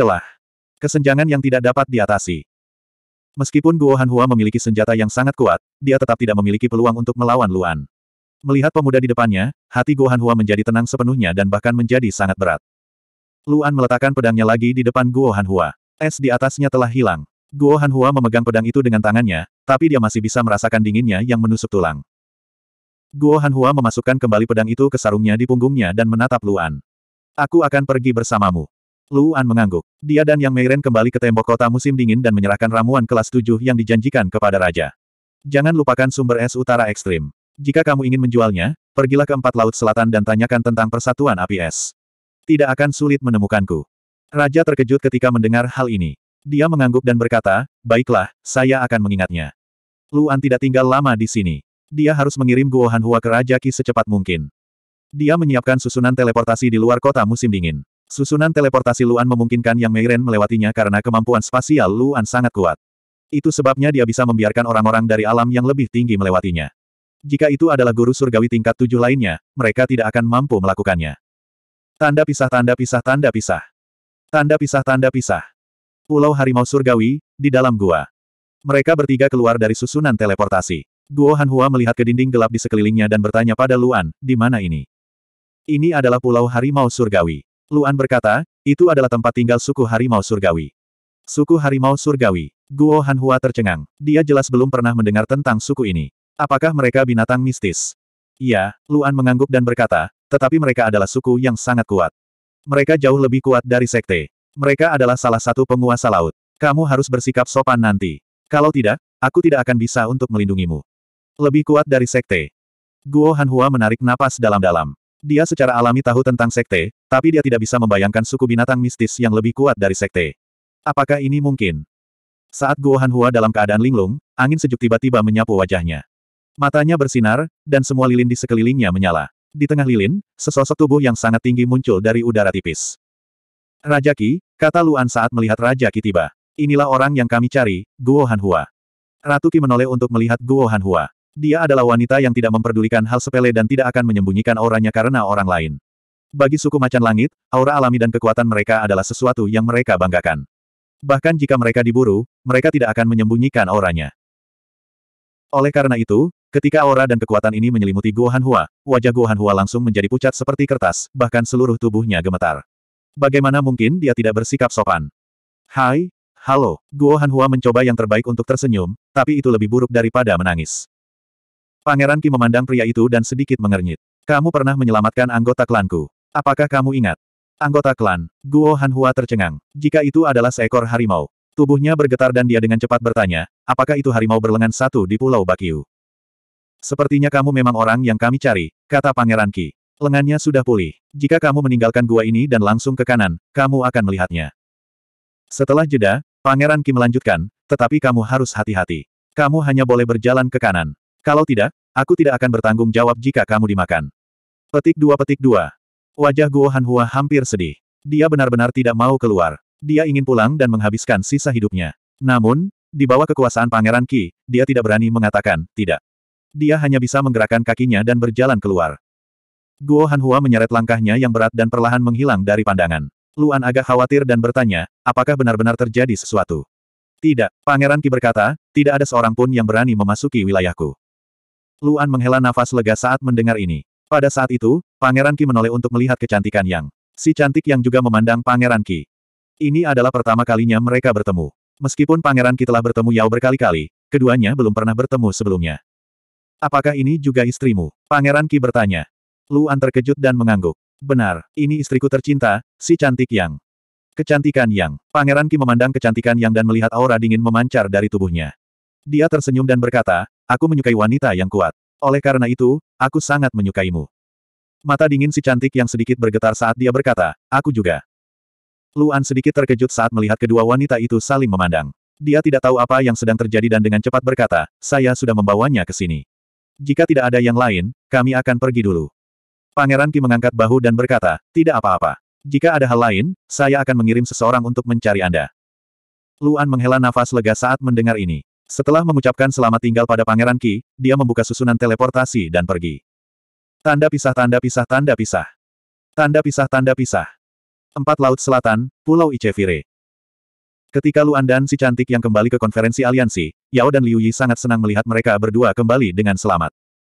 Celah. Kesenjangan yang tidak dapat diatasi. Meskipun Guo Hanhua memiliki senjata yang sangat kuat, dia tetap tidak memiliki peluang untuk melawan Luan. Melihat pemuda di depannya, hati Guo Hanhua menjadi tenang sepenuhnya dan bahkan menjadi sangat berat. Luan meletakkan pedangnya lagi di depan Guo Hanhua. Es di atasnya telah hilang. Guo Hanhua memegang pedang itu dengan tangannya, tapi dia masih bisa merasakan dinginnya yang menusuk tulang. Guo Hanhua memasukkan kembali pedang itu ke sarungnya di punggungnya dan menatap Luan. Aku akan pergi bersamamu. Luan mengangguk. Dia dan Yang Meiren kembali ke tembok kota musim dingin dan menyerahkan ramuan kelas tujuh yang dijanjikan kepada Raja. Jangan lupakan sumber es utara ekstrim. Jika kamu ingin menjualnya, pergilah ke empat laut selatan dan tanyakan tentang persatuan api es. Tidak akan sulit menemukanku. Raja terkejut ketika mendengar hal ini. Dia mengangguk dan berkata, baiklah, saya akan mengingatnya. Luan tidak tinggal lama di sini. Dia harus mengirim Guohan Hua ke Raja Ki secepat mungkin. Dia menyiapkan susunan teleportasi di luar kota musim dingin. Susunan teleportasi Luan memungkinkan Yang Meiren melewatinya karena kemampuan spasial Luan sangat kuat. Itu sebabnya dia bisa membiarkan orang-orang dari alam yang lebih tinggi melewatinya. Jika itu adalah guru surgawi tingkat tujuh lainnya, mereka tidak akan mampu melakukannya. Tanda pisah tanda pisah tanda pisah. Tanda pisah tanda pisah. Pulau Harimau Surgawi, di dalam gua. Mereka bertiga keluar dari susunan teleportasi. Guo Hanhua melihat ke dinding gelap di sekelilingnya dan bertanya pada Luan, di mana ini? Ini adalah Pulau Harimau Surgawi. Luan berkata, itu adalah tempat tinggal suku harimau surgawi. Suku harimau surgawi. Guo Hanhua tercengang. Dia jelas belum pernah mendengar tentang suku ini. Apakah mereka binatang mistis? Iya, Luan mengangguk dan berkata, tetapi mereka adalah suku yang sangat kuat. Mereka jauh lebih kuat dari sekte. Mereka adalah salah satu penguasa laut. Kamu harus bersikap sopan nanti. Kalau tidak, aku tidak akan bisa untuk melindungimu. Lebih kuat dari sekte. Guo Hanhua menarik napas dalam-dalam. Dia secara alami tahu tentang sekte, tapi dia tidak bisa membayangkan suku binatang mistis yang lebih kuat dari sekte. Apakah ini mungkin? Saat Guo Hua dalam keadaan linglung, angin sejuk tiba-tiba menyapu wajahnya. Matanya bersinar, dan semua lilin di sekelilingnya menyala. Di tengah lilin, sesosok tubuh yang sangat tinggi muncul dari udara tipis. Raja Ki, kata Luan saat melihat Raja Ki tiba. Inilah orang yang kami cari, Guo Hua. Ratu Ki menoleh untuk melihat Guo Hua. Dia adalah wanita yang tidak memperdulikan hal sepele dan tidak akan menyembunyikan auranya karena orang lain. Bagi suku macan langit, aura alami dan kekuatan mereka adalah sesuatu yang mereka banggakan. Bahkan jika mereka diburu, mereka tidak akan menyembunyikan auranya. Oleh karena itu, ketika aura dan kekuatan ini menyelimuti Guohan Hua, wajah Guohan Hua langsung menjadi pucat seperti kertas, bahkan seluruh tubuhnya gemetar. Bagaimana mungkin dia tidak bersikap sopan? Hai, halo, Guohan Hua mencoba yang terbaik untuk tersenyum, tapi itu lebih buruk daripada menangis. Pangeran Ki memandang pria itu dan sedikit mengernyit. Kamu pernah menyelamatkan anggota klanku. Apakah kamu ingat? Anggota klan, Guo Hanhua tercengang. Jika itu adalah seekor harimau. Tubuhnya bergetar dan dia dengan cepat bertanya, apakah itu harimau berlengan satu di Pulau Bakiu? Sepertinya kamu memang orang yang kami cari, kata Pangeran Ki. Lengannya sudah pulih. Jika kamu meninggalkan gua ini dan langsung ke kanan, kamu akan melihatnya. Setelah jeda, Pangeran Ki melanjutkan, tetapi kamu harus hati-hati. Kamu hanya boleh berjalan ke kanan. Kalau tidak, aku tidak akan bertanggung jawab jika kamu dimakan. Petik dua petik dua. Wajah Guo Hanhua hampir sedih. Dia benar-benar tidak mau keluar. Dia ingin pulang dan menghabiskan sisa hidupnya. Namun, di bawah kekuasaan Pangeran Qi, dia tidak berani mengatakan, tidak. Dia hanya bisa menggerakkan kakinya dan berjalan keluar. Guo Hanhua menyeret langkahnya yang berat dan perlahan menghilang dari pandangan. Luan agak khawatir dan bertanya, apakah benar-benar terjadi sesuatu? Tidak, Pangeran Qi berkata, tidak ada seorang pun yang berani memasuki wilayahku. Luan menghela nafas lega saat mendengar ini. Pada saat itu, Pangeran Ki menoleh untuk melihat kecantikan Yang. Si cantik yang juga memandang Pangeran Ki. Ini adalah pertama kalinya mereka bertemu. Meskipun Pangeran Ki telah bertemu Yao berkali-kali, keduanya belum pernah bertemu sebelumnya. Apakah ini juga istrimu? Pangeran Ki bertanya. Luan terkejut dan mengangguk. Benar, ini istriku tercinta, si cantik Yang. Kecantikan Yang. Pangeran Ki memandang kecantikan Yang dan melihat aura dingin memancar dari tubuhnya. Dia tersenyum dan berkata, aku menyukai wanita yang kuat. Oleh karena itu, aku sangat menyukaimu. Mata dingin si cantik yang sedikit bergetar saat dia berkata, aku juga. Luan sedikit terkejut saat melihat kedua wanita itu saling memandang. Dia tidak tahu apa yang sedang terjadi dan dengan cepat berkata, saya sudah membawanya ke sini. Jika tidak ada yang lain, kami akan pergi dulu. Pangeran Ki mengangkat bahu dan berkata, tidak apa-apa. Jika ada hal lain, saya akan mengirim seseorang untuk mencari Anda. Luan menghela nafas lega saat mendengar ini. Setelah mengucapkan selamat tinggal pada Pangeran Ki, dia membuka susunan teleportasi dan pergi. Tanda pisah tanda pisah tanda pisah. Tanda pisah tanda pisah. Empat Laut Selatan, Pulau Icevire. Ketika Luan dan si cantik yang kembali ke konferensi aliansi, Yao dan Liu Yi sangat senang melihat mereka berdua kembali dengan selamat.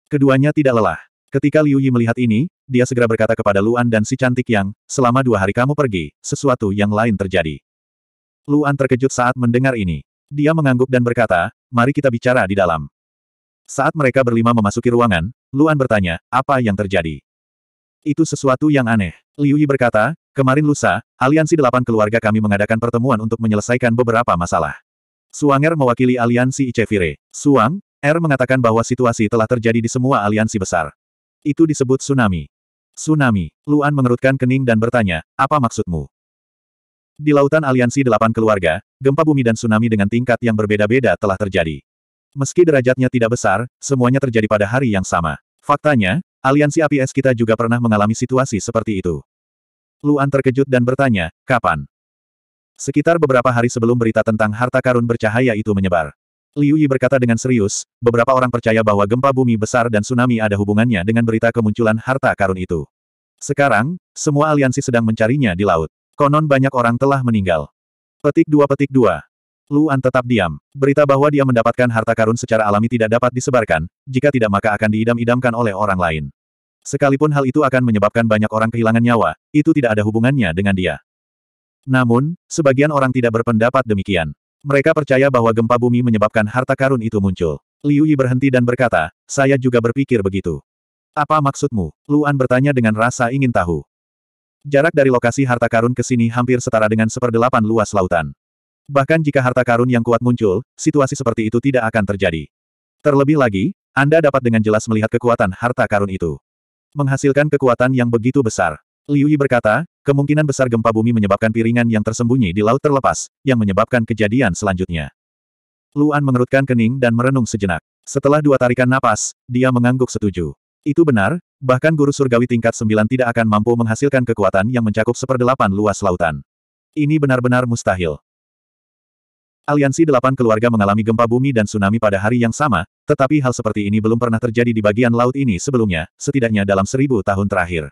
Keduanya tidak lelah. Ketika Liu Yi melihat ini, dia segera berkata kepada Luan dan si cantik yang, selama dua hari kamu pergi, sesuatu yang lain terjadi. Luan terkejut saat mendengar ini. Dia mengangguk dan berkata, mari kita bicara di dalam. Saat mereka berlima memasuki ruangan, Luan bertanya, apa yang terjadi? Itu sesuatu yang aneh. Liu Yi berkata, kemarin lusa, aliansi delapan keluarga kami mengadakan pertemuan untuk menyelesaikan beberapa masalah. Suanger mewakili aliansi Icevire. Suang, Er mengatakan bahwa situasi telah terjadi di semua aliansi besar. Itu disebut tsunami. Tsunami. Luan mengerutkan kening dan bertanya, apa maksudmu? Di lautan aliansi delapan keluarga, gempa bumi dan tsunami dengan tingkat yang berbeda-beda telah terjadi. Meski derajatnya tidak besar, semuanya terjadi pada hari yang sama. Faktanya, aliansi APS kita juga pernah mengalami situasi seperti itu. Luan terkejut dan bertanya, kapan? Sekitar beberapa hari sebelum berita tentang harta karun bercahaya itu menyebar. Liu Yi berkata dengan serius, beberapa orang percaya bahwa gempa bumi besar dan tsunami ada hubungannya dengan berita kemunculan harta karun itu. Sekarang, semua aliansi sedang mencarinya di laut. Konon banyak orang telah meninggal. Petik dua petik dua. Luan tetap diam. Berita bahwa dia mendapatkan harta karun secara alami tidak dapat disebarkan, jika tidak maka akan diidam-idamkan oleh orang lain. Sekalipun hal itu akan menyebabkan banyak orang kehilangan nyawa, itu tidak ada hubungannya dengan dia. Namun, sebagian orang tidak berpendapat demikian. Mereka percaya bahwa gempa bumi menyebabkan harta karun itu muncul. Liu Yi berhenti dan berkata, saya juga berpikir begitu. Apa maksudmu? Luan bertanya dengan rasa ingin tahu. Jarak dari lokasi harta karun ke sini hampir setara dengan seperdelapan luas lautan. Bahkan jika harta karun yang kuat muncul, situasi seperti itu tidak akan terjadi. Terlebih lagi, Anda dapat dengan jelas melihat kekuatan harta karun itu. Menghasilkan kekuatan yang begitu besar. Liu Yi berkata, kemungkinan besar gempa bumi menyebabkan piringan yang tersembunyi di laut terlepas, yang menyebabkan kejadian selanjutnya. Luan mengerutkan kening dan merenung sejenak. Setelah dua tarikan napas, dia mengangguk setuju. Itu benar, bahkan guru surgawi tingkat sembilan tidak akan mampu menghasilkan kekuatan yang mencakup seperdelapan luas lautan. Ini benar-benar mustahil. Aliansi delapan keluarga mengalami gempa bumi dan tsunami pada hari yang sama, tetapi hal seperti ini belum pernah terjadi di bagian laut ini sebelumnya, setidaknya dalam seribu tahun terakhir.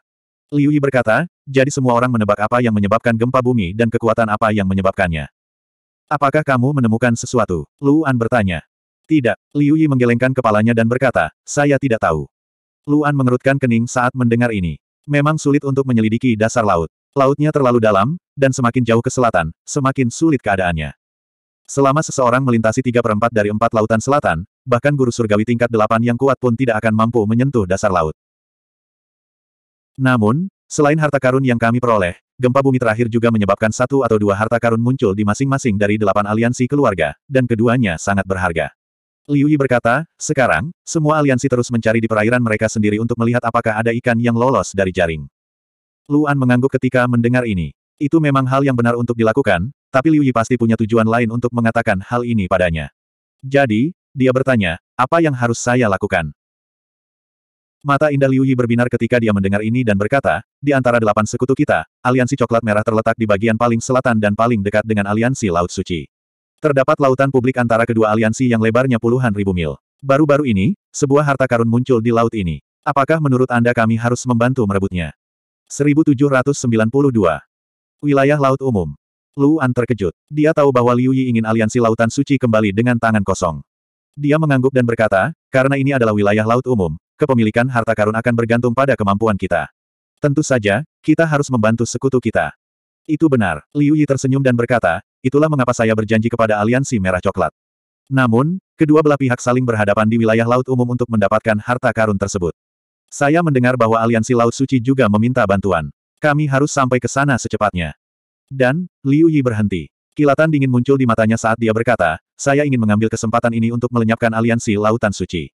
Liu Yi berkata, jadi semua orang menebak apa yang menyebabkan gempa bumi dan kekuatan apa yang menyebabkannya. Apakah kamu menemukan sesuatu? Luan bertanya. Tidak, Liu Yi menggelengkan kepalanya dan berkata, saya tidak tahu. Luan mengerutkan kening saat mendengar ini. Memang sulit untuk menyelidiki dasar laut. Lautnya terlalu dalam, dan semakin jauh ke selatan, semakin sulit keadaannya. Selama seseorang melintasi tiga perempat dari empat lautan selatan, bahkan guru surgawi tingkat delapan yang kuat pun tidak akan mampu menyentuh dasar laut. Namun, selain harta karun yang kami peroleh, gempa bumi terakhir juga menyebabkan satu atau dua harta karun muncul di masing-masing dari delapan aliansi keluarga, dan keduanya sangat berharga. Liu Yi berkata, sekarang, semua aliansi terus mencari di perairan mereka sendiri untuk melihat apakah ada ikan yang lolos dari jaring. Luan mengangguk ketika mendengar ini. Itu memang hal yang benar untuk dilakukan, tapi Liu Yi pasti punya tujuan lain untuk mengatakan hal ini padanya. Jadi, dia bertanya, apa yang harus saya lakukan? Mata indah Liu Yi berbinar ketika dia mendengar ini dan berkata, di antara delapan sekutu kita, aliansi coklat merah terletak di bagian paling selatan dan paling dekat dengan aliansi Laut Suci. Terdapat lautan publik antara kedua aliansi yang lebarnya puluhan ribu mil. Baru-baru ini, sebuah harta karun muncul di laut ini. Apakah menurut Anda kami harus membantu merebutnya? 1792. Wilayah Laut Umum. Luan terkejut. Dia tahu bahwa Liu Yi ingin aliansi Lautan Suci kembali dengan tangan kosong. Dia mengangguk dan berkata, karena ini adalah wilayah laut umum, kepemilikan harta karun akan bergantung pada kemampuan kita. Tentu saja, kita harus membantu sekutu kita. Itu benar, Liu Yi tersenyum dan berkata, itulah mengapa saya berjanji kepada aliansi merah coklat. Namun, kedua belah pihak saling berhadapan di wilayah Laut Umum untuk mendapatkan harta karun tersebut. Saya mendengar bahwa aliansi Laut Suci juga meminta bantuan. Kami harus sampai ke sana secepatnya. Dan, Liu Yi berhenti. Kilatan dingin muncul di matanya saat dia berkata, saya ingin mengambil kesempatan ini untuk melenyapkan aliansi Lautan Suci.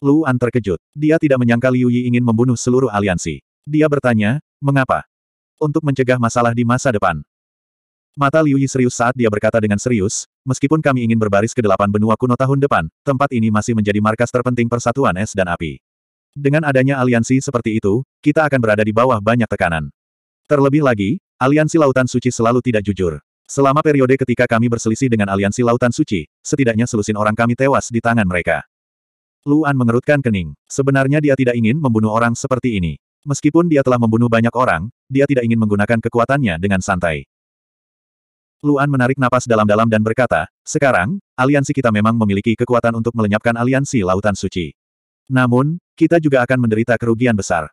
Luan terkejut. Dia tidak menyangka Liu Yi ingin membunuh seluruh aliansi. Dia bertanya, mengapa? Untuk mencegah masalah di masa depan. Mata Liu Yi serius saat dia berkata dengan serius, meskipun kami ingin berbaris ke delapan benua kuno tahun depan, tempat ini masih menjadi markas terpenting persatuan es dan api. Dengan adanya aliansi seperti itu, kita akan berada di bawah banyak tekanan. Terlebih lagi, aliansi Lautan Suci selalu tidak jujur. Selama periode ketika kami berselisih dengan aliansi Lautan Suci, setidaknya selusin orang kami tewas di tangan mereka. Luan mengerutkan kening. Sebenarnya dia tidak ingin membunuh orang seperti ini. Meskipun dia telah membunuh banyak orang, dia tidak ingin menggunakan kekuatannya dengan santai. Luan menarik napas dalam-dalam dan berkata, sekarang, aliansi kita memang memiliki kekuatan untuk melenyapkan aliansi Lautan Suci. Namun, kita juga akan menderita kerugian besar.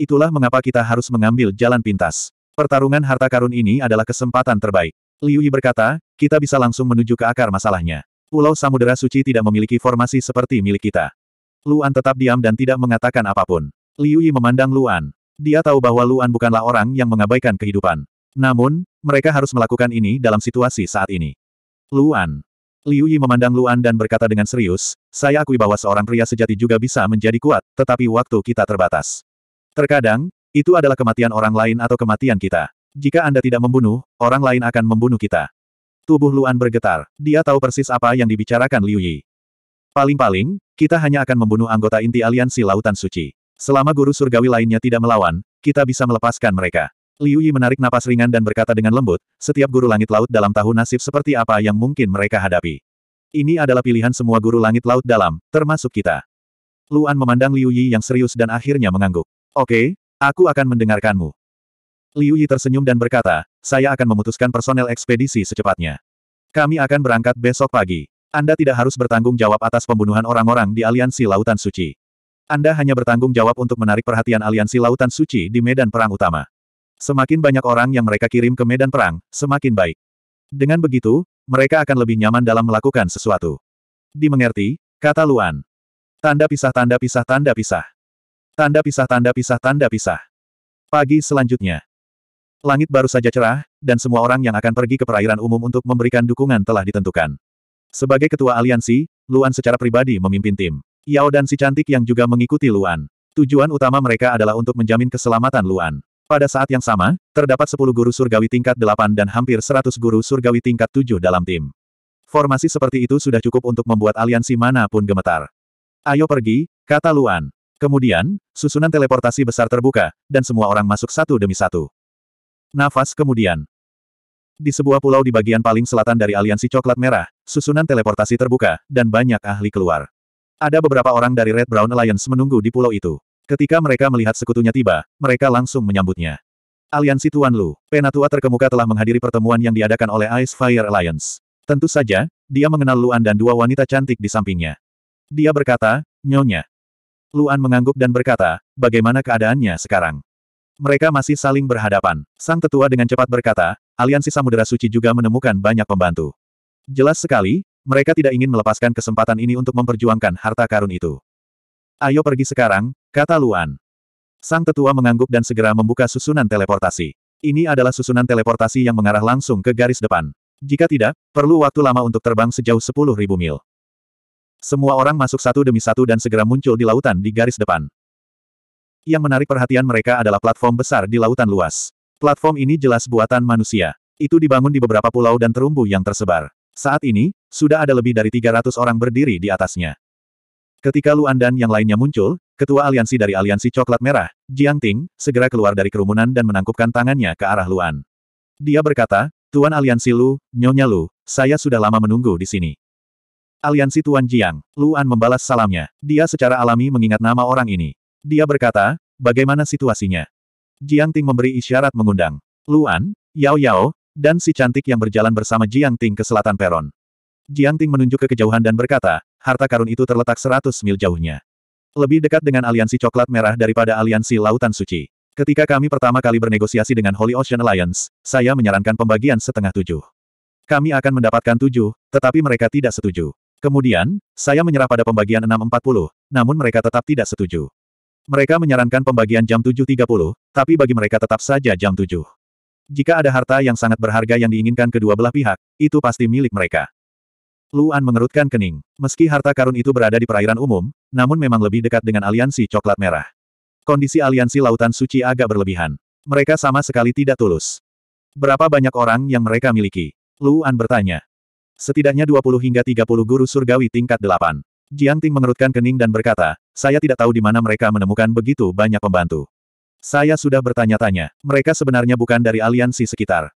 Itulah mengapa kita harus mengambil jalan pintas. Pertarungan harta karun ini adalah kesempatan terbaik. Liu Yi berkata, kita bisa langsung menuju ke akar masalahnya. Pulau Samudera Suci tidak memiliki formasi seperti milik kita. Luan tetap diam dan tidak mengatakan apapun. Liu Yi memandang Luan. Dia tahu bahwa Luan bukanlah orang yang mengabaikan kehidupan. Namun, mereka harus melakukan ini dalam situasi saat ini. Luan. Liu Yi memandang Luan dan berkata dengan serius, saya akui bahwa seorang pria sejati juga bisa menjadi kuat, tetapi waktu kita terbatas. Terkadang, itu adalah kematian orang lain atau kematian kita. Jika Anda tidak membunuh, orang lain akan membunuh kita. Tubuh Luan bergetar. Dia tahu persis apa yang dibicarakan Liu Yi. Paling-paling, kita hanya akan membunuh anggota inti aliansi Lautan Suci. Selama guru surgawi lainnya tidak melawan, kita bisa melepaskan mereka. Liu Yi menarik napas ringan dan berkata dengan lembut, setiap guru langit laut dalam tahu nasib seperti apa yang mungkin mereka hadapi. Ini adalah pilihan semua guru langit laut dalam, termasuk kita. Luan memandang Liu Yi yang serius dan akhirnya mengangguk. Oke, aku akan mendengarkanmu. Liu Yi tersenyum dan berkata, saya akan memutuskan personel ekspedisi secepatnya. Kami akan berangkat besok pagi. Anda tidak harus bertanggung jawab atas pembunuhan orang-orang di Aliansi Lautan Suci. Anda hanya bertanggung jawab untuk menarik perhatian Aliansi Lautan Suci di medan perang utama. Semakin banyak orang yang mereka kirim ke medan perang, semakin baik. Dengan begitu, mereka akan lebih nyaman dalam melakukan sesuatu. Dimengerti, kata Luan. Tanda pisah tanda pisah tanda pisah. Tanda pisah tanda pisah tanda pisah. Pagi selanjutnya. Langit baru saja cerah, dan semua orang yang akan pergi ke perairan umum untuk memberikan dukungan telah ditentukan. Sebagai ketua aliansi, Luan secara pribadi memimpin tim. Yao dan si cantik yang juga mengikuti Luan. Tujuan utama mereka adalah untuk menjamin keselamatan Luan. Pada saat yang sama, terdapat 10 guru surgawi tingkat 8 dan hampir 100 guru surgawi tingkat 7 dalam tim. Formasi seperti itu sudah cukup untuk membuat aliansi manapun gemetar. Ayo pergi, kata Luan. Kemudian, susunan teleportasi besar terbuka, dan semua orang masuk satu demi satu. Nafas kemudian. Di sebuah pulau di bagian paling selatan dari aliansi coklat merah, susunan teleportasi terbuka, dan banyak ahli keluar. Ada beberapa orang dari Red Brown Alliance menunggu di pulau itu. Ketika mereka melihat sekutunya tiba, mereka langsung menyambutnya. Aliansi Tuan Lu, penatua terkemuka telah menghadiri pertemuan yang diadakan oleh Ice Fire Alliance. Tentu saja, dia mengenal Luan dan dua wanita cantik di sampingnya. Dia berkata, Nyonya. Luan mengangguk dan berkata, bagaimana keadaannya sekarang? Mereka masih saling berhadapan. Sang tetua dengan cepat berkata, Aliansi Samudera Suci juga menemukan banyak pembantu. Jelas sekali, mereka tidak ingin melepaskan kesempatan ini untuk memperjuangkan harta karun itu. Ayo pergi sekarang, kata Luan. Sang tetua mengangguk dan segera membuka susunan teleportasi. Ini adalah susunan teleportasi yang mengarah langsung ke garis depan. Jika tidak, perlu waktu lama untuk terbang sejauh ribu mil. Semua orang masuk satu demi satu dan segera muncul di lautan di garis depan. Yang menarik perhatian mereka adalah platform besar di lautan luas. Platform ini jelas buatan manusia. Itu dibangun di beberapa pulau dan terumbu yang tersebar. Saat ini, sudah ada lebih dari 300 orang berdiri di atasnya. Ketika Luan dan yang lainnya muncul, Ketua aliansi dari aliansi coklat merah, Jiang Ting, segera keluar dari kerumunan dan menangkupkan tangannya ke arah Luan. Dia berkata, Tuan aliansi Lu, Nyonya Lu, saya sudah lama menunggu di sini. Aliansi Tuan Jiang, Luan membalas salamnya. Dia secara alami mengingat nama orang ini. Dia berkata, bagaimana situasinya? Jiang Ting memberi isyarat mengundang. Luan, Yao Yao, dan si cantik yang berjalan bersama Jiang Ting ke selatan peron. Jiang Ting menunjuk ke kejauhan dan berkata, harta karun itu terletak 100 mil jauhnya. Lebih dekat dengan aliansi coklat merah daripada aliansi Lautan Suci. Ketika kami pertama kali bernegosiasi dengan Holy Ocean Alliance, saya menyarankan pembagian setengah tujuh. Kami akan mendapatkan tujuh, tetapi mereka tidak setuju. Kemudian, saya menyerah pada pembagian 6.40, namun mereka tetap tidak setuju. Mereka menyarankan pembagian jam 7.30, tapi bagi mereka tetap saja jam 7. Jika ada harta yang sangat berharga yang diinginkan kedua belah pihak, itu pasti milik mereka. Luan mengerutkan kening. Meski harta karun itu berada di perairan umum, namun memang lebih dekat dengan aliansi coklat merah. Kondisi aliansi Lautan Suci agak berlebihan. Mereka sama sekali tidak tulus. Berapa banyak orang yang mereka miliki? Luan bertanya. Setidaknya 20 hingga 30 guru surgawi tingkat 8. Jiang Ting mengerutkan kening dan berkata, saya tidak tahu di mana mereka menemukan begitu banyak pembantu. Saya sudah bertanya-tanya, mereka sebenarnya bukan dari aliansi sekitar.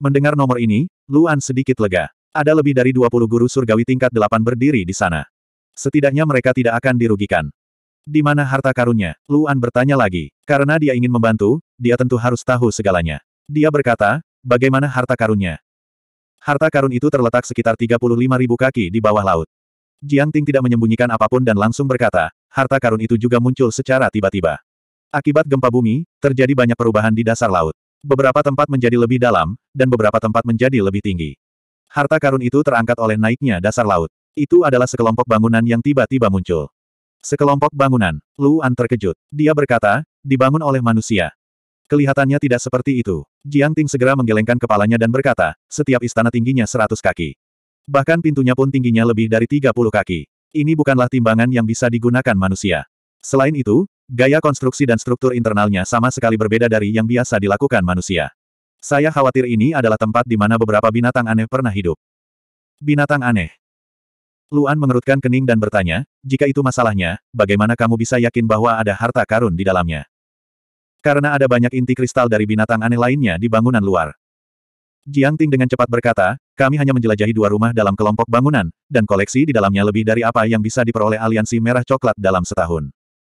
Mendengar nomor ini, Luan sedikit lega. Ada lebih dari 20 guru surgawi tingkat 8 berdiri di sana. Setidaknya mereka tidak akan dirugikan. Di mana harta karunnya? Luan bertanya lagi. Karena dia ingin membantu, dia tentu harus tahu segalanya. Dia berkata, bagaimana harta karunnya? Harta karun itu terletak sekitar 35 kaki di bawah laut. Jiang Ting tidak menyembunyikan apapun dan langsung berkata, harta karun itu juga muncul secara tiba-tiba. Akibat gempa bumi, terjadi banyak perubahan di dasar laut. Beberapa tempat menjadi lebih dalam, dan beberapa tempat menjadi lebih tinggi. Harta karun itu terangkat oleh naiknya dasar laut. Itu adalah sekelompok bangunan yang tiba-tiba muncul. Sekelompok bangunan, Luan terkejut. Dia berkata, dibangun oleh manusia. Kelihatannya tidak seperti itu. Jiang Ting segera menggelengkan kepalanya dan berkata, setiap istana tingginya 100 kaki. Bahkan pintunya pun tingginya lebih dari 30 kaki. Ini bukanlah timbangan yang bisa digunakan manusia. Selain itu, gaya konstruksi dan struktur internalnya sama sekali berbeda dari yang biasa dilakukan manusia. Saya khawatir ini adalah tempat di mana beberapa binatang aneh pernah hidup. Binatang aneh. Luan mengerutkan kening dan bertanya, jika itu masalahnya, bagaimana kamu bisa yakin bahwa ada harta karun di dalamnya? Karena ada banyak inti kristal dari binatang aneh lainnya di bangunan luar. Jiang Ting dengan cepat berkata, kami hanya menjelajahi dua rumah dalam kelompok bangunan, dan koleksi di dalamnya lebih dari apa yang bisa diperoleh aliansi merah coklat dalam setahun.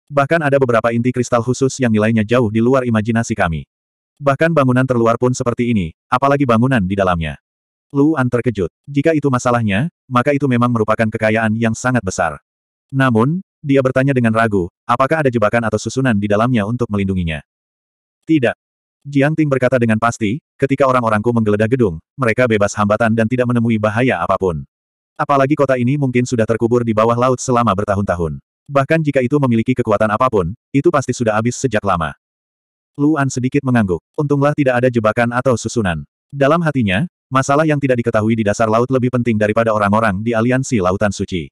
Bahkan ada beberapa inti kristal khusus yang nilainya jauh di luar imajinasi kami. Bahkan bangunan terluar pun seperti ini, apalagi bangunan di dalamnya. Luan terkejut. Jika itu masalahnya, maka itu memang merupakan kekayaan yang sangat besar. Namun, dia bertanya dengan ragu, apakah ada jebakan atau susunan di dalamnya untuk melindunginya. Tidak. Jiang Ting berkata dengan pasti, ketika orang-orangku menggeledah gedung, mereka bebas hambatan dan tidak menemui bahaya apapun. Apalagi kota ini mungkin sudah terkubur di bawah laut selama bertahun-tahun. Bahkan jika itu memiliki kekuatan apapun, itu pasti sudah habis sejak lama. Luan sedikit mengangguk. Untunglah tidak ada jebakan atau susunan. Dalam hatinya, Masalah yang tidak diketahui di dasar laut lebih penting daripada orang-orang di aliansi Lautan Suci.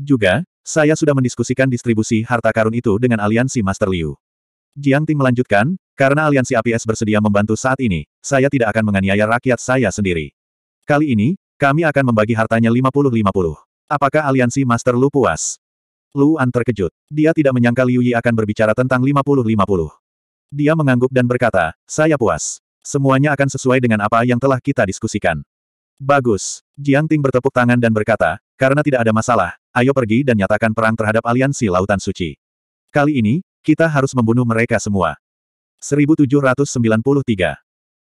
Juga, saya sudah mendiskusikan distribusi harta karun itu dengan aliansi Master Liu. Jiang Ting melanjutkan, karena aliansi APS bersedia membantu saat ini, saya tidak akan menganiaya rakyat saya sendiri. Kali ini, kami akan membagi hartanya 50-50. Apakah aliansi Master Lu puas? Lu An terkejut. Dia tidak menyangka Liu Yi akan berbicara tentang 50-50. Dia mengangguk dan berkata, saya puas. Semuanya akan sesuai dengan apa yang telah kita diskusikan. Bagus. Jiang Ting bertepuk tangan dan berkata, karena tidak ada masalah, ayo pergi dan nyatakan perang terhadap aliansi Lautan Suci. Kali ini, kita harus membunuh mereka semua. 1793.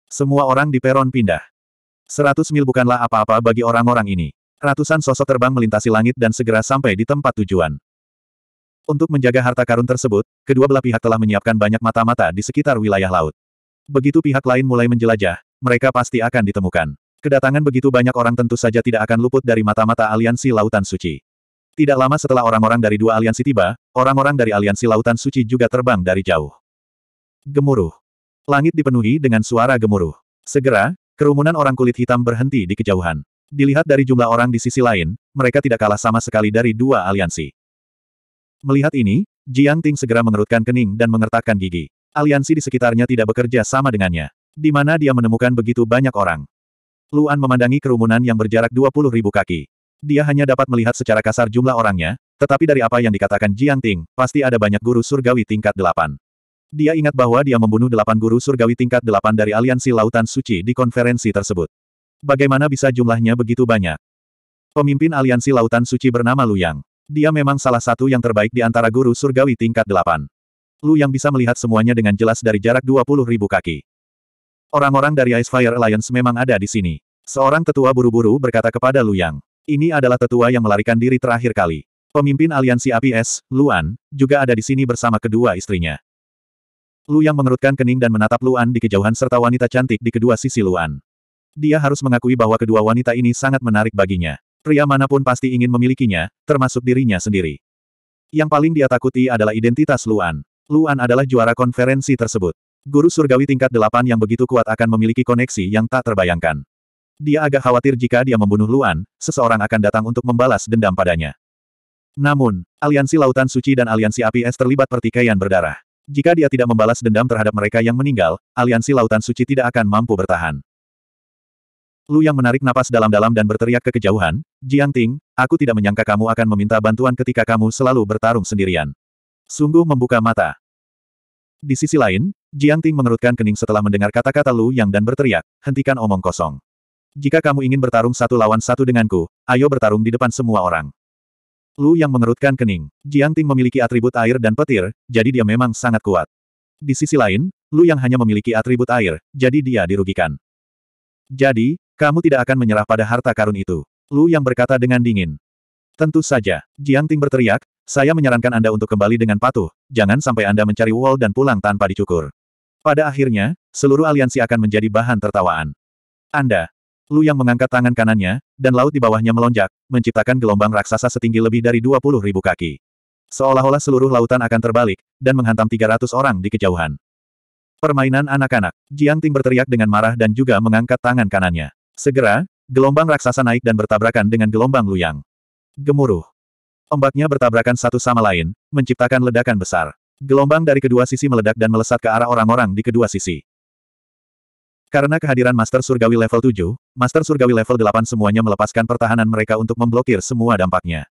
Semua orang di peron pindah. 100 mil bukanlah apa-apa bagi orang-orang ini. Ratusan sosok terbang melintasi langit dan segera sampai di tempat tujuan. Untuk menjaga harta karun tersebut, kedua belah pihak telah menyiapkan banyak mata-mata di sekitar wilayah laut. Begitu pihak lain mulai menjelajah, mereka pasti akan ditemukan. Kedatangan begitu banyak orang tentu saja tidak akan luput dari mata-mata aliansi Lautan Suci. Tidak lama setelah orang-orang dari dua aliansi tiba, orang-orang dari aliansi Lautan Suci juga terbang dari jauh. Gemuruh. Langit dipenuhi dengan suara gemuruh. Segera, kerumunan orang kulit hitam berhenti di kejauhan. Dilihat dari jumlah orang di sisi lain, mereka tidak kalah sama sekali dari dua aliansi. Melihat ini, Jiang Ting segera mengerutkan kening dan mengertakkan gigi. Aliansi di sekitarnya tidak bekerja sama dengannya. Di mana dia menemukan begitu banyak orang. Luan memandangi kerumunan yang berjarak 20 ribu kaki. Dia hanya dapat melihat secara kasar jumlah orangnya, tetapi dari apa yang dikatakan Jiang Ting, pasti ada banyak guru surgawi tingkat 8. Dia ingat bahwa dia membunuh 8 guru surgawi tingkat 8 dari Aliansi Lautan Suci di konferensi tersebut. Bagaimana bisa jumlahnya begitu banyak? Pemimpin Aliansi Lautan Suci bernama Lu Yang. Dia memang salah satu yang terbaik di antara guru surgawi tingkat 8. Lu yang bisa melihat semuanya dengan jelas dari jarak 20 ribu kaki. Orang-orang dari Ice Fire Alliance memang ada di sini. Seorang tetua buru-buru berkata kepada Lu Yang. Ini adalah tetua yang melarikan diri terakhir kali. Pemimpin aliansi APS, Luan, juga ada di sini bersama kedua istrinya. Lu Yang mengerutkan kening dan menatap Luan di kejauhan serta wanita cantik di kedua sisi Luan. Dia harus mengakui bahwa kedua wanita ini sangat menarik baginya. Pria manapun pasti ingin memilikinya, termasuk dirinya sendiri. Yang paling dia takuti adalah identitas Luan. Luan adalah juara konferensi tersebut. Guru surgawi tingkat delapan yang begitu kuat akan memiliki koneksi yang tak terbayangkan. Dia agak khawatir jika dia membunuh Luan, seseorang akan datang untuk membalas dendam padanya. Namun, aliansi Lautan Suci dan aliansi Api Es terlibat pertikaian berdarah. Jika dia tidak membalas dendam terhadap mereka yang meninggal, aliansi Lautan Suci tidak akan mampu bertahan. Lu yang menarik napas dalam-dalam dan berteriak ke kejauhan, Jiang Ting, aku tidak menyangka kamu akan meminta bantuan ketika kamu selalu bertarung sendirian. Sungguh membuka mata. Di sisi lain, Jiang Ting mengerutkan kening setelah mendengar kata-kata Lu Yang dan berteriak, hentikan omong kosong. Jika kamu ingin bertarung satu lawan satu denganku, ayo bertarung di depan semua orang. Lu Yang mengerutkan kening. Jiang Ting memiliki atribut air dan petir, jadi dia memang sangat kuat. Di sisi lain, Lu Yang hanya memiliki atribut air, jadi dia dirugikan. Jadi, kamu tidak akan menyerah pada harta karun itu. Lu Yang berkata dengan dingin. Tentu saja, Jiang Ting berteriak, saya menyarankan Anda untuk kembali dengan patuh, jangan sampai Anda mencari wall dan pulang tanpa dicukur. Pada akhirnya, seluruh aliansi akan menjadi bahan tertawaan. Anda, Lu yang mengangkat tangan kanannya, dan laut di bawahnya melonjak, menciptakan gelombang raksasa setinggi lebih dari 20 ribu kaki. Seolah-olah seluruh lautan akan terbalik, dan menghantam 300 orang di kejauhan. Permainan anak-anak, Jiang Ting berteriak dengan marah dan juga mengangkat tangan kanannya. Segera, gelombang raksasa naik dan bertabrakan dengan gelombang Lu Yang. Gemuruh. Ombaknya bertabrakan satu sama lain, menciptakan ledakan besar. Gelombang dari kedua sisi meledak dan melesat ke arah orang-orang di kedua sisi. Karena kehadiran Master Surgawi level 7, Master Surgawi level 8 semuanya melepaskan pertahanan mereka untuk memblokir semua dampaknya.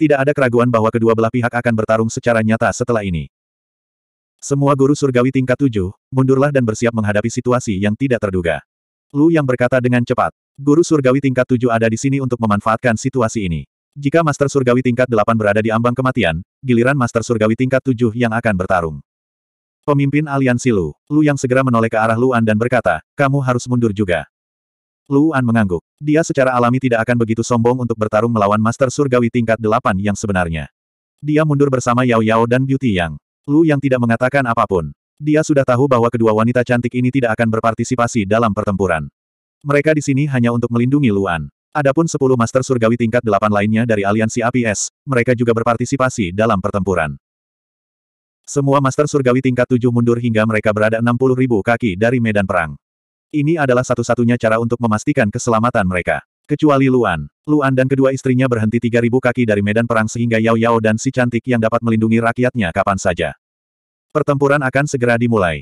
Tidak ada keraguan bahwa kedua belah pihak akan bertarung secara nyata setelah ini. Semua guru surgawi tingkat 7, mundurlah dan bersiap menghadapi situasi yang tidak terduga. Lu yang berkata dengan cepat, guru surgawi tingkat 7 ada di sini untuk memanfaatkan situasi ini. Jika Master Surgawi tingkat 8 berada di ambang kematian, giliran Master Surgawi tingkat 7 yang akan bertarung. Pemimpin aliansi Lu, Lu yang segera menoleh ke arah Luan dan berkata, kamu harus mundur juga. Luan mengangguk. Dia secara alami tidak akan begitu sombong untuk bertarung melawan Master Surgawi tingkat 8 yang sebenarnya. Dia mundur bersama Yao Yao dan Beauty Yang. Lu yang tidak mengatakan apapun. Dia sudah tahu bahwa kedua wanita cantik ini tidak akan berpartisipasi dalam pertempuran. Mereka di sini hanya untuk melindungi Luan. Adapun sepuluh Master Surgawi tingkat delapan lainnya dari aliansi APS, mereka juga berpartisipasi dalam pertempuran. Semua Master Surgawi tingkat tujuh mundur hingga mereka berada puluh ribu kaki dari medan perang. Ini adalah satu-satunya cara untuk memastikan keselamatan mereka. Kecuali Luan. Luan dan kedua istrinya berhenti 3.000 kaki dari medan perang sehingga Yao Yao dan si cantik yang dapat melindungi rakyatnya kapan saja. Pertempuran akan segera dimulai.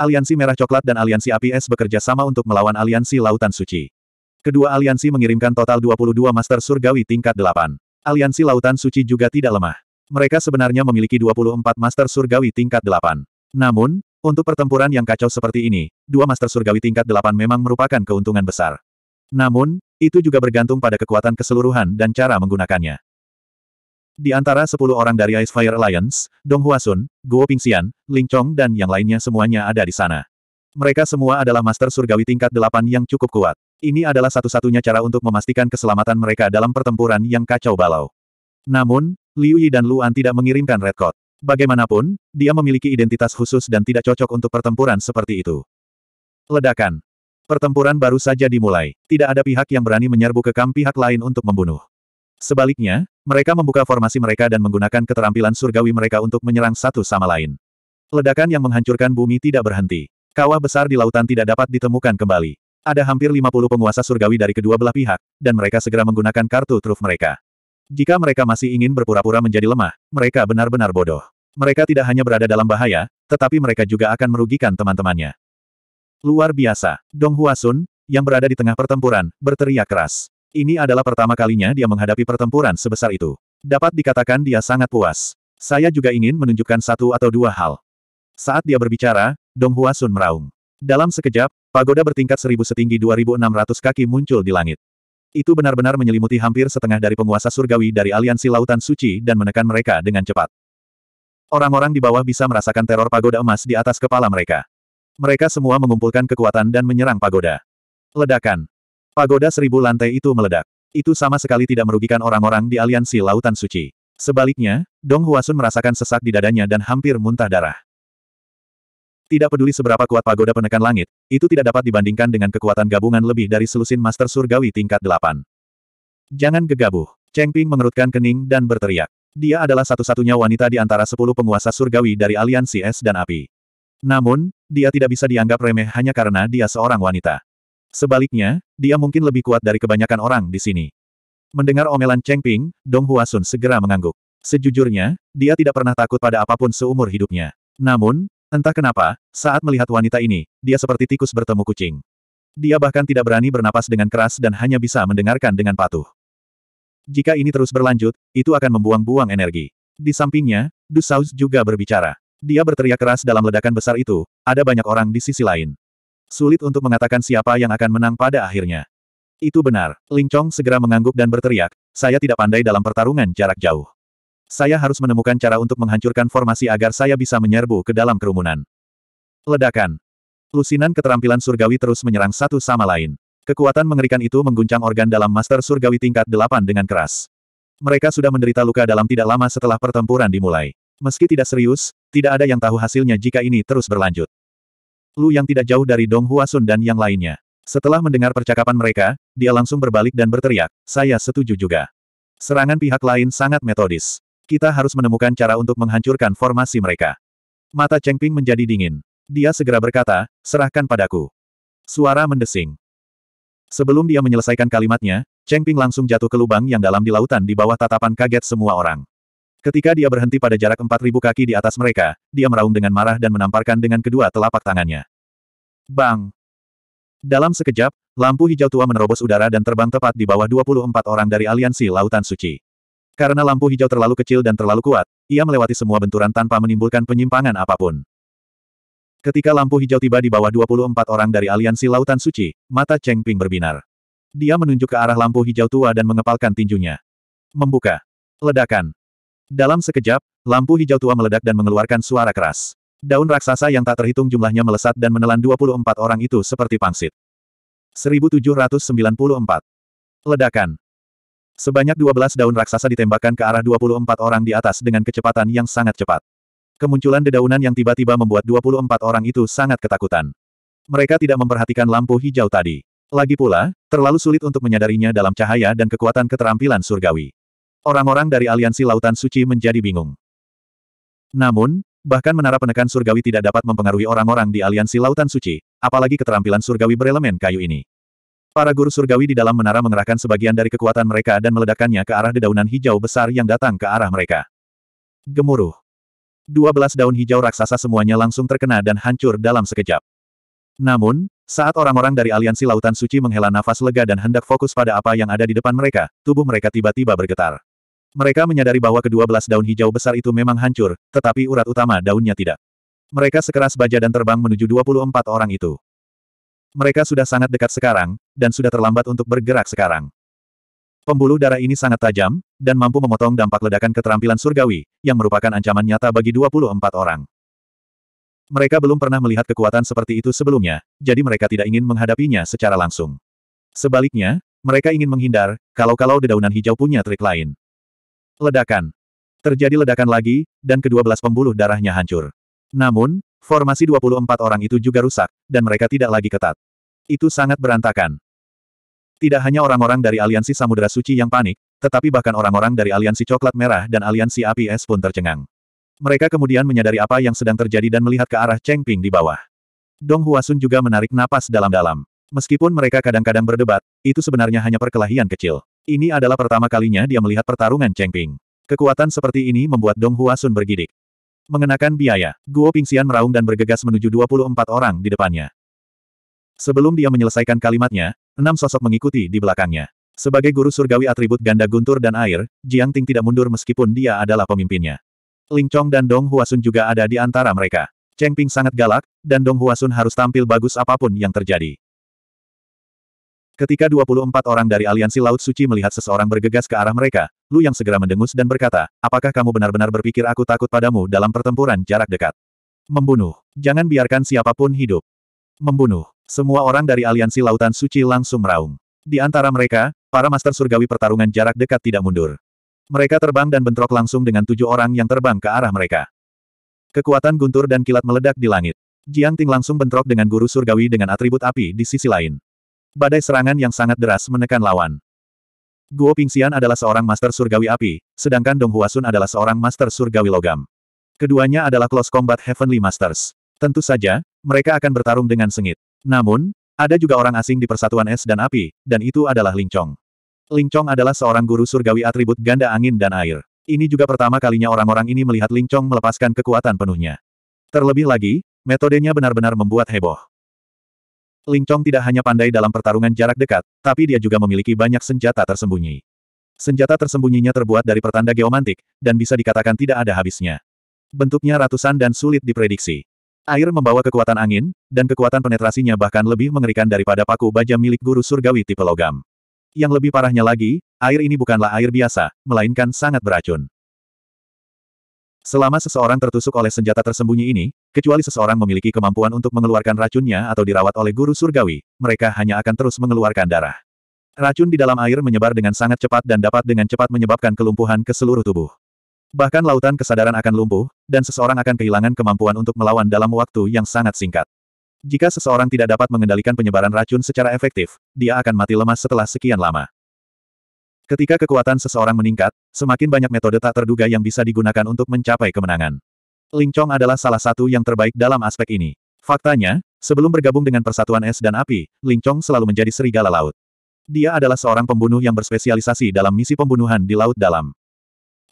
Aliansi Merah Coklat dan Aliansi APS bekerja sama untuk melawan Aliansi Lautan Suci. Kedua aliansi mengirimkan total 22 Master Surgawi tingkat 8. Aliansi Lautan Suci juga tidak lemah. Mereka sebenarnya memiliki 24 Master Surgawi tingkat 8. Namun, untuk pertempuran yang kacau seperti ini, dua Master Surgawi tingkat 8 memang merupakan keuntungan besar. Namun, itu juga bergantung pada kekuatan keseluruhan dan cara menggunakannya. Di antara 10 orang dari Ice Fire Alliance, Dong Huasun, Guo Pingxian, Ling Chong dan yang lainnya semuanya ada di sana. Mereka semua adalah Master Surgawi tingkat 8 yang cukup kuat. Ini adalah satu-satunya cara untuk memastikan keselamatan mereka dalam pertempuran yang kacau balau. Namun, Liu Yi dan Luan tidak mengirimkan Red Coat. Bagaimanapun, dia memiliki identitas khusus dan tidak cocok untuk pertempuran seperti itu. Ledakan. Pertempuran baru saja dimulai. Tidak ada pihak yang berani menyerbu ke kamp pihak lain untuk membunuh. Sebaliknya, mereka membuka formasi mereka dan menggunakan keterampilan surgawi mereka untuk menyerang satu sama lain. Ledakan yang menghancurkan bumi tidak berhenti. Kawah besar di lautan tidak dapat ditemukan kembali. Ada hampir 50 penguasa surgawi dari kedua belah pihak, dan mereka segera menggunakan kartu truf mereka. Jika mereka masih ingin berpura-pura menjadi lemah, mereka benar-benar bodoh. Mereka tidak hanya berada dalam bahaya, tetapi mereka juga akan merugikan teman-temannya. Luar biasa, Dong Huasun, yang berada di tengah pertempuran, berteriak keras. Ini adalah pertama kalinya dia menghadapi pertempuran sebesar itu. Dapat dikatakan dia sangat puas. Saya juga ingin menunjukkan satu atau dua hal. Saat dia berbicara, Dong Huasun meraung. Dalam sekejap, pagoda bertingkat seribu setinggi 2.600 kaki muncul di langit. Itu benar-benar menyelimuti hampir setengah dari penguasa surgawi dari aliansi lautan suci dan menekan mereka dengan cepat. Orang-orang di bawah bisa merasakan teror pagoda emas di atas kepala mereka. Mereka semua mengumpulkan kekuatan dan menyerang pagoda. Ledakan. Pagoda seribu lantai itu meledak. Itu sama sekali tidak merugikan orang-orang di aliansi lautan suci. Sebaliknya, Dong Huasun merasakan sesak di dadanya dan hampir muntah darah. Tidak peduli seberapa kuat pagoda penekan langit, itu tidak dapat dibandingkan dengan kekuatan gabungan lebih dari selusin master surgawi tingkat delapan. Jangan gegabuh, Cheng Ping mengerutkan kening dan berteriak. Dia adalah satu-satunya wanita di antara sepuluh penguasa surgawi dari aliansi es dan api. Namun, dia tidak bisa dianggap remeh hanya karena dia seorang wanita. Sebaliknya, dia mungkin lebih kuat dari kebanyakan orang di sini. Mendengar omelan Cheng Ping, Dong Huasun segera mengangguk. Sejujurnya, dia tidak pernah takut pada apapun seumur hidupnya. Namun, Entah kenapa, saat melihat wanita ini, dia seperti tikus bertemu kucing. Dia bahkan tidak berani bernapas dengan keras dan hanya bisa mendengarkan dengan patuh. Jika ini terus berlanjut, itu akan membuang-buang energi. Di sampingnya, Dusaus juga berbicara. Dia berteriak keras dalam ledakan besar itu, ada banyak orang di sisi lain. Sulit untuk mengatakan siapa yang akan menang pada akhirnya. Itu benar, Ling Chong segera mengangguk dan berteriak, saya tidak pandai dalam pertarungan jarak jauh. Saya harus menemukan cara untuk menghancurkan formasi agar saya bisa menyerbu ke dalam kerumunan. Ledakan. Lusinan keterampilan surgawi terus menyerang satu sama lain. Kekuatan mengerikan itu mengguncang organ dalam master surgawi tingkat delapan dengan keras. Mereka sudah menderita luka dalam tidak lama setelah pertempuran dimulai. Meski tidak serius, tidak ada yang tahu hasilnya jika ini terus berlanjut. Lu yang tidak jauh dari Dong Huasun dan yang lainnya. Setelah mendengar percakapan mereka, dia langsung berbalik dan berteriak, saya setuju juga. Serangan pihak lain sangat metodis. Kita harus menemukan cara untuk menghancurkan formasi mereka. Mata Cheng Ping menjadi dingin. Dia segera berkata, serahkan padaku. Suara mendesing. Sebelum dia menyelesaikan kalimatnya, Cheng Ping langsung jatuh ke lubang yang dalam di lautan di bawah tatapan kaget semua orang. Ketika dia berhenti pada jarak 4.000 kaki di atas mereka, dia meraung dengan marah dan menamparkan dengan kedua telapak tangannya. Bang! Dalam sekejap, lampu hijau tua menerobos udara dan terbang tepat di bawah 24 orang dari aliansi Lautan Suci. Karena lampu hijau terlalu kecil dan terlalu kuat, ia melewati semua benturan tanpa menimbulkan penyimpangan apapun. Ketika lampu hijau tiba di bawah 24 orang dari aliansi Lautan Suci, mata Cheng Ping berbinar. Dia menunjuk ke arah lampu hijau tua dan mengepalkan tinjunya. Membuka. Ledakan. Dalam sekejap, lampu hijau tua meledak dan mengeluarkan suara keras. Daun raksasa yang tak terhitung jumlahnya melesat dan menelan 24 orang itu seperti pangsit. 1794. Ledakan. Sebanyak 12 daun raksasa ditembakkan ke arah 24 orang di atas dengan kecepatan yang sangat cepat. Kemunculan dedaunan yang tiba-tiba membuat 24 orang itu sangat ketakutan. Mereka tidak memperhatikan lampu hijau tadi. Lagi pula, terlalu sulit untuk menyadarinya dalam cahaya dan kekuatan keterampilan surgawi. Orang-orang dari Aliansi Lautan Suci menjadi bingung. Namun, bahkan menara penekan surgawi tidak dapat mempengaruhi orang-orang di Aliansi Lautan Suci, apalagi keterampilan surgawi berelemen kayu ini. Para guru surgawi di dalam menara mengerahkan sebagian dari kekuatan mereka dan meledakkannya ke arah dedaunan hijau besar yang datang ke arah mereka. Gemuruh. Dua belas daun hijau raksasa semuanya langsung terkena dan hancur dalam sekejap. Namun, saat orang-orang dari Aliansi Lautan Suci menghela nafas lega dan hendak fokus pada apa yang ada di depan mereka, tubuh mereka tiba-tiba bergetar. Mereka menyadari bahwa kedua belas daun hijau besar itu memang hancur, tetapi urat utama daunnya tidak. Mereka sekeras baja dan terbang menuju 24 orang itu. Mereka sudah sangat dekat sekarang, dan sudah terlambat untuk bergerak sekarang. Pembuluh darah ini sangat tajam, dan mampu memotong dampak ledakan keterampilan surgawi, yang merupakan ancaman nyata bagi 24 orang. Mereka belum pernah melihat kekuatan seperti itu sebelumnya, jadi mereka tidak ingin menghadapinya secara langsung. Sebaliknya, mereka ingin menghindar, kalau-kalau dedaunan hijau punya trik lain. Ledakan. Terjadi ledakan lagi, dan kedua belas pembuluh darahnya hancur. Namun, Formasi 24 orang itu juga rusak, dan mereka tidak lagi ketat. Itu sangat berantakan. Tidak hanya orang-orang dari Aliansi Samudera Suci yang panik, tetapi bahkan orang-orang dari Aliansi Coklat Merah dan Aliansi APS pun tercengang. Mereka kemudian menyadari apa yang sedang terjadi dan melihat ke arah Cheng Ping di bawah. Dong Huasun juga menarik napas dalam-dalam. Meskipun mereka kadang-kadang berdebat, itu sebenarnya hanya perkelahian kecil. Ini adalah pertama kalinya dia melihat pertarungan Cheng Ping. Kekuatan seperti ini membuat Dong Huasun bergidik. Mengenakan biaya, Guo Pingxian meraung dan bergegas menuju 24 orang di depannya. Sebelum dia menyelesaikan kalimatnya, enam sosok mengikuti di belakangnya. Sebagai guru surgawi atribut ganda guntur dan air, Jiang Ting tidak mundur meskipun dia adalah pemimpinnya. Ling Chong dan Dong Huasun juga ada di antara mereka. Cheng Ping sangat galak, dan Dong Huasun harus tampil bagus apapun yang terjadi. Ketika 24 orang dari Aliansi Laut Suci melihat seseorang bergegas ke arah mereka, Lu yang segera mendengus dan berkata, apakah kamu benar-benar berpikir aku takut padamu dalam pertempuran jarak dekat? Membunuh. Jangan biarkan siapapun hidup. Membunuh. Semua orang dari Aliansi Lautan Suci langsung meraung. Di antara mereka, para Master Surgawi pertarungan jarak dekat tidak mundur. Mereka terbang dan bentrok langsung dengan tujuh orang yang terbang ke arah mereka. Kekuatan guntur dan kilat meledak di langit. Jiang Ting langsung bentrok dengan guru surgawi dengan atribut api di sisi lain. Badai serangan yang sangat deras menekan lawan. Guo Pingxian adalah seorang master surgawi api, sedangkan Dong Huasun adalah seorang master surgawi logam. Keduanya adalah close combat heavenly masters. Tentu saja, mereka akan bertarung dengan sengit. Namun, ada juga orang asing di persatuan es dan api, dan itu adalah Ling Chong. Ling Chong adalah seorang guru surgawi atribut ganda angin dan air. Ini juga pertama kalinya orang-orang ini melihat Ling Chong melepaskan kekuatan penuhnya. Terlebih lagi, metodenya benar-benar membuat heboh. Ling Tong tidak hanya pandai dalam pertarungan jarak dekat, tapi dia juga memiliki banyak senjata tersembunyi. Senjata tersembunyinya terbuat dari pertanda geomantik, dan bisa dikatakan tidak ada habisnya. Bentuknya ratusan dan sulit diprediksi. Air membawa kekuatan angin, dan kekuatan penetrasinya bahkan lebih mengerikan daripada paku baja milik guru surgawi tipe logam. Yang lebih parahnya lagi, air ini bukanlah air biasa, melainkan sangat beracun. Selama seseorang tertusuk oleh senjata tersembunyi ini, kecuali seseorang memiliki kemampuan untuk mengeluarkan racunnya atau dirawat oleh guru surgawi, mereka hanya akan terus mengeluarkan darah. Racun di dalam air menyebar dengan sangat cepat dan dapat dengan cepat menyebabkan kelumpuhan ke seluruh tubuh. Bahkan lautan kesadaran akan lumpuh, dan seseorang akan kehilangan kemampuan untuk melawan dalam waktu yang sangat singkat. Jika seseorang tidak dapat mengendalikan penyebaran racun secara efektif, dia akan mati lemas setelah sekian lama. Ketika kekuatan seseorang meningkat, semakin banyak metode tak terduga yang bisa digunakan untuk mencapai kemenangan. Ling Chong adalah salah satu yang terbaik dalam aspek ini. Faktanya, sebelum bergabung dengan Persatuan Es dan Api, Ling Chong selalu menjadi serigala laut. Dia adalah seorang pembunuh yang berspesialisasi dalam misi pembunuhan di Laut Dalam.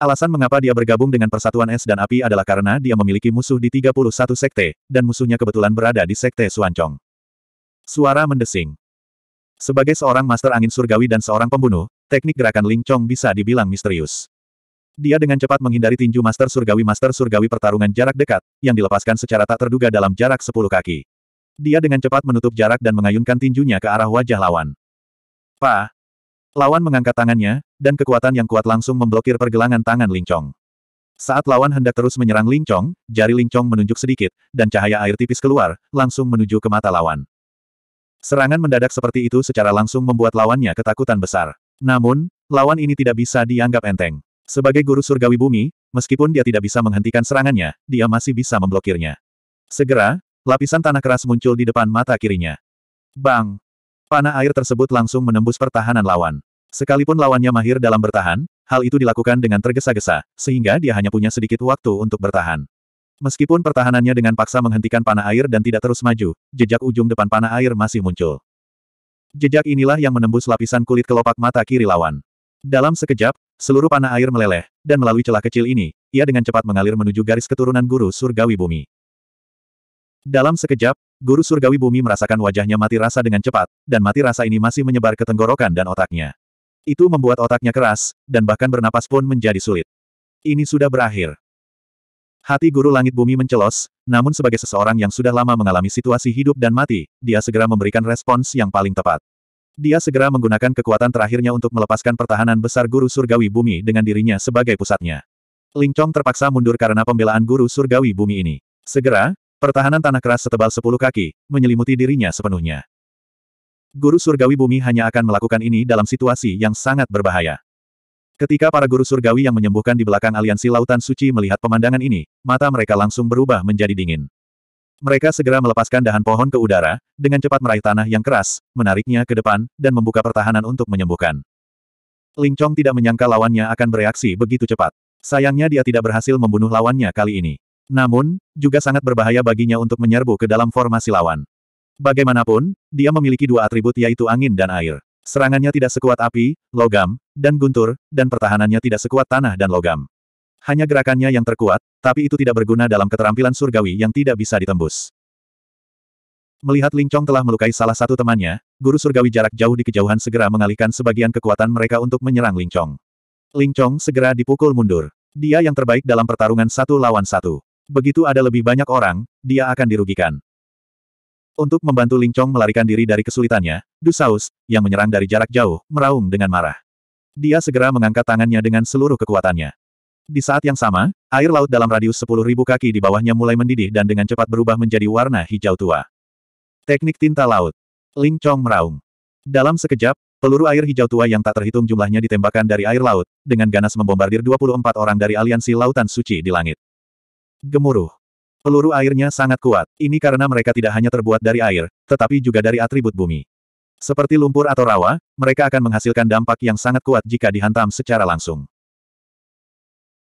Alasan mengapa dia bergabung dengan Persatuan Es dan Api adalah karena dia memiliki musuh di 31 sekte, dan musuhnya kebetulan berada di sekte Suancong. Suara mendesing. Sebagai seorang master angin surgawi dan seorang pembunuh, teknik gerakan Ling Chong bisa dibilang misterius. Dia dengan cepat menghindari tinju Master Surgawi Master Surgawi pertarungan jarak dekat, yang dilepaskan secara tak terduga dalam jarak sepuluh kaki. Dia dengan cepat menutup jarak dan mengayunkan tinjunya ke arah wajah lawan. Pa! Lawan mengangkat tangannya, dan kekuatan yang kuat langsung memblokir pergelangan tangan Ling Chong. Saat lawan hendak terus menyerang Ling Chong, jari Ling Chong menunjuk sedikit, dan cahaya air tipis keluar, langsung menuju ke mata lawan. Serangan mendadak seperti itu secara langsung membuat lawannya ketakutan besar. Namun, lawan ini tidak bisa dianggap enteng. Sebagai guru surgawi bumi, meskipun dia tidak bisa menghentikan serangannya, dia masih bisa memblokirnya. Segera, lapisan tanah keras muncul di depan mata kirinya. Bang! Panah air tersebut langsung menembus pertahanan lawan. Sekalipun lawannya mahir dalam bertahan, hal itu dilakukan dengan tergesa-gesa, sehingga dia hanya punya sedikit waktu untuk bertahan. Meskipun pertahanannya dengan paksa menghentikan panah air dan tidak terus maju, jejak ujung depan panah air masih muncul. Jejak inilah yang menembus lapisan kulit kelopak mata kiri lawan. Dalam sekejap, seluruh panah air meleleh, dan melalui celah kecil ini, ia dengan cepat mengalir menuju garis keturunan guru surgawi bumi. Dalam sekejap, guru surgawi bumi merasakan wajahnya mati rasa dengan cepat, dan mati rasa ini masih menyebar ke tenggorokan dan otaknya. Itu membuat otaknya keras, dan bahkan bernapas pun menjadi sulit. Ini sudah berakhir. Hati guru langit bumi mencelos, namun sebagai seseorang yang sudah lama mengalami situasi hidup dan mati, dia segera memberikan respons yang paling tepat. Dia segera menggunakan kekuatan terakhirnya untuk melepaskan pertahanan besar guru surgawi bumi dengan dirinya sebagai pusatnya. Ling Chong terpaksa mundur karena pembelaan guru surgawi bumi ini. Segera, pertahanan tanah keras setebal sepuluh kaki, menyelimuti dirinya sepenuhnya. Guru surgawi bumi hanya akan melakukan ini dalam situasi yang sangat berbahaya. Ketika para guru surgawi yang menyembuhkan di belakang aliansi lautan suci melihat pemandangan ini, mata mereka langsung berubah menjadi dingin. Mereka segera melepaskan dahan pohon ke udara, dengan cepat meraih tanah yang keras, menariknya ke depan, dan membuka pertahanan untuk menyembuhkan. Ling Chong tidak menyangka lawannya akan bereaksi begitu cepat. Sayangnya dia tidak berhasil membunuh lawannya kali ini. Namun, juga sangat berbahaya baginya untuk menyerbu ke dalam formasi lawan. Bagaimanapun, dia memiliki dua atribut yaitu angin dan air. Serangannya tidak sekuat api, logam, dan guntur, dan pertahanannya tidak sekuat tanah dan logam. Hanya gerakannya yang terkuat, tapi itu tidak berguna dalam keterampilan surgawi yang tidak bisa ditembus. Melihat Ling Chong telah melukai salah satu temannya, guru surgawi jarak jauh di kejauhan segera mengalihkan sebagian kekuatan mereka untuk menyerang Ling Chong. Ling Chong segera dipukul mundur. Dia yang terbaik dalam pertarungan satu lawan satu. Begitu ada lebih banyak orang, dia akan dirugikan. Untuk membantu Ling Chong melarikan diri dari kesulitannya, Dusaus, yang menyerang dari jarak jauh, meraung dengan marah. Dia segera mengangkat tangannya dengan seluruh kekuatannya. Di saat yang sama, air laut dalam radius 10.000 kaki di bawahnya mulai mendidih dan dengan cepat berubah menjadi warna hijau tua. Teknik tinta laut. Ling Chong meraung. Dalam sekejap, peluru air hijau tua yang tak terhitung jumlahnya ditembakkan dari air laut, dengan ganas membombardir 24 orang dari aliansi Lautan Suci di langit. Gemuruh. Peluru airnya sangat kuat. Ini karena mereka tidak hanya terbuat dari air, tetapi juga dari atribut bumi. Seperti lumpur atau rawa, mereka akan menghasilkan dampak yang sangat kuat jika dihantam secara langsung.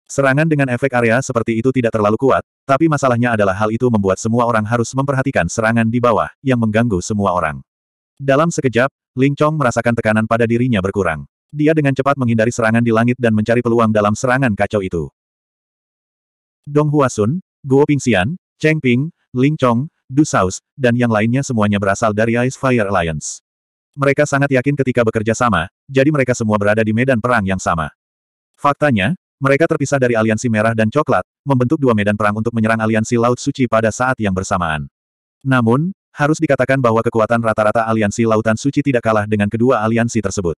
Serangan dengan efek area seperti itu tidak terlalu kuat, tapi masalahnya adalah hal itu membuat semua orang harus memperhatikan serangan di bawah, yang mengganggu semua orang. Dalam sekejap, Ling Chong merasakan tekanan pada dirinya berkurang. Dia dengan cepat menghindari serangan di langit dan mencari peluang dalam serangan kacau itu. Dong Huasun, Guo Pingxian, Cheng Ping, Ling Chong, Du Saus, dan yang lainnya semuanya berasal dari Ice Fire Alliance. Mereka sangat yakin ketika bekerja sama, jadi mereka semua berada di medan perang yang sama. Faktanya, mereka terpisah dari aliansi merah dan coklat, membentuk dua medan perang untuk menyerang aliansi Laut Suci pada saat yang bersamaan. Namun, harus dikatakan bahwa kekuatan rata-rata aliansi Lautan Suci tidak kalah dengan kedua aliansi tersebut.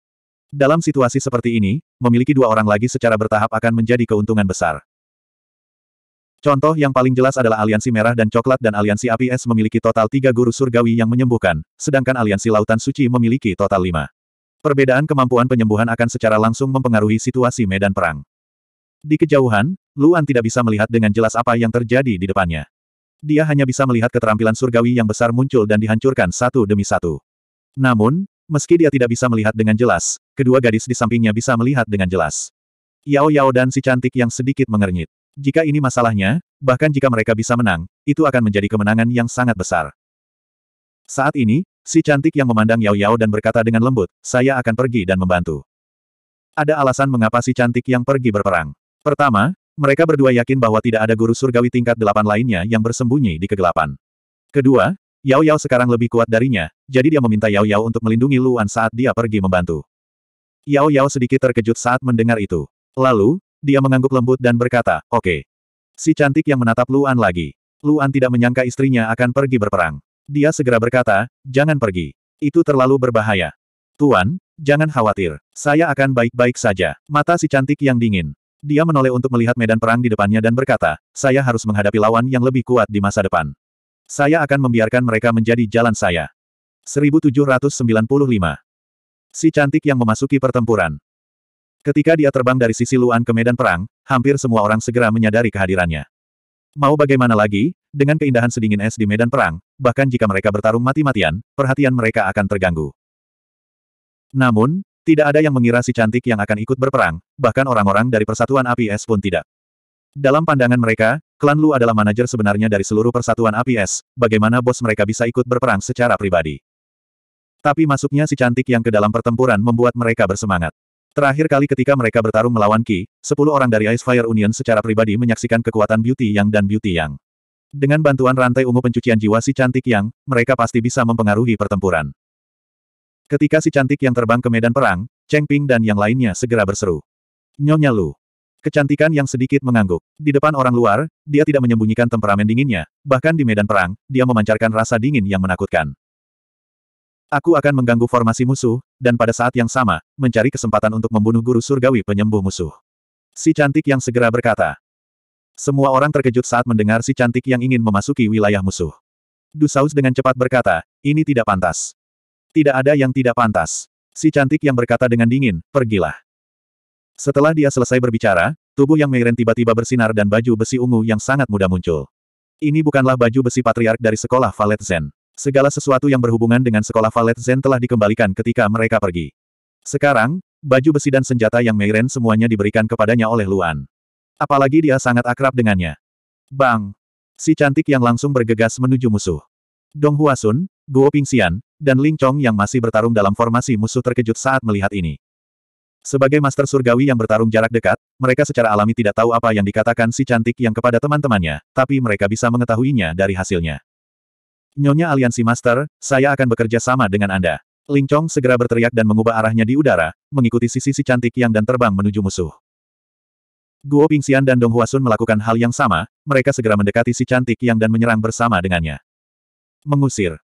Dalam situasi seperti ini, memiliki dua orang lagi secara bertahap akan menjadi keuntungan besar. Contoh yang paling jelas adalah Aliansi Merah dan Coklat dan Aliansi Api Es memiliki total tiga guru surgawi yang menyembuhkan, sedangkan Aliansi Lautan Suci memiliki total lima. Perbedaan kemampuan penyembuhan akan secara langsung mempengaruhi situasi medan perang. Di kejauhan, Luan tidak bisa melihat dengan jelas apa yang terjadi di depannya. Dia hanya bisa melihat keterampilan surgawi yang besar muncul dan dihancurkan satu demi satu. Namun, meski dia tidak bisa melihat dengan jelas, kedua gadis di sampingnya bisa melihat dengan jelas. Yao Yao dan si cantik yang sedikit mengernyit. Jika ini masalahnya, bahkan jika mereka bisa menang, itu akan menjadi kemenangan yang sangat besar. Saat ini, si cantik yang memandang Yao Yao dan berkata dengan lembut, saya akan pergi dan membantu. Ada alasan mengapa si cantik yang pergi berperang. Pertama, mereka berdua yakin bahwa tidak ada guru surgawi tingkat delapan lainnya yang bersembunyi di kegelapan. Kedua, Yao Yao sekarang lebih kuat darinya, jadi dia meminta Yao Yao untuk melindungi Luan saat dia pergi membantu. Yao Yao sedikit terkejut saat mendengar itu. Lalu, dia mengangguk lembut dan berkata, oke. Okay. Si cantik yang menatap Luan lagi. Luan tidak menyangka istrinya akan pergi berperang. Dia segera berkata, jangan pergi. Itu terlalu berbahaya. Tuan, jangan khawatir. Saya akan baik-baik saja. Mata si cantik yang dingin. Dia menoleh untuk melihat medan perang di depannya dan berkata, saya harus menghadapi lawan yang lebih kuat di masa depan. Saya akan membiarkan mereka menjadi jalan saya. 1795 Si cantik yang memasuki pertempuran. Ketika dia terbang dari sisi Luan ke medan perang, hampir semua orang segera menyadari kehadirannya. Mau bagaimana lagi, dengan keindahan sedingin es di medan perang, bahkan jika mereka bertarung mati-matian, perhatian mereka akan terganggu. Namun, tidak ada yang mengira si cantik yang akan ikut berperang, bahkan orang-orang dari Persatuan Api Es pun tidak. Dalam pandangan mereka, klan Lu adalah manajer sebenarnya dari seluruh Persatuan Api Es, bagaimana bos mereka bisa ikut berperang secara pribadi. Tapi masuknya si cantik yang ke dalam pertempuran membuat mereka bersemangat. Terakhir kali ketika mereka bertarung melawan Ki, sepuluh orang dari Ice Fire Union secara pribadi menyaksikan kekuatan Beauty Yang dan Beauty Yang. Dengan bantuan rantai ungu pencucian jiwa si cantik Yang, mereka pasti bisa mempengaruhi pertempuran. Ketika si cantik yang terbang ke medan perang, Cheng Ping dan yang lainnya segera berseru. Nyonya Lu. Kecantikan yang sedikit mengangguk. Di depan orang luar, dia tidak menyembunyikan temperamen dinginnya, bahkan di medan perang, dia memancarkan rasa dingin yang menakutkan. Aku akan mengganggu formasi musuh, dan pada saat yang sama, mencari kesempatan untuk membunuh guru surgawi penyembuh musuh. Si cantik yang segera berkata. Semua orang terkejut saat mendengar si cantik yang ingin memasuki wilayah musuh. Dusaus dengan cepat berkata, ini tidak pantas. Tidak ada yang tidak pantas. Si cantik yang berkata dengan dingin, pergilah. Setelah dia selesai berbicara, tubuh yang Meiren tiba-tiba bersinar dan baju besi ungu yang sangat mudah muncul. Ini bukanlah baju besi patriark dari sekolah Valet Zen. Segala sesuatu yang berhubungan dengan sekolah Valet Zen telah dikembalikan ketika mereka pergi. Sekarang, baju besi dan senjata yang Meiren semuanya diberikan kepadanya oleh Luan. Apalagi dia sangat akrab dengannya. Bang! Si cantik yang langsung bergegas menuju musuh. Dong Huasun, Guo Pingxian, dan Ling Chong yang masih bertarung dalam formasi musuh terkejut saat melihat ini. Sebagai master surgawi yang bertarung jarak dekat, mereka secara alami tidak tahu apa yang dikatakan si cantik yang kepada teman-temannya, tapi mereka bisa mengetahuinya dari hasilnya. Nyonya Aliansi Master, saya akan bekerja sama dengan Anda. Ling Chong segera berteriak dan mengubah arahnya di udara, mengikuti sisi-sisi cantik yang dan terbang menuju musuh. Guo Pingxian dan Dong Huasun melakukan hal yang sama, mereka segera mendekati si cantik yang dan menyerang bersama dengannya. Mengusir.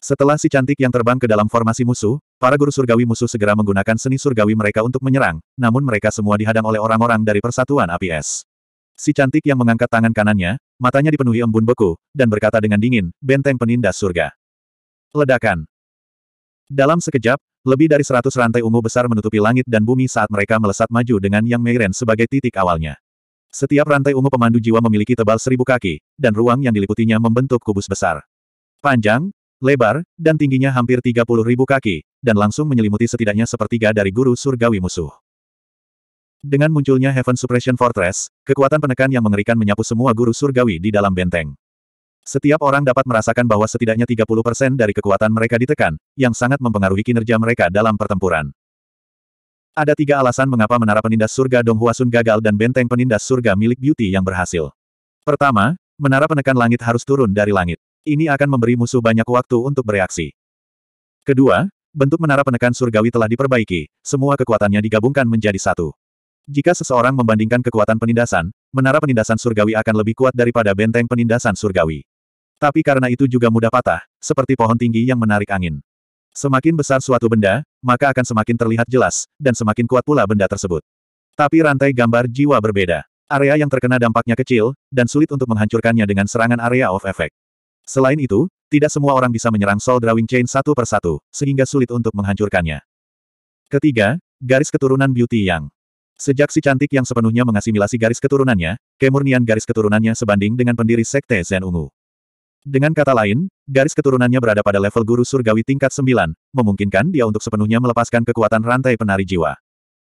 Setelah si cantik yang terbang ke dalam formasi musuh, para guru surgawi musuh segera menggunakan seni surgawi mereka untuk menyerang, namun mereka semua dihadang oleh orang-orang dari Persatuan APS. Si cantik yang mengangkat tangan kanannya, matanya dipenuhi embun beku, dan berkata dengan dingin, benteng penindas surga. Ledakan. Dalam sekejap, lebih dari seratus rantai ungu besar menutupi langit dan bumi saat mereka melesat maju dengan Yang Meiren sebagai titik awalnya. Setiap rantai ungu pemandu jiwa memiliki tebal seribu kaki, dan ruang yang diliputinya membentuk kubus besar. Panjang, lebar, dan tingginya hampir tiga puluh ribu kaki, dan langsung menyelimuti setidaknya sepertiga dari guru surgawi musuh. Dengan munculnya Heaven Suppression Fortress, kekuatan penekan yang mengerikan menyapu semua guru surgawi di dalam benteng. Setiap orang dapat merasakan bahwa setidaknya 30% dari kekuatan mereka ditekan, yang sangat mempengaruhi kinerja mereka dalam pertempuran. Ada tiga alasan mengapa menara penindas surga Donghuasun gagal dan benteng penindas surga milik Beauty yang berhasil. Pertama, menara penekan langit harus turun dari langit. Ini akan memberi musuh banyak waktu untuk bereaksi. Kedua, bentuk menara penekan surgawi telah diperbaiki, semua kekuatannya digabungkan menjadi satu. Jika seseorang membandingkan kekuatan penindasan, menara penindasan surgawi akan lebih kuat daripada benteng penindasan surgawi. Tapi karena itu juga mudah patah, seperti pohon tinggi yang menarik angin. Semakin besar suatu benda, maka akan semakin terlihat jelas, dan semakin kuat pula benda tersebut. Tapi rantai gambar jiwa berbeda. Area yang terkena dampaknya kecil, dan sulit untuk menghancurkannya dengan serangan area of effect. Selain itu, tidak semua orang bisa menyerang Soul Drawing Chain satu persatu, sehingga sulit untuk menghancurkannya. Ketiga, garis keturunan Beauty Yang. Sejak si cantik yang sepenuhnya mengasimilasi garis keturunannya, kemurnian garis keturunannya sebanding dengan pendiri Sekte Zen Ungu. Dengan kata lain, garis keturunannya berada pada level guru surgawi tingkat 9, memungkinkan dia untuk sepenuhnya melepaskan kekuatan rantai penari jiwa.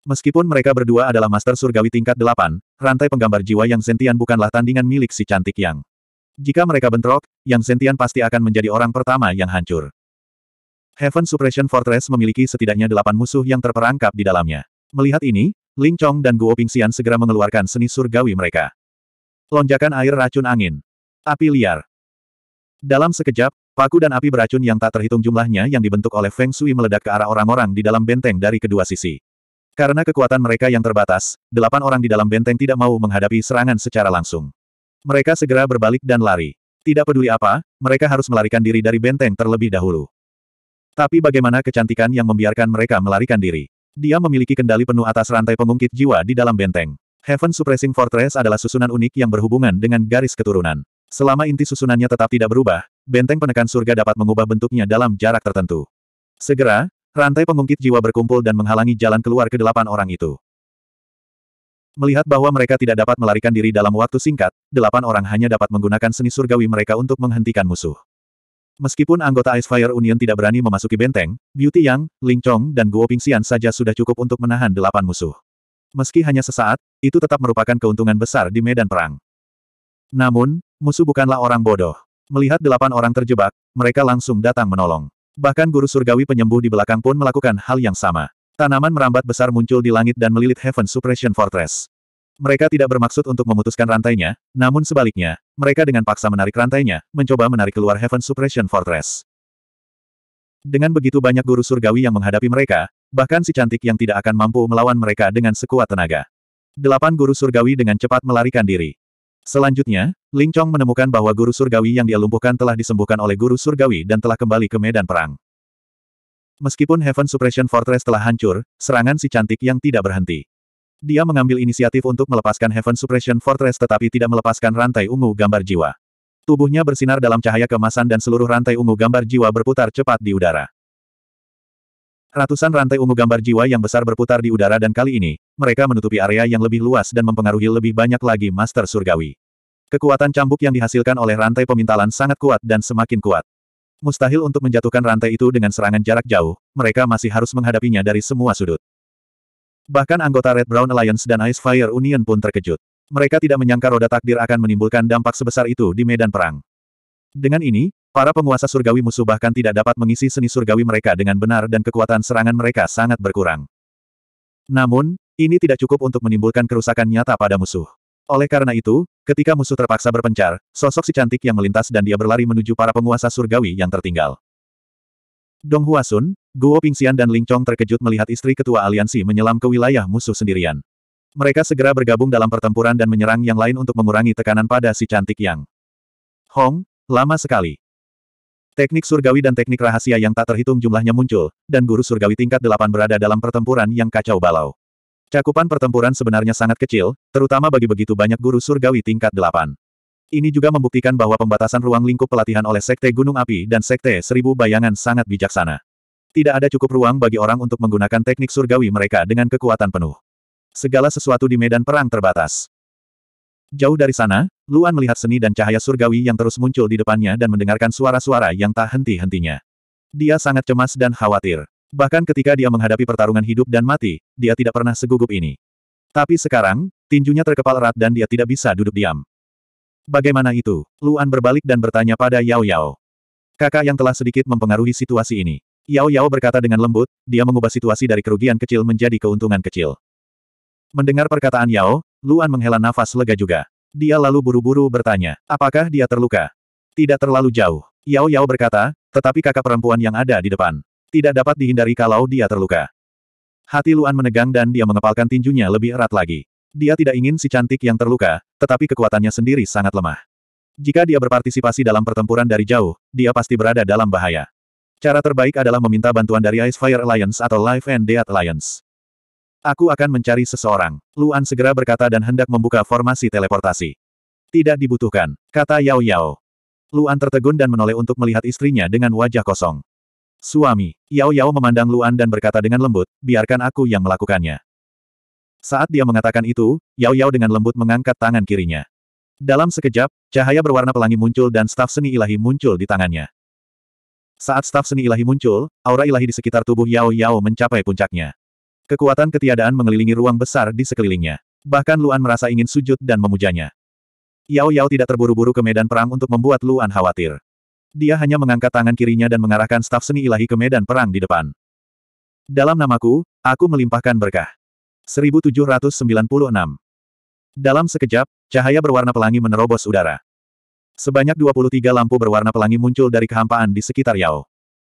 Meskipun mereka berdua adalah master surgawi tingkat 8, rantai penggambar jiwa yang Sentian bukanlah tandingan milik si cantik yang. Jika mereka bentrok, yang Sentian pasti akan menjadi orang pertama yang hancur. Heaven Suppression Fortress memiliki setidaknya delapan musuh yang terperangkap di dalamnya. Melihat ini, Ling Chong dan Guo Pingxian segera mengeluarkan seni surgawi mereka. Lonjakan air racun angin. Api liar. Dalam sekejap, paku dan api beracun yang tak terhitung jumlahnya yang dibentuk oleh Feng Shui meledak ke arah orang-orang di dalam benteng dari kedua sisi. Karena kekuatan mereka yang terbatas, delapan orang di dalam benteng tidak mau menghadapi serangan secara langsung. Mereka segera berbalik dan lari. Tidak peduli apa, mereka harus melarikan diri dari benteng terlebih dahulu. Tapi bagaimana kecantikan yang membiarkan mereka melarikan diri? Dia memiliki kendali penuh atas rantai pengungkit jiwa di dalam benteng. Heaven Suppressing Fortress adalah susunan unik yang berhubungan dengan garis keturunan. Selama inti susunannya tetap tidak berubah, benteng penekan surga dapat mengubah bentuknya dalam jarak tertentu. Segera, rantai pengungkit jiwa berkumpul dan menghalangi jalan keluar ke Delapan orang itu. Melihat bahwa mereka tidak dapat melarikan diri dalam waktu singkat, delapan orang hanya dapat menggunakan seni surgawi mereka untuk menghentikan musuh. Meskipun anggota Ice Fire Union tidak berani memasuki benteng, Beauty Yang, Ling Chong dan Guo Pingxian saja sudah cukup untuk menahan delapan musuh. Meski hanya sesaat, itu tetap merupakan keuntungan besar di medan perang. Namun, musuh bukanlah orang bodoh. Melihat delapan orang terjebak, mereka langsung datang menolong. Bahkan guru surgawi penyembuh di belakang pun melakukan hal yang sama. Tanaman merambat besar muncul di langit dan melilit Heaven Suppression Fortress. Mereka tidak bermaksud untuk memutuskan rantainya, namun sebaliknya, mereka dengan paksa menarik rantainya, mencoba menarik keluar Heaven Suppression Fortress. Dengan begitu banyak guru surgawi yang menghadapi mereka, bahkan si cantik yang tidak akan mampu melawan mereka dengan sekuat tenaga. Delapan guru surgawi dengan cepat melarikan diri. Selanjutnya, Ling Chong menemukan bahwa guru surgawi yang dia lumpuhkan telah disembuhkan oleh guru surgawi dan telah kembali ke medan perang. Meskipun Heaven Suppression Fortress telah hancur, serangan si cantik yang tidak berhenti. Dia mengambil inisiatif untuk melepaskan Heaven Suppression Fortress tetapi tidak melepaskan rantai ungu gambar jiwa. Tubuhnya bersinar dalam cahaya kemasan dan seluruh rantai ungu gambar jiwa berputar cepat di udara. Ratusan rantai ungu gambar jiwa yang besar berputar di udara dan kali ini, mereka menutupi area yang lebih luas dan mempengaruhi lebih banyak lagi Master Surgawi. Kekuatan cambuk yang dihasilkan oleh rantai pemintalan sangat kuat dan semakin kuat. Mustahil untuk menjatuhkan rantai itu dengan serangan jarak jauh, mereka masih harus menghadapinya dari semua sudut. Bahkan anggota Red Brown Alliance dan Ice Fire Union pun terkejut. Mereka tidak menyangka roda takdir akan menimbulkan dampak sebesar itu di medan perang. Dengan ini, para penguasa surgawi musuh bahkan tidak dapat mengisi seni surgawi mereka dengan benar dan kekuatan serangan mereka sangat berkurang. Namun, ini tidak cukup untuk menimbulkan kerusakan nyata pada musuh. Oleh karena itu, ketika musuh terpaksa berpencar, sosok si cantik yang melintas dan dia berlari menuju para penguasa surgawi yang tertinggal. Dong Huasun, Guo Pingxian dan Ling Chong terkejut melihat istri ketua aliansi menyelam ke wilayah musuh sendirian. Mereka segera bergabung dalam pertempuran dan menyerang yang lain untuk mengurangi tekanan pada si cantik yang. Hong, lama sekali. Teknik surgawi dan teknik rahasia yang tak terhitung jumlahnya muncul, dan guru surgawi tingkat delapan berada dalam pertempuran yang kacau balau. Cakupan pertempuran sebenarnya sangat kecil, terutama bagi begitu banyak guru surgawi tingkat delapan. Ini juga membuktikan bahwa pembatasan ruang lingkup pelatihan oleh Sekte Gunung Api dan Sekte Seribu Bayangan sangat bijaksana. Tidak ada cukup ruang bagi orang untuk menggunakan teknik surgawi mereka dengan kekuatan penuh. Segala sesuatu di medan perang terbatas. Jauh dari sana, Luan melihat seni dan cahaya surgawi yang terus muncul di depannya dan mendengarkan suara-suara yang tak henti-hentinya. Dia sangat cemas dan khawatir. Bahkan ketika dia menghadapi pertarungan hidup dan mati, dia tidak pernah segugup ini. Tapi sekarang, tinjunya terkepal erat dan dia tidak bisa duduk diam. Bagaimana itu? Luan berbalik dan bertanya pada Yao Yao. Kakak yang telah sedikit mempengaruhi situasi ini. Yao Yao berkata dengan lembut, dia mengubah situasi dari kerugian kecil menjadi keuntungan kecil. Mendengar perkataan Yao, Luan menghela nafas lega juga. Dia lalu buru-buru bertanya, apakah dia terluka? Tidak terlalu jauh. Yao Yao berkata, tetapi kakak perempuan yang ada di depan. Tidak dapat dihindari kalau dia terluka. Hati Luan menegang dan dia mengepalkan tinjunya lebih erat lagi. Dia tidak ingin si cantik yang terluka, tetapi kekuatannya sendiri sangat lemah. Jika dia berpartisipasi dalam pertempuran dari jauh, dia pasti berada dalam bahaya. Cara terbaik adalah meminta bantuan dari Ice Fire Alliance atau Life and Death Alliance. Aku akan mencari seseorang. Luan segera berkata dan hendak membuka formasi teleportasi. Tidak dibutuhkan, kata Yao Yao. Luan tertegun dan menoleh untuk melihat istrinya dengan wajah kosong. Suami, Yao Yao memandang Luan dan berkata dengan lembut, biarkan aku yang melakukannya. Saat dia mengatakan itu, Yao Yao dengan lembut mengangkat tangan kirinya. Dalam sekejap, cahaya berwarna pelangi muncul dan staf seni ilahi muncul di tangannya. Saat staf seni ilahi muncul, aura ilahi di sekitar tubuh Yao Yao mencapai puncaknya. Kekuatan ketiadaan mengelilingi ruang besar di sekelilingnya. Bahkan Luan merasa ingin sujud dan memujanya. Yao Yao tidak terburu-buru ke medan perang untuk membuat Luan khawatir. Dia hanya mengangkat tangan kirinya dan mengarahkan staf seni ilahi ke medan perang di depan. Dalam namaku, aku melimpahkan berkah. 1796. Dalam sekejap, cahaya berwarna pelangi menerobos udara. Sebanyak 23 lampu berwarna pelangi muncul dari kehampaan di sekitar Yao.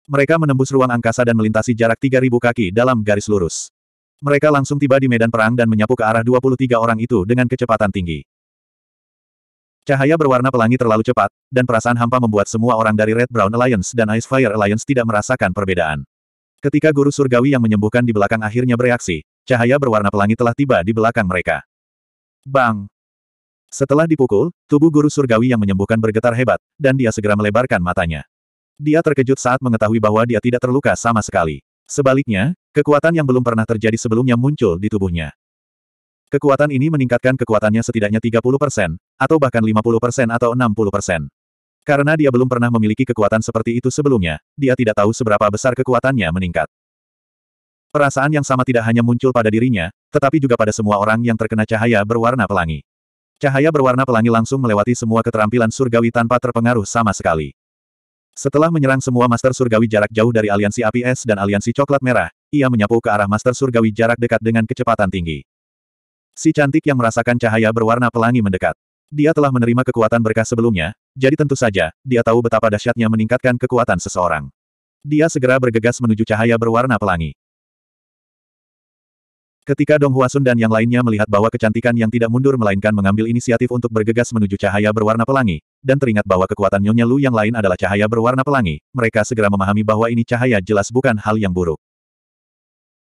Mereka menembus ruang angkasa dan melintasi jarak 3.000 kaki dalam garis lurus. Mereka langsung tiba di medan perang dan menyapu ke arah 23 orang itu dengan kecepatan tinggi. Cahaya berwarna pelangi terlalu cepat, dan perasaan hampa membuat semua orang dari Red Brown Alliance dan Ice Fire Alliance tidak merasakan perbedaan. Ketika guru surgawi yang menyembuhkan di belakang akhirnya bereaksi, cahaya berwarna pelangi telah tiba di belakang mereka. Bang! Setelah dipukul, tubuh guru surgawi yang menyembuhkan bergetar hebat, dan dia segera melebarkan matanya. Dia terkejut saat mengetahui bahwa dia tidak terluka sama sekali. Sebaliknya, kekuatan yang belum pernah terjadi sebelumnya muncul di tubuhnya. Kekuatan ini meningkatkan kekuatannya setidaknya 30%, atau bahkan 50% atau 60%. Karena dia belum pernah memiliki kekuatan seperti itu sebelumnya, dia tidak tahu seberapa besar kekuatannya meningkat. Perasaan yang sama tidak hanya muncul pada dirinya, tetapi juga pada semua orang yang terkena cahaya berwarna pelangi. Cahaya berwarna pelangi langsung melewati semua keterampilan surgawi tanpa terpengaruh sama sekali. Setelah menyerang semua Master Surgawi jarak jauh dari Aliansi Api Es dan Aliansi Coklat Merah, ia menyapu ke arah Master Surgawi jarak dekat dengan kecepatan tinggi. Si cantik yang merasakan cahaya berwarna pelangi mendekat. Dia telah menerima kekuatan berkah sebelumnya, jadi tentu saja, dia tahu betapa dahsyatnya meningkatkan kekuatan seseorang. Dia segera bergegas menuju cahaya berwarna pelangi. Ketika Dong Huasun dan yang lainnya melihat bahwa kecantikan yang tidak mundur melainkan mengambil inisiatif untuk bergegas menuju cahaya berwarna pelangi, dan teringat bahwa kekuatan Nyonya Lu yang lain adalah cahaya berwarna pelangi, mereka segera memahami bahwa ini cahaya jelas bukan hal yang buruk.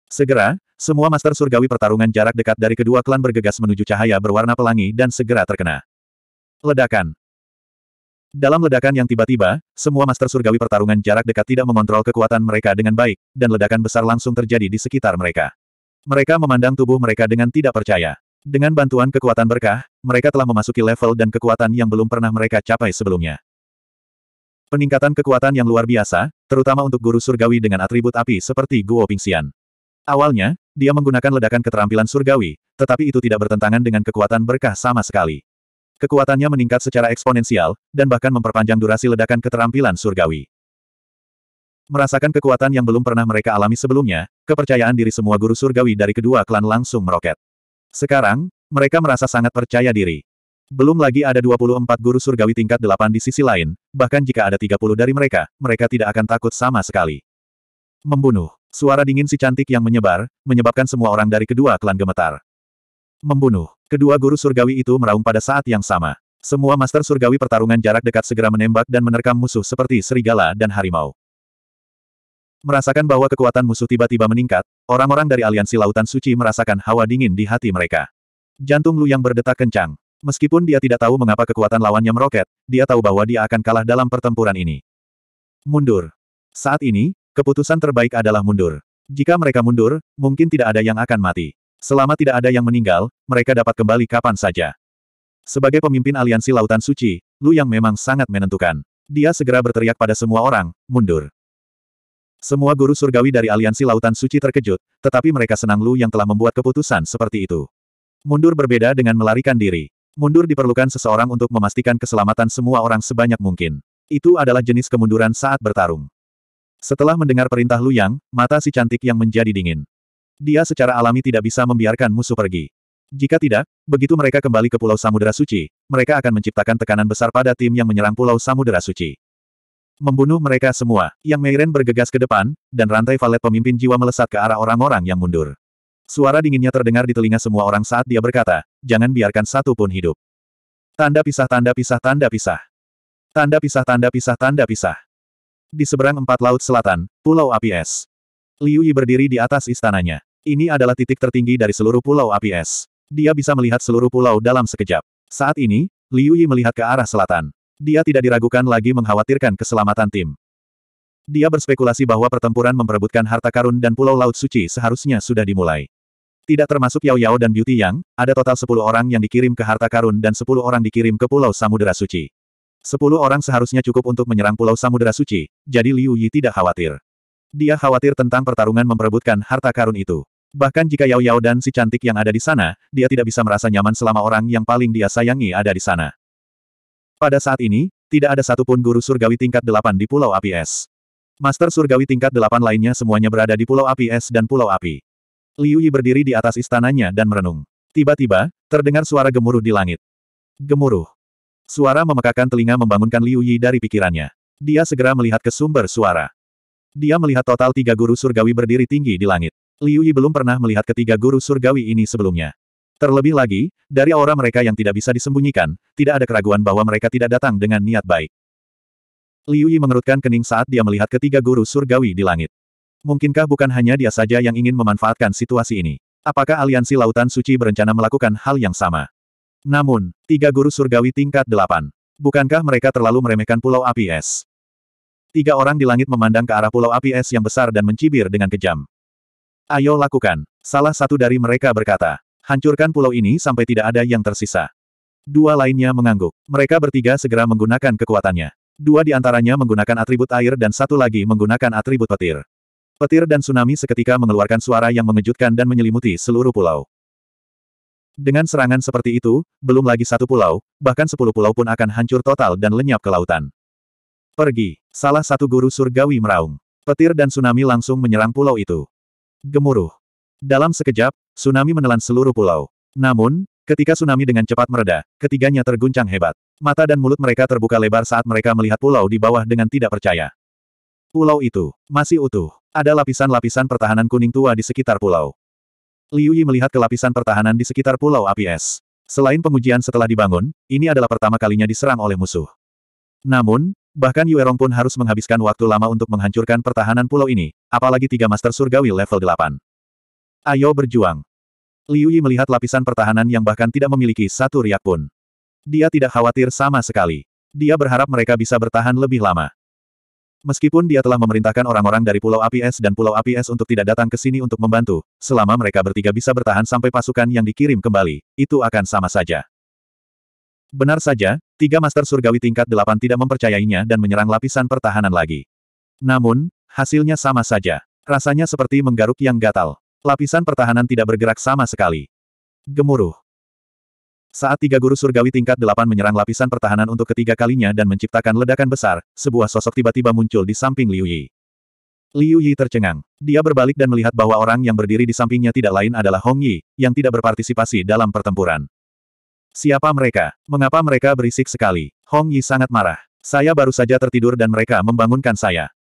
Segera, semua master surgawi pertarungan jarak dekat dari kedua klan bergegas menuju cahaya berwarna pelangi dan segera terkena. Ledakan Dalam ledakan yang tiba-tiba, semua master surgawi pertarungan jarak dekat tidak mengontrol kekuatan mereka dengan baik, dan ledakan besar langsung terjadi di sekitar mereka. Mereka memandang tubuh mereka dengan tidak percaya. Dengan bantuan kekuatan berkah, mereka telah memasuki level dan kekuatan yang belum pernah mereka capai sebelumnya. Peningkatan kekuatan yang luar biasa, terutama untuk guru surgawi dengan atribut api seperti Guo Pingxian. Awalnya, dia menggunakan ledakan keterampilan surgawi, tetapi itu tidak bertentangan dengan kekuatan berkah sama sekali. Kekuatannya meningkat secara eksponensial, dan bahkan memperpanjang durasi ledakan keterampilan surgawi. Merasakan kekuatan yang belum pernah mereka alami sebelumnya, Kepercayaan diri semua guru surgawi dari kedua klan langsung meroket. Sekarang, mereka merasa sangat percaya diri. Belum lagi ada 24 guru surgawi tingkat 8 di sisi lain, bahkan jika ada 30 dari mereka, mereka tidak akan takut sama sekali. Membunuh. Suara dingin si cantik yang menyebar, menyebabkan semua orang dari kedua klan gemetar. Membunuh. Kedua guru surgawi itu meraung pada saat yang sama. Semua master surgawi pertarungan jarak dekat segera menembak dan menerkam musuh seperti serigala dan harimau. Merasakan bahwa kekuatan musuh tiba-tiba meningkat, orang-orang dari Aliansi Lautan Suci merasakan hawa dingin di hati mereka. Jantung Lu yang berdetak kencang. Meskipun dia tidak tahu mengapa kekuatan lawannya meroket, dia tahu bahwa dia akan kalah dalam pertempuran ini. Mundur. Saat ini, keputusan terbaik adalah mundur. Jika mereka mundur, mungkin tidak ada yang akan mati. Selama tidak ada yang meninggal, mereka dapat kembali kapan saja. Sebagai pemimpin aliansi Lautan Suci, Lu Yang memang sangat menentukan. Dia segera berteriak pada semua orang, mundur. Semua guru surgawi dari Aliansi Lautan Suci terkejut, tetapi mereka senang Lu yang telah membuat keputusan seperti itu. Mundur berbeda dengan melarikan diri. Mundur diperlukan seseorang untuk memastikan keselamatan semua orang sebanyak mungkin. Itu adalah jenis kemunduran saat bertarung. Setelah mendengar perintah Lu Yang, mata si cantik yang menjadi dingin. Dia secara alami tidak bisa membiarkan musuh pergi. Jika tidak, begitu mereka kembali ke Pulau Samudera Suci, mereka akan menciptakan tekanan besar pada tim yang menyerang Pulau Samudera Suci. Membunuh mereka semua, Yang Meiren bergegas ke depan, dan rantai valet pemimpin jiwa melesat ke arah orang-orang yang mundur. Suara dinginnya terdengar di telinga semua orang saat dia berkata, jangan biarkan satu pun hidup. Tanda pisah tanda pisah tanda pisah. Tanda pisah tanda pisah tanda pisah. Di seberang empat laut selatan, Pulau Api Es. Liu Yi berdiri di atas istananya. Ini adalah titik tertinggi dari seluruh Pulau Api Es. Dia bisa melihat seluruh pulau dalam sekejap. Saat ini, Liu Yi melihat ke arah selatan. Dia tidak diragukan lagi mengkhawatirkan keselamatan tim. Dia berspekulasi bahwa pertempuran memperebutkan harta karun dan pulau laut suci seharusnya sudah dimulai. Tidak termasuk Yao Yao dan Beauty Yang, ada total 10 orang yang dikirim ke harta karun dan 10 orang dikirim ke pulau Samudera Suci. 10 orang seharusnya cukup untuk menyerang pulau Samudera Suci, jadi Liu Yi tidak khawatir. Dia khawatir tentang pertarungan memperebutkan harta karun itu. Bahkan jika Yao Yao dan si cantik yang ada di sana, dia tidak bisa merasa nyaman selama orang yang paling dia sayangi ada di sana. Pada saat ini, tidak ada satupun guru surgawi tingkat delapan di Pulau Api Es. Master surgawi tingkat delapan lainnya semuanya berada di Pulau Api Es dan Pulau Api. Liu Yi berdiri di atas istananya dan merenung. Tiba-tiba, terdengar suara gemuruh di langit. Gemuruh. Suara memekakan telinga membangunkan Liu Yi dari pikirannya. Dia segera melihat ke sumber suara. Dia melihat total tiga guru surgawi berdiri tinggi di langit. Liu Yi belum pernah melihat ketiga guru surgawi ini sebelumnya. Terlebih lagi, dari aura mereka yang tidak bisa disembunyikan, tidak ada keraguan bahwa mereka tidak datang dengan niat baik. Liu Yi mengerutkan kening saat dia melihat ketiga guru surgawi di langit. Mungkinkah bukan hanya dia saja yang ingin memanfaatkan situasi ini? Apakah aliansi Lautan Suci berencana melakukan hal yang sama? Namun, tiga guru surgawi tingkat delapan. Bukankah mereka terlalu meremehkan Pulau Api Es? Tiga orang di langit memandang ke arah Pulau Api Es yang besar dan mencibir dengan kejam. Ayo lakukan, salah satu dari mereka berkata. Hancurkan pulau ini sampai tidak ada yang tersisa. Dua lainnya mengangguk. Mereka bertiga segera menggunakan kekuatannya. Dua di antaranya menggunakan atribut air dan satu lagi menggunakan atribut petir. Petir dan tsunami seketika mengeluarkan suara yang mengejutkan dan menyelimuti seluruh pulau. Dengan serangan seperti itu, belum lagi satu pulau, bahkan sepuluh pulau pun akan hancur total dan lenyap ke lautan. Pergi, salah satu guru surgawi meraung. Petir dan tsunami langsung menyerang pulau itu. Gemuruh. Dalam sekejap, tsunami menelan seluruh pulau. Namun, ketika tsunami dengan cepat mereda, ketiganya terguncang hebat. Mata dan mulut mereka terbuka lebar saat mereka melihat pulau di bawah dengan tidak percaya. Pulau itu masih utuh. Ada lapisan-lapisan pertahanan kuning tua di sekitar pulau. Liu Yi melihat ke lapisan pertahanan di sekitar pulau api es. Selain pengujian setelah dibangun, ini adalah pertama kalinya diserang oleh musuh. Namun, bahkan Yuerong pun harus menghabiskan waktu lama untuk menghancurkan pertahanan pulau ini, apalagi tiga master surgawi level 8. Ayo berjuang. Liu Yi melihat lapisan pertahanan yang bahkan tidak memiliki satu riak pun. Dia tidak khawatir sama sekali. Dia berharap mereka bisa bertahan lebih lama. Meskipun dia telah memerintahkan orang-orang dari Pulau Api Es dan Pulau Api Es untuk tidak datang ke sini untuk membantu, selama mereka bertiga bisa bertahan sampai pasukan yang dikirim kembali, itu akan sama saja. Benar saja, tiga Master Surgawi tingkat delapan tidak mempercayainya dan menyerang lapisan pertahanan lagi. Namun, hasilnya sama saja. Rasanya seperti menggaruk yang gatal. Lapisan pertahanan tidak bergerak sama sekali. Gemuruh. Saat tiga guru surgawi tingkat delapan menyerang lapisan pertahanan untuk ketiga kalinya dan menciptakan ledakan besar, sebuah sosok tiba-tiba muncul di samping Liu Yi. Liu Yi tercengang. Dia berbalik dan melihat bahwa orang yang berdiri di sampingnya tidak lain adalah Hong Yi, yang tidak berpartisipasi dalam pertempuran. Siapa mereka? Mengapa mereka berisik sekali? Hong Yi sangat marah. Saya baru saja tertidur dan mereka membangunkan saya.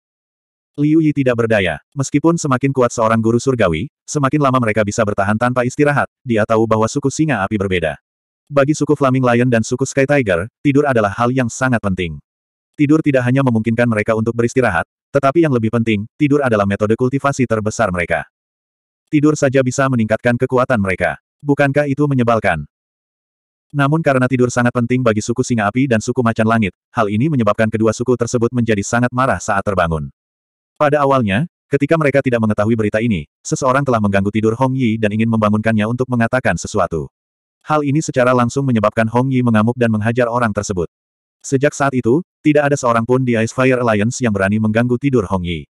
Liu Yi tidak berdaya. Meskipun semakin kuat seorang guru surgawi, semakin lama mereka bisa bertahan tanpa istirahat, dia tahu bahwa suku singa api berbeda. Bagi suku Flaming Lion dan suku Sky Tiger, tidur adalah hal yang sangat penting. Tidur tidak hanya memungkinkan mereka untuk beristirahat, tetapi yang lebih penting, tidur adalah metode kultivasi terbesar mereka. Tidur saja bisa meningkatkan kekuatan mereka. Bukankah itu menyebalkan? Namun karena tidur sangat penting bagi suku singa api dan suku macan langit, hal ini menyebabkan kedua suku tersebut menjadi sangat marah saat terbangun. Pada awalnya, ketika mereka tidak mengetahui berita ini, seseorang telah mengganggu tidur Hong Yi dan ingin membangunkannya untuk mengatakan sesuatu. Hal ini secara langsung menyebabkan Hong Yi mengamuk dan menghajar orang tersebut. Sejak saat itu, tidak ada seorang pun di Ice Fire Alliance yang berani mengganggu tidur Hong Yi.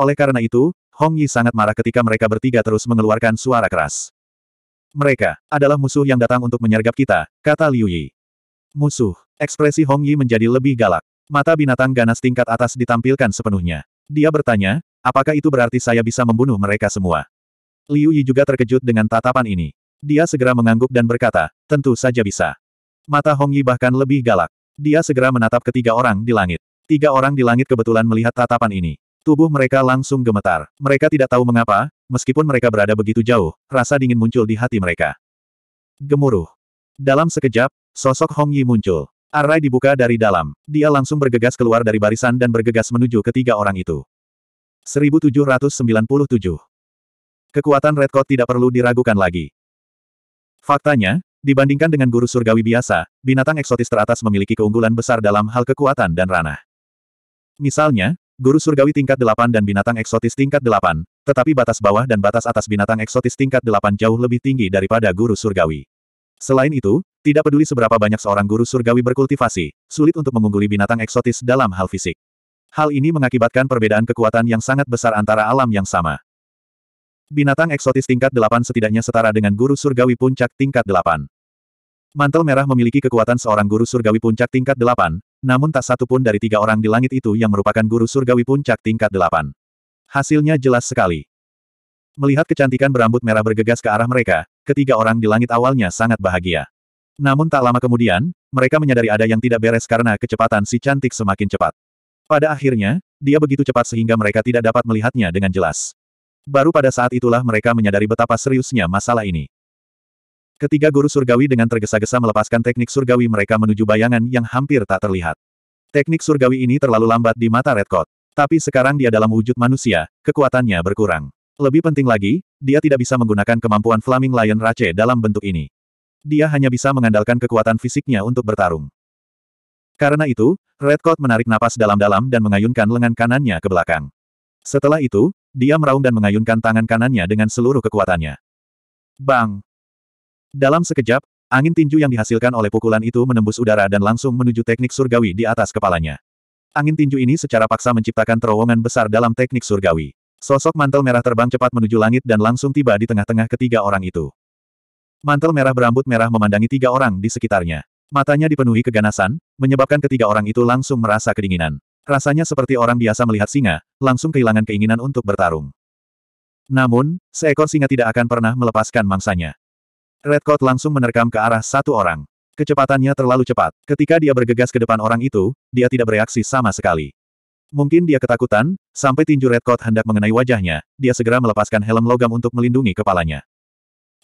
Oleh karena itu, Hong Yi sangat marah ketika mereka bertiga terus mengeluarkan suara keras. Mereka adalah musuh yang datang untuk menyergap kita, kata Liu Yi. Musuh, ekspresi Hong Yi menjadi lebih galak. Mata binatang ganas tingkat atas ditampilkan sepenuhnya. Dia bertanya, apakah itu berarti saya bisa membunuh mereka semua? Liu Yi juga terkejut dengan tatapan ini. Dia segera mengangguk dan berkata, tentu saja bisa. Mata Hong Yi bahkan lebih galak. Dia segera menatap ketiga orang di langit. Tiga orang di langit kebetulan melihat tatapan ini. Tubuh mereka langsung gemetar. Mereka tidak tahu mengapa, meskipun mereka berada begitu jauh, rasa dingin muncul di hati mereka. Gemuruh. Dalam sekejap, sosok Hong Yi muncul. Arai dibuka dari dalam. Dia langsung bergegas keluar dari barisan dan bergegas menuju ketiga orang itu. 1797 Kekuatan Red Coat tidak perlu diragukan lagi. Faktanya, dibandingkan dengan guru surgawi biasa, binatang eksotis teratas memiliki keunggulan besar dalam hal kekuatan dan ranah. Misalnya, guru surgawi tingkat 8 dan binatang eksotis tingkat 8, tetapi batas bawah dan batas atas binatang eksotis tingkat 8 jauh lebih tinggi daripada guru surgawi. Selain itu, tidak peduli seberapa banyak seorang guru surgawi berkultivasi, sulit untuk mengungguli binatang eksotis dalam hal fisik. Hal ini mengakibatkan perbedaan kekuatan yang sangat besar antara alam yang sama. Binatang eksotis tingkat 8 setidaknya setara dengan guru surgawi puncak tingkat 8. Mantel merah memiliki kekuatan seorang guru surgawi puncak tingkat 8, namun tak satu pun dari tiga orang di langit itu yang merupakan guru surgawi puncak tingkat 8. Hasilnya jelas sekali. Melihat kecantikan berambut merah bergegas ke arah mereka, ketiga orang di langit awalnya sangat bahagia. Namun tak lama kemudian, mereka menyadari ada yang tidak beres karena kecepatan si cantik semakin cepat. Pada akhirnya, dia begitu cepat sehingga mereka tidak dapat melihatnya dengan jelas. Baru pada saat itulah mereka menyadari betapa seriusnya masalah ini. Ketiga guru surgawi dengan tergesa-gesa melepaskan teknik surgawi mereka menuju bayangan yang hampir tak terlihat. Teknik surgawi ini terlalu lambat di mata Red Redcoat. Tapi sekarang dia dalam wujud manusia, kekuatannya berkurang. Lebih penting lagi, dia tidak bisa menggunakan kemampuan Flaming Lion Rache dalam bentuk ini dia hanya bisa mengandalkan kekuatan fisiknya untuk bertarung. Karena itu, Redcoat menarik napas dalam-dalam dan mengayunkan lengan kanannya ke belakang. Setelah itu, dia meraung dan mengayunkan tangan kanannya dengan seluruh kekuatannya. Bang! Dalam sekejap, angin tinju yang dihasilkan oleh pukulan itu menembus udara dan langsung menuju teknik surgawi di atas kepalanya. Angin tinju ini secara paksa menciptakan terowongan besar dalam teknik surgawi. Sosok mantel merah terbang cepat menuju langit dan langsung tiba di tengah-tengah ketiga orang itu. Mantel merah berambut merah memandangi tiga orang di sekitarnya. Matanya dipenuhi keganasan, menyebabkan ketiga orang itu langsung merasa kedinginan. Rasanya seperti orang biasa melihat singa, langsung kehilangan keinginan untuk bertarung. Namun, seekor singa tidak akan pernah melepaskan mangsanya. Redcoat langsung menerkam ke arah satu orang. Kecepatannya terlalu cepat. Ketika dia bergegas ke depan orang itu, dia tidak bereaksi sama sekali. Mungkin dia ketakutan, sampai tinju Redcoat hendak mengenai wajahnya, dia segera melepaskan helm logam untuk melindungi kepalanya.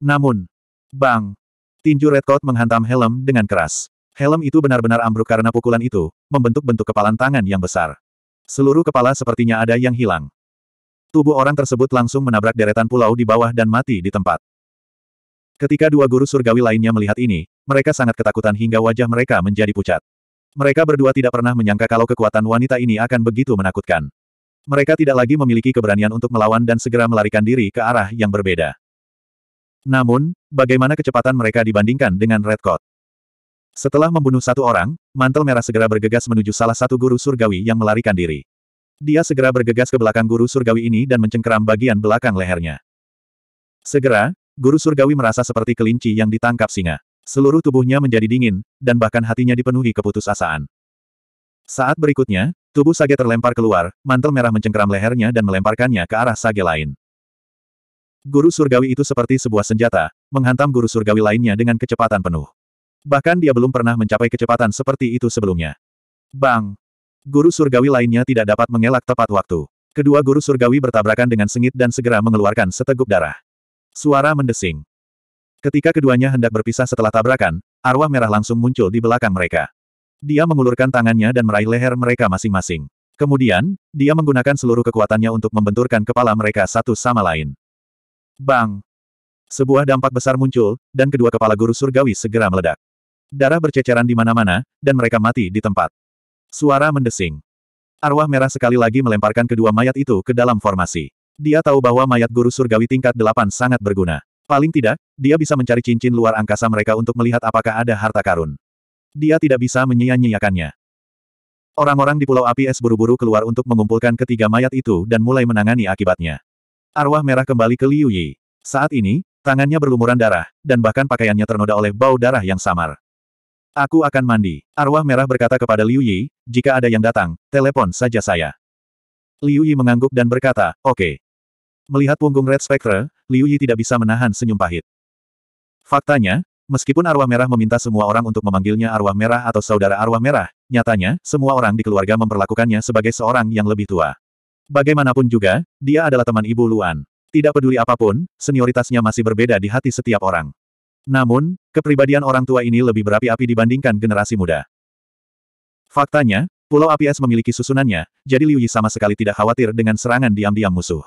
Namun, Bang! Tinju red coat menghantam helm dengan keras. Helm itu benar-benar ambruk karena pukulan itu, membentuk bentuk kepalan tangan yang besar. Seluruh kepala sepertinya ada yang hilang. Tubuh orang tersebut langsung menabrak deretan pulau di bawah dan mati di tempat. Ketika dua guru surgawi lainnya melihat ini, mereka sangat ketakutan hingga wajah mereka menjadi pucat. Mereka berdua tidak pernah menyangka kalau kekuatan wanita ini akan begitu menakutkan. Mereka tidak lagi memiliki keberanian untuk melawan dan segera melarikan diri ke arah yang berbeda. Namun, bagaimana kecepatan mereka dibandingkan dengan Red Setelah membunuh satu orang, mantel merah segera bergegas menuju salah satu guru surgawi yang melarikan diri. Dia segera bergegas ke belakang guru surgawi ini dan mencengkeram bagian belakang lehernya. Segera, guru surgawi merasa seperti kelinci yang ditangkap singa. Seluruh tubuhnya menjadi dingin, dan bahkan hatinya dipenuhi keputusasaan. Saat berikutnya, tubuh Sage terlempar keluar, mantel merah mencengkeram lehernya dan melemparkannya ke arah Sage lain guru surgawi itu seperti sebuah senjata, menghantam guru surgawi lainnya dengan kecepatan penuh. Bahkan dia belum pernah mencapai kecepatan seperti itu sebelumnya. Bang! Guru surgawi lainnya tidak dapat mengelak tepat waktu. Kedua guru surgawi bertabrakan dengan sengit dan segera mengeluarkan seteguk darah. Suara mendesing. Ketika keduanya hendak berpisah setelah tabrakan, arwah merah langsung muncul di belakang mereka. Dia mengulurkan tangannya dan meraih leher mereka masing-masing. Kemudian, dia menggunakan seluruh kekuatannya untuk membenturkan kepala mereka satu sama lain. Bang! Sebuah dampak besar muncul, dan kedua kepala guru surgawi segera meledak. Darah berceceran di mana-mana, dan mereka mati di tempat. Suara mendesing. Arwah merah sekali lagi melemparkan kedua mayat itu ke dalam formasi. Dia tahu bahwa mayat guru surgawi tingkat delapan sangat berguna. Paling tidak, dia bisa mencari cincin luar angkasa mereka untuk melihat apakah ada harta karun. Dia tidak bisa menyia-nyiakannya. Orang-orang di Pulau Api Es buru-buru keluar untuk mengumpulkan ketiga mayat itu dan mulai menangani akibatnya. Arwah merah kembali ke Liu Yi. Saat ini, tangannya berlumuran darah, dan bahkan pakaiannya ternoda oleh bau darah yang samar. Aku akan mandi. Arwah merah berkata kepada Liu Yi, jika ada yang datang, telepon saja saya. Liu Yi mengangguk dan berkata, oke. Okay. Melihat punggung Red Spectre, Liu Yi tidak bisa menahan senyum pahit. Faktanya, meskipun arwah merah meminta semua orang untuk memanggilnya arwah merah atau saudara arwah merah, nyatanya, semua orang di keluarga memperlakukannya sebagai seorang yang lebih tua. Bagaimanapun juga, dia adalah teman ibu Luan. Tidak peduli apapun, senioritasnya masih berbeda di hati setiap orang. Namun, kepribadian orang tua ini lebih berapi-api dibandingkan generasi muda. Faktanya, Pulau Api Es memiliki susunannya, jadi Liu Yi sama sekali tidak khawatir dengan serangan diam-diam musuh.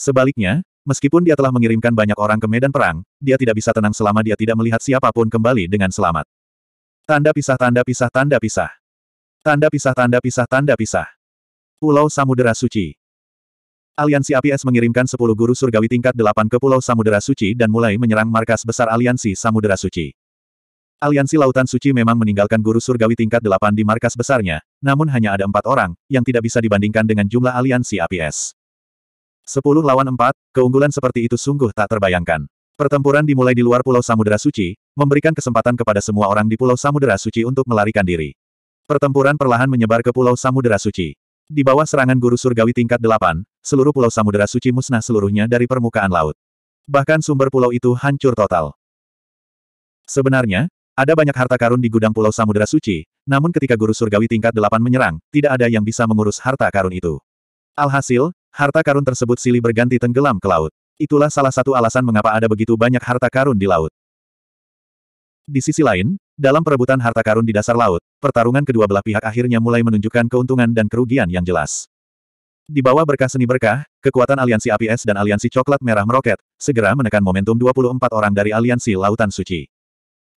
Sebaliknya, meskipun dia telah mengirimkan banyak orang ke medan perang, dia tidak bisa tenang selama dia tidak melihat siapapun kembali dengan selamat. Tanda pisah tanda pisah tanda pisah. Tanda pisah tanda pisah tanda pisah. Pulau Samudera Suci Aliansi APS mengirimkan 10 guru surgawi tingkat 8 ke Pulau Samudera Suci dan mulai menyerang markas besar Aliansi Samudera Suci. Aliansi Lautan Suci memang meninggalkan guru surgawi tingkat 8 di markas besarnya, namun hanya ada empat orang, yang tidak bisa dibandingkan dengan jumlah aliansi APS. 10 lawan 4, keunggulan seperti itu sungguh tak terbayangkan. Pertempuran dimulai di luar Pulau Samudera Suci, memberikan kesempatan kepada semua orang di Pulau Samudera Suci untuk melarikan diri. Pertempuran perlahan menyebar ke Pulau Samudera Suci. Di bawah serangan guru surgawi tingkat delapan, seluruh pulau Samudera Suci musnah seluruhnya dari permukaan laut. Bahkan sumber pulau itu hancur total. Sebenarnya, ada banyak harta karun di gudang pulau Samudera Suci, namun ketika guru surgawi tingkat delapan menyerang, tidak ada yang bisa mengurus harta karun itu. Alhasil, harta karun tersebut silih berganti tenggelam ke laut. Itulah salah satu alasan mengapa ada begitu banyak harta karun di laut. Di sisi lain, dalam perebutan harta karun di dasar laut, pertarungan kedua belah pihak akhirnya mulai menunjukkan keuntungan dan kerugian yang jelas. Di bawah berkah seni berkah, kekuatan aliansi api es dan aliansi coklat merah meroket, segera menekan momentum 24 orang dari aliansi lautan suci.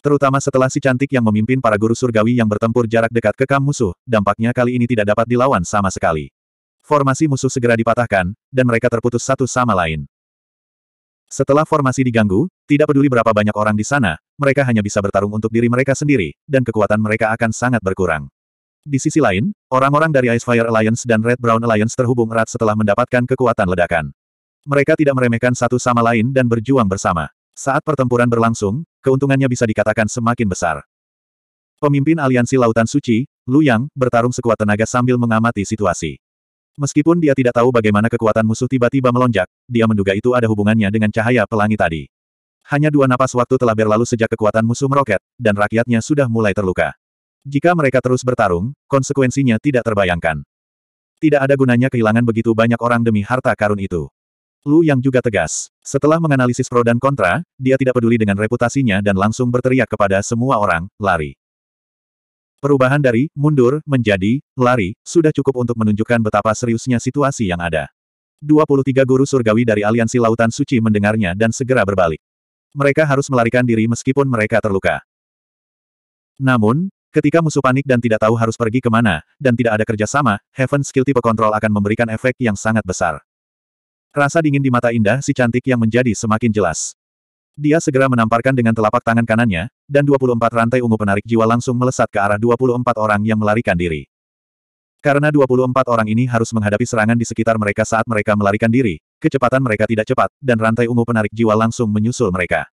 Terutama setelah si cantik yang memimpin para guru surgawi yang bertempur jarak dekat ke kam musuh, dampaknya kali ini tidak dapat dilawan sama sekali. Formasi musuh segera dipatahkan, dan mereka terputus satu sama lain. Setelah formasi diganggu, tidak peduli berapa banyak orang di sana, mereka hanya bisa bertarung untuk diri mereka sendiri, dan kekuatan mereka akan sangat berkurang. Di sisi lain, orang-orang dari Ice Fire Alliance dan Red Brown Alliance terhubung erat setelah mendapatkan kekuatan ledakan. Mereka tidak meremehkan satu sama lain dan berjuang bersama. Saat pertempuran berlangsung, keuntungannya bisa dikatakan semakin besar. Pemimpin Aliansi Lautan Suci, Lu Yang, bertarung sekuat tenaga sambil mengamati situasi. Meskipun dia tidak tahu bagaimana kekuatan musuh tiba-tiba melonjak, dia menduga itu ada hubungannya dengan cahaya pelangi tadi. Hanya dua napas waktu telah berlalu sejak kekuatan musuh meroket, dan rakyatnya sudah mulai terluka. Jika mereka terus bertarung, konsekuensinya tidak terbayangkan. Tidak ada gunanya kehilangan begitu banyak orang demi harta karun itu. Lu yang juga tegas. Setelah menganalisis pro dan kontra, dia tidak peduli dengan reputasinya dan langsung berteriak kepada semua orang, lari. Perubahan dari mundur menjadi lari sudah cukup untuk menunjukkan betapa seriusnya situasi yang ada. 23 guru surgawi dari Aliansi Lautan Suci mendengarnya dan segera berbalik. Mereka harus melarikan diri meskipun mereka terluka. Namun, ketika musuh panik dan tidak tahu harus pergi kemana, dan tidak ada kerjasama, Heaven Skill tipe kontrol akan memberikan efek yang sangat besar. Rasa dingin di mata indah si cantik yang menjadi semakin jelas. Dia segera menamparkan dengan telapak tangan kanannya, dan 24 rantai ungu penarik jiwa langsung melesat ke arah 24 orang yang melarikan diri. Karena 24 orang ini harus menghadapi serangan di sekitar mereka saat mereka melarikan diri, kecepatan mereka tidak cepat, dan rantai ungu penarik jiwa langsung menyusul mereka.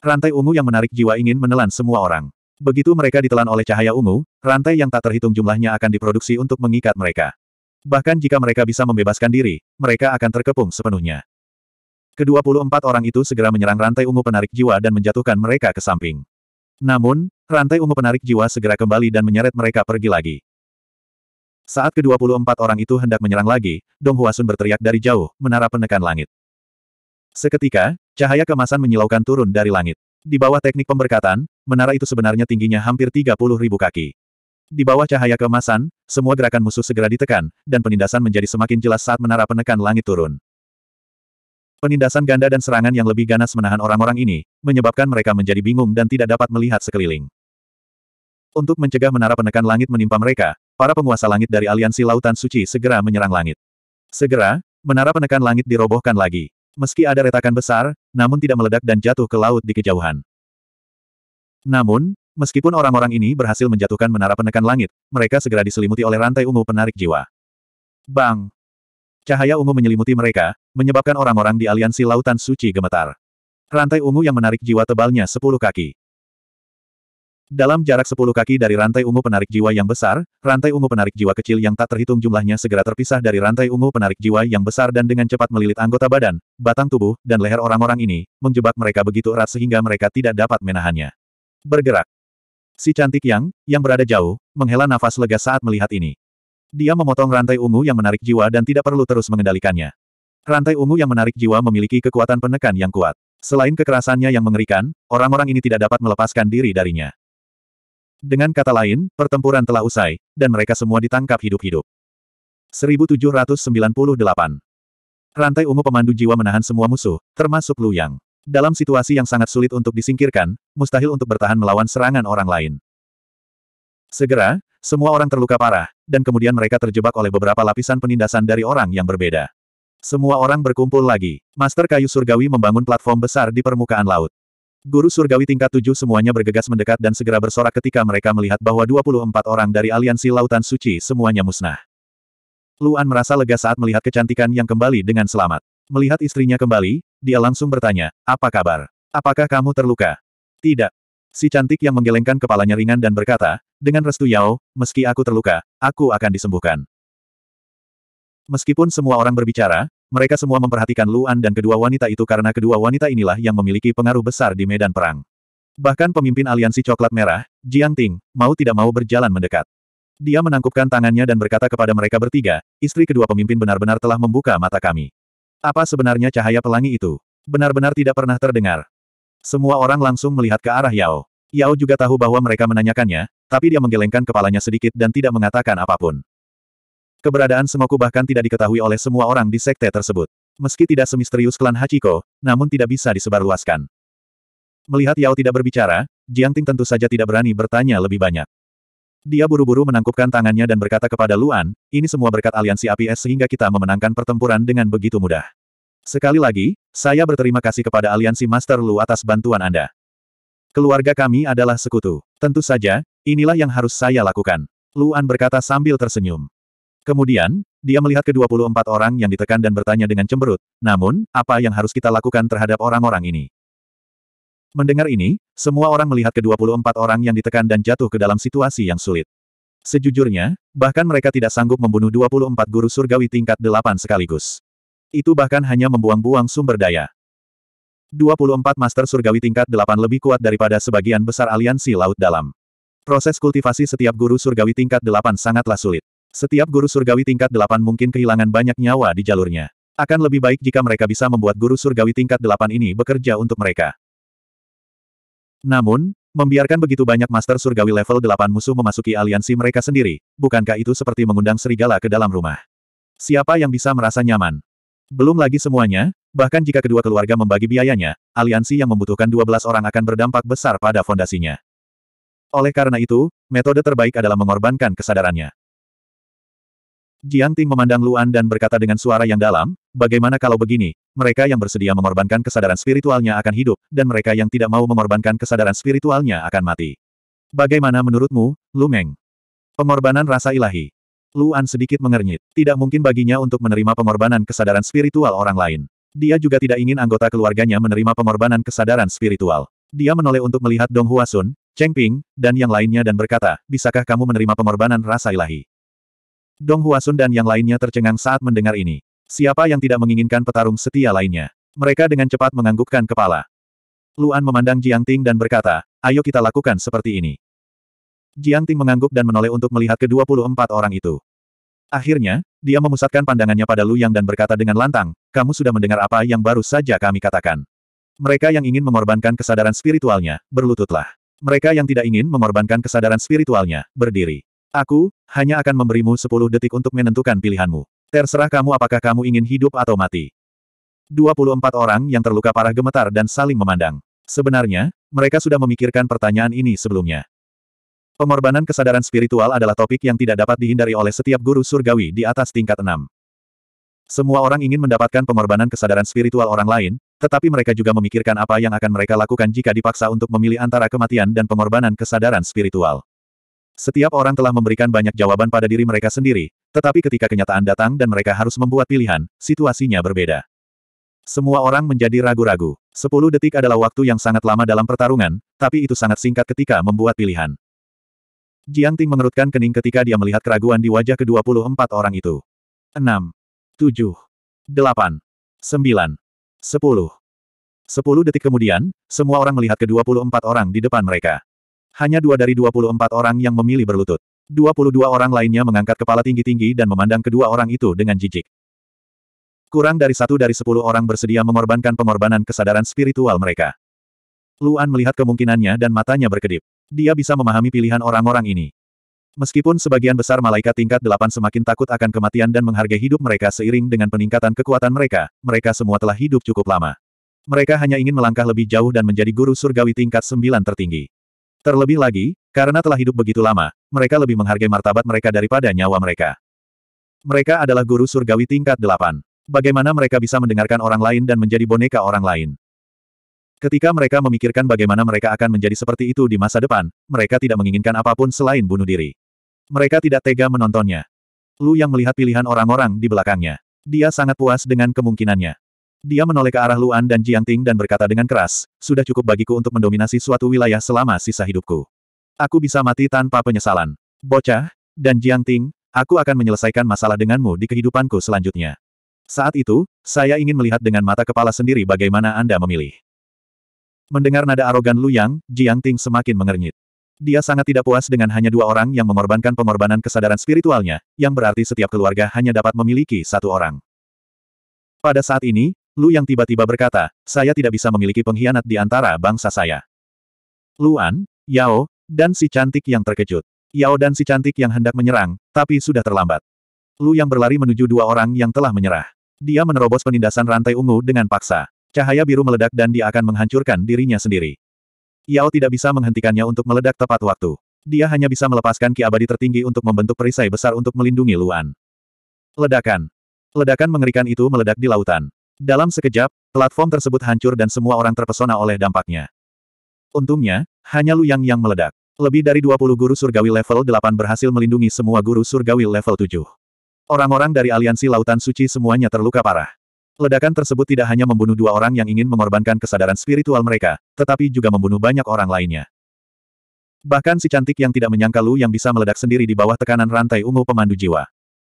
Rantai ungu yang menarik jiwa ingin menelan semua orang. Begitu mereka ditelan oleh cahaya ungu, rantai yang tak terhitung jumlahnya akan diproduksi untuk mengikat mereka. Bahkan jika mereka bisa membebaskan diri, mereka akan terkepung sepenuhnya. Kedua puluh empat orang itu segera menyerang rantai ungu penarik jiwa dan menjatuhkan mereka ke samping. Namun, rantai ungu penarik jiwa segera kembali dan menyeret mereka pergi lagi. Saat ke-24 orang itu hendak menyerang lagi, Dong Huasun berteriak dari jauh, menara penekan langit. Seketika, cahaya kemasan menyilaukan turun dari langit. Di bawah teknik pemberkatan, menara itu sebenarnya tingginya hampir 30 ribu kaki. Di bawah cahaya kemasan, semua gerakan musuh segera ditekan, dan penindasan menjadi semakin jelas saat menara penekan langit turun. Penindasan ganda dan serangan yang lebih ganas menahan orang-orang ini, menyebabkan mereka menjadi bingung dan tidak dapat melihat sekeliling. Untuk mencegah menara penekan langit menimpa mereka, para penguasa langit dari Aliansi Lautan Suci segera menyerang langit. Segera, menara penekan langit dirobohkan lagi. Meski ada retakan besar, namun tidak meledak dan jatuh ke laut di kejauhan. Namun, meskipun orang-orang ini berhasil menjatuhkan menara penekan langit, mereka segera diselimuti oleh rantai ungu penarik jiwa. Bang! Cahaya ungu menyelimuti mereka, menyebabkan orang-orang di aliansi Lautan Suci gemetar. Rantai ungu yang menarik jiwa tebalnya sepuluh kaki. Dalam jarak sepuluh kaki dari rantai ungu penarik jiwa yang besar, rantai ungu penarik jiwa kecil yang tak terhitung jumlahnya segera terpisah dari rantai ungu penarik jiwa yang besar dan dengan cepat melilit anggota badan, batang tubuh, dan leher orang-orang ini, menjebak mereka begitu erat sehingga mereka tidak dapat menahannya. Bergerak. Si cantik yang, yang berada jauh, menghela nafas lega saat melihat ini. Dia memotong rantai ungu yang menarik jiwa dan tidak perlu terus mengendalikannya. Rantai ungu yang menarik jiwa memiliki kekuatan penekan yang kuat. Selain kekerasannya yang mengerikan, orang-orang ini tidak dapat melepaskan diri darinya. Dengan kata lain, pertempuran telah usai, dan mereka semua ditangkap hidup-hidup. 1798 Rantai ungu pemandu jiwa menahan semua musuh, termasuk Lu Yang. Dalam situasi yang sangat sulit untuk disingkirkan, mustahil untuk bertahan melawan serangan orang lain. Segera, semua orang terluka parah, dan kemudian mereka terjebak oleh beberapa lapisan penindasan dari orang yang berbeda. Semua orang berkumpul lagi. Master Kayu Surgawi membangun platform besar di permukaan laut. Guru Surgawi tingkat tujuh semuanya bergegas mendekat dan segera bersorak ketika mereka melihat bahwa 24 orang dari aliansi Lautan Suci semuanya musnah. Luan merasa lega saat melihat kecantikan yang kembali dengan selamat. Melihat istrinya kembali, dia langsung bertanya, apa kabar? Apakah kamu terluka? Tidak, Si cantik yang menggelengkan kepalanya ringan dan berkata, dengan restu Yao, meski aku terluka, aku akan disembuhkan. Meskipun semua orang berbicara, mereka semua memperhatikan Luan dan kedua wanita itu karena kedua wanita inilah yang memiliki pengaruh besar di medan perang. Bahkan pemimpin aliansi coklat merah, Jiang Ting, mau tidak mau berjalan mendekat. Dia menangkupkan tangannya dan berkata kepada mereka bertiga, istri kedua pemimpin benar-benar telah membuka mata kami. Apa sebenarnya cahaya pelangi itu? Benar-benar tidak pernah terdengar. Semua orang langsung melihat ke arah Yao. Yao juga tahu bahwa mereka menanyakannya, tapi dia menggelengkan kepalanya sedikit dan tidak mengatakan apapun. Keberadaan Sengoku bahkan tidak diketahui oleh semua orang di sekte tersebut. Meski tidak semisterius klan Hachiko, namun tidak bisa disebarluaskan. Melihat Yao tidak berbicara, Jiang Ting tentu saja tidak berani bertanya lebih banyak. Dia buru-buru menangkupkan tangannya dan berkata kepada Luan, ini semua berkat aliansi APS sehingga kita memenangkan pertempuran dengan begitu mudah. Sekali lagi, saya berterima kasih kepada aliansi Master Lu atas bantuan Anda. Keluarga kami adalah sekutu. Tentu saja, inilah yang harus saya lakukan. Luan berkata sambil tersenyum. Kemudian, dia melihat ke-24 orang yang ditekan dan bertanya dengan cemberut, namun, apa yang harus kita lakukan terhadap orang-orang ini? Mendengar ini, semua orang melihat ke-24 orang yang ditekan dan jatuh ke dalam situasi yang sulit. Sejujurnya, bahkan mereka tidak sanggup membunuh 24 guru surgawi tingkat 8 sekaligus. Itu bahkan hanya membuang-buang sumber daya. 24 Master Surgawi tingkat 8 lebih kuat daripada sebagian besar aliansi laut dalam. Proses kultivasi setiap guru surgawi tingkat 8 sangatlah sulit. Setiap guru surgawi tingkat 8 mungkin kehilangan banyak nyawa di jalurnya. Akan lebih baik jika mereka bisa membuat guru surgawi tingkat 8 ini bekerja untuk mereka. Namun, membiarkan begitu banyak Master Surgawi level 8 musuh memasuki aliansi mereka sendiri, bukankah itu seperti mengundang serigala ke dalam rumah? Siapa yang bisa merasa nyaman? Belum lagi semuanya, bahkan jika kedua keluarga membagi biayanya, aliansi yang membutuhkan 12 orang akan berdampak besar pada fondasinya. Oleh karena itu, metode terbaik adalah mengorbankan kesadarannya. Jiang Ting memandang Luan dan berkata dengan suara yang dalam, bagaimana kalau begini, mereka yang bersedia mengorbankan kesadaran spiritualnya akan hidup, dan mereka yang tidak mau mengorbankan kesadaran spiritualnya akan mati. Bagaimana menurutmu, Lumeng? Pengorbanan rasa ilahi. Luan sedikit mengernyit. Tidak mungkin baginya untuk menerima pengorbanan kesadaran spiritual orang lain. Dia juga tidak ingin anggota keluarganya menerima pengorbanan kesadaran spiritual. Dia menoleh untuk melihat Dong Huasun, Cheng Ping, dan yang lainnya dan berkata, bisakah kamu menerima pengorbanan rasa ilahi? Dong Huasun dan yang lainnya tercengang saat mendengar ini. Siapa yang tidak menginginkan petarung setia lainnya? Mereka dengan cepat menganggukkan kepala. Luan memandang Jiang Ting dan berkata, ayo kita lakukan seperti ini. Jiang Ting mengangguk dan menoleh untuk melihat ke-24 orang itu. Akhirnya, dia memusatkan pandangannya pada Lu Yang dan berkata dengan lantang, kamu sudah mendengar apa yang baru saja kami katakan. Mereka yang ingin mengorbankan kesadaran spiritualnya, berlututlah. Mereka yang tidak ingin mengorbankan kesadaran spiritualnya, berdiri. Aku, hanya akan memberimu 10 detik untuk menentukan pilihanmu. Terserah kamu apakah kamu ingin hidup atau mati. 24 orang yang terluka parah gemetar dan saling memandang. Sebenarnya, mereka sudah memikirkan pertanyaan ini sebelumnya. Pengorbanan kesadaran spiritual adalah topik yang tidak dapat dihindari oleh setiap guru surgawi di atas tingkat enam. Semua orang ingin mendapatkan pengorbanan kesadaran spiritual orang lain, tetapi mereka juga memikirkan apa yang akan mereka lakukan jika dipaksa untuk memilih antara kematian dan pengorbanan kesadaran spiritual. Setiap orang telah memberikan banyak jawaban pada diri mereka sendiri, tetapi ketika kenyataan datang dan mereka harus membuat pilihan, situasinya berbeda. Semua orang menjadi ragu-ragu. Sepuluh detik adalah waktu yang sangat lama dalam pertarungan, tapi itu sangat singkat ketika membuat pilihan. Jiang Ting mengerutkan kening ketika dia melihat keraguan di wajah ke-24 orang itu. 6, 7, 8, 9, 10. 10 detik kemudian, semua orang melihat ke-24 orang di depan mereka. Hanya dua dari 24 orang yang memilih berlutut. 22 orang lainnya mengangkat kepala tinggi-tinggi dan memandang kedua orang itu dengan jijik. Kurang dari satu dari sepuluh orang bersedia mengorbankan pengorbanan kesadaran spiritual mereka. Luan melihat kemungkinannya dan matanya berkedip dia bisa memahami pilihan orang-orang ini. Meskipun sebagian besar malaikat tingkat delapan semakin takut akan kematian dan menghargai hidup mereka seiring dengan peningkatan kekuatan mereka, mereka semua telah hidup cukup lama. Mereka hanya ingin melangkah lebih jauh dan menjadi guru surgawi tingkat sembilan tertinggi. Terlebih lagi, karena telah hidup begitu lama, mereka lebih menghargai martabat mereka daripada nyawa mereka. Mereka adalah guru surgawi tingkat delapan. Bagaimana mereka bisa mendengarkan orang lain dan menjadi boneka orang lain? Ketika mereka memikirkan bagaimana mereka akan menjadi seperti itu di masa depan, mereka tidak menginginkan apapun selain bunuh diri. Mereka tidak tega menontonnya. Lu yang melihat pilihan orang-orang di belakangnya. Dia sangat puas dengan kemungkinannya. Dia menoleh ke arah Luan dan jiang ting dan berkata dengan keras, sudah cukup bagiku untuk mendominasi suatu wilayah selama sisa hidupku. Aku bisa mati tanpa penyesalan. Bocah, dan jiang ting, aku akan menyelesaikan masalah denganmu di kehidupanku selanjutnya. Saat itu, saya ingin melihat dengan mata kepala sendiri bagaimana Anda memilih. Mendengar nada arogan Lu Yang, Jiang Ting semakin mengernyit. Dia sangat tidak puas dengan hanya dua orang yang mengorbankan pengorbanan kesadaran spiritualnya, yang berarti setiap keluarga hanya dapat memiliki satu orang. Pada saat ini, Lu Yang tiba-tiba berkata, saya tidak bisa memiliki pengkhianat di antara bangsa saya. Luan, Yao, dan si cantik yang terkejut. Yao dan si cantik yang hendak menyerang, tapi sudah terlambat. Lu Yang berlari menuju dua orang yang telah menyerah. Dia menerobos penindasan rantai ungu dengan paksa. Cahaya biru meledak dan dia akan menghancurkan dirinya sendiri. Yao tidak bisa menghentikannya untuk meledak tepat waktu. Dia hanya bisa melepaskan ki abadi tertinggi untuk membentuk perisai besar untuk melindungi Luan. Ledakan. Ledakan mengerikan itu meledak di lautan. Dalam sekejap, platform tersebut hancur dan semua orang terpesona oleh dampaknya. Untungnya, hanya Luyang yang meledak. Lebih dari 20 guru surgawi level 8 berhasil melindungi semua guru surgawi level 7. Orang-orang dari aliansi Lautan Suci semuanya terluka parah. Ledakan tersebut tidak hanya membunuh dua orang yang ingin mengorbankan kesadaran spiritual mereka, tetapi juga membunuh banyak orang lainnya. Bahkan si cantik yang tidak menyangka Lu yang bisa meledak sendiri di bawah tekanan rantai ungu pemandu jiwa.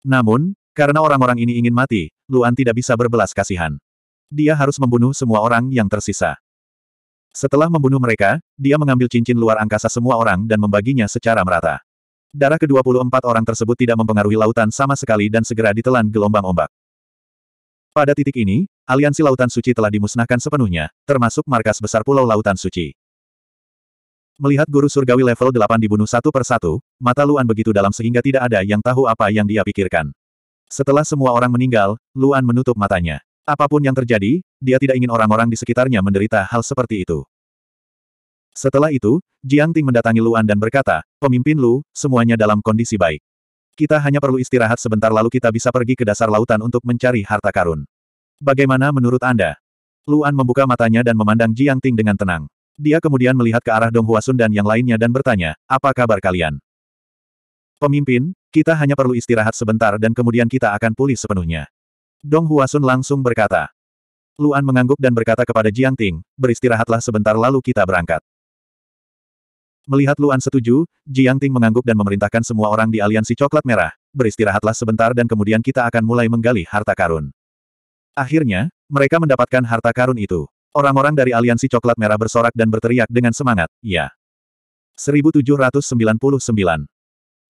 Namun, karena orang-orang ini ingin mati, Luan tidak bisa berbelas kasihan. Dia harus membunuh semua orang yang tersisa. Setelah membunuh mereka, dia mengambil cincin luar angkasa semua orang dan membaginya secara merata. Darah ke-24 orang tersebut tidak mempengaruhi lautan sama sekali dan segera ditelan gelombang ombak. Pada titik ini, aliansi Lautan Suci telah dimusnahkan sepenuhnya, termasuk markas besar Pulau Lautan Suci. Melihat guru surgawi level 8 dibunuh satu persatu, mata Luan begitu dalam sehingga tidak ada yang tahu apa yang dia pikirkan. Setelah semua orang meninggal, Luan menutup matanya. Apapun yang terjadi, dia tidak ingin orang-orang di sekitarnya menderita hal seperti itu. Setelah itu, Jiang Ting mendatangi Luan dan berkata, pemimpin Lu, semuanya dalam kondisi baik. Kita hanya perlu istirahat sebentar lalu kita bisa pergi ke dasar lautan untuk mencari harta karun. Bagaimana menurut Anda? Luan membuka matanya dan memandang Jiang Ting dengan tenang. Dia kemudian melihat ke arah Dong Huasun dan yang lainnya dan bertanya, apa kabar kalian? Pemimpin, kita hanya perlu istirahat sebentar dan kemudian kita akan pulih sepenuhnya. Dong Huasun langsung berkata. Luan mengangguk dan berkata kepada Jiang Ting, beristirahatlah sebentar lalu kita berangkat. Melihat Luan setuju, Jiang Ting mengangguk dan memerintahkan semua orang di aliansi coklat merah, beristirahatlah sebentar dan kemudian kita akan mulai menggali harta karun. Akhirnya, mereka mendapatkan harta karun itu. Orang-orang dari aliansi coklat merah bersorak dan berteriak dengan semangat, ya. 1799.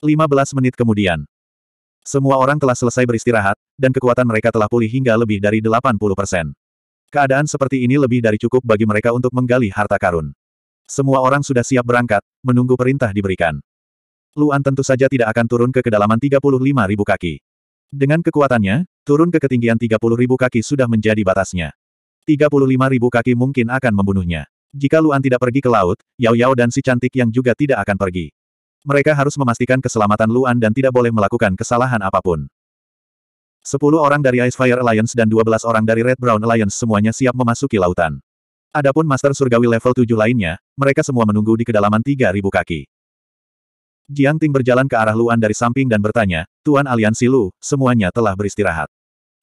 15 menit kemudian. Semua orang telah selesai beristirahat, dan kekuatan mereka telah pulih hingga lebih dari 80 persen. Keadaan seperti ini lebih dari cukup bagi mereka untuk menggali harta karun. Semua orang sudah siap berangkat, menunggu perintah diberikan. Luan tentu saja tidak akan turun ke kedalaman 35 ribu kaki. Dengan kekuatannya, turun ke ketinggian 30 ribu kaki sudah menjadi batasnya. 35 ribu kaki mungkin akan membunuhnya. Jika Luan tidak pergi ke laut, Yao Yao dan si cantik yang juga tidak akan pergi. Mereka harus memastikan keselamatan Luan dan tidak boleh melakukan kesalahan apapun. Sepuluh orang dari Ice Fire Alliance dan dua belas orang dari Red Brown Alliance semuanya siap memasuki lautan. Adapun Master Surgawi level 7 lainnya, mereka semua menunggu di kedalaman 3.000 kaki. Jiang Ting berjalan ke arah Luan dari samping dan bertanya, Tuan Aliansi Lu, semuanya telah beristirahat.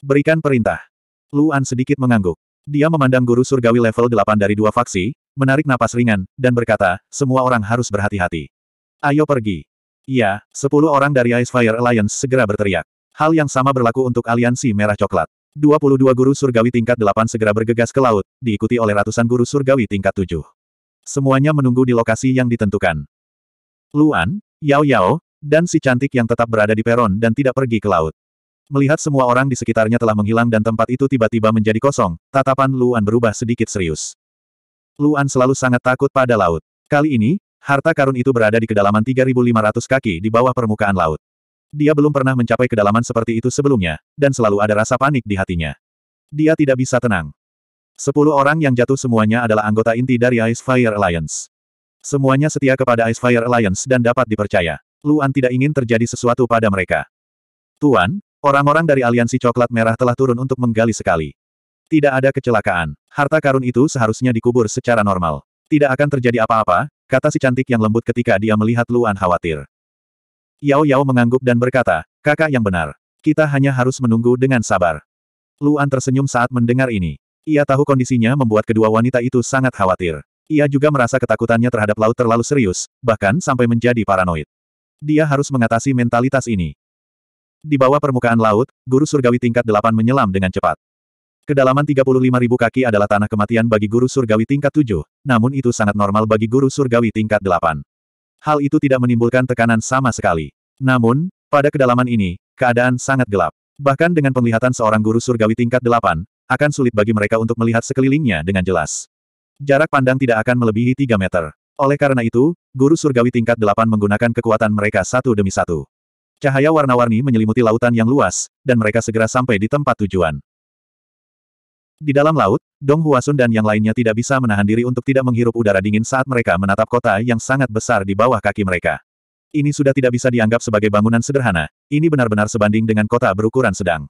Berikan perintah. Luan sedikit mengangguk. Dia memandang guru surgawi level 8 dari dua faksi, menarik napas ringan, dan berkata, semua orang harus berhati-hati. Ayo pergi. Iya, sepuluh orang dari Ice Fire Alliance segera berteriak. Hal yang sama berlaku untuk aliansi merah coklat. 22 guru surgawi tingkat 8 segera bergegas ke laut, diikuti oleh ratusan guru surgawi tingkat 7. Semuanya menunggu di lokasi yang ditentukan. Luan, Yao Yao, dan si cantik yang tetap berada di peron dan tidak pergi ke laut. Melihat semua orang di sekitarnya telah menghilang dan tempat itu tiba-tiba menjadi kosong, tatapan Luan berubah sedikit serius. Luan selalu sangat takut pada laut. Kali ini, harta karun itu berada di kedalaman 3.500 kaki di bawah permukaan laut. Dia belum pernah mencapai kedalaman seperti itu sebelumnya, dan selalu ada rasa panik di hatinya. Dia tidak bisa tenang. Sepuluh orang yang jatuh semuanya adalah anggota inti dari Ice Fire Alliance. Semuanya setia kepada Ice Fire Alliance dan dapat dipercaya. Luan tidak ingin terjadi sesuatu pada mereka. Tuan, orang-orang dari aliansi coklat merah telah turun untuk menggali sekali. Tidak ada kecelakaan. Harta karun itu seharusnya dikubur secara normal. Tidak akan terjadi apa-apa, kata si cantik yang lembut ketika dia melihat Luan khawatir. Yao Yao mengangguk dan berkata, kakak yang benar. Kita hanya harus menunggu dengan sabar. Luan tersenyum saat mendengar ini. Ia tahu kondisinya membuat kedua wanita itu sangat khawatir. Ia juga merasa ketakutannya terhadap laut terlalu serius, bahkan sampai menjadi paranoid. Dia harus mengatasi mentalitas ini. Di bawah permukaan laut, guru surgawi tingkat 8 menyelam dengan cepat. Kedalaman 35.000 kaki adalah tanah kematian bagi guru surgawi tingkat 7, namun itu sangat normal bagi guru surgawi tingkat 8 hal itu tidak menimbulkan tekanan sama sekali. Namun, pada kedalaman ini, keadaan sangat gelap. Bahkan dengan penglihatan seorang guru surgawi tingkat delapan, akan sulit bagi mereka untuk melihat sekelilingnya dengan jelas. Jarak pandang tidak akan melebihi tiga meter. Oleh karena itu, guru surgawi tingkat delapan menggunakan kekuatan mereka satu demi satu. Cahaya warna-warni menyelimuti lautan yang luas, dan mereka segera sampai di tempat tujuan. Di dalam laut, Dong Huasun dan yang lainnya tidak bisa menahan diri untuk tidak menghirup udara dingin saat mereka menatap kota yang sangat besar di bawah kaki mereka. Ini sudah tidak bisa dianggap sebagai bangunan sederhana, ini benar-benar sebanding dengan kota berukuran sedang.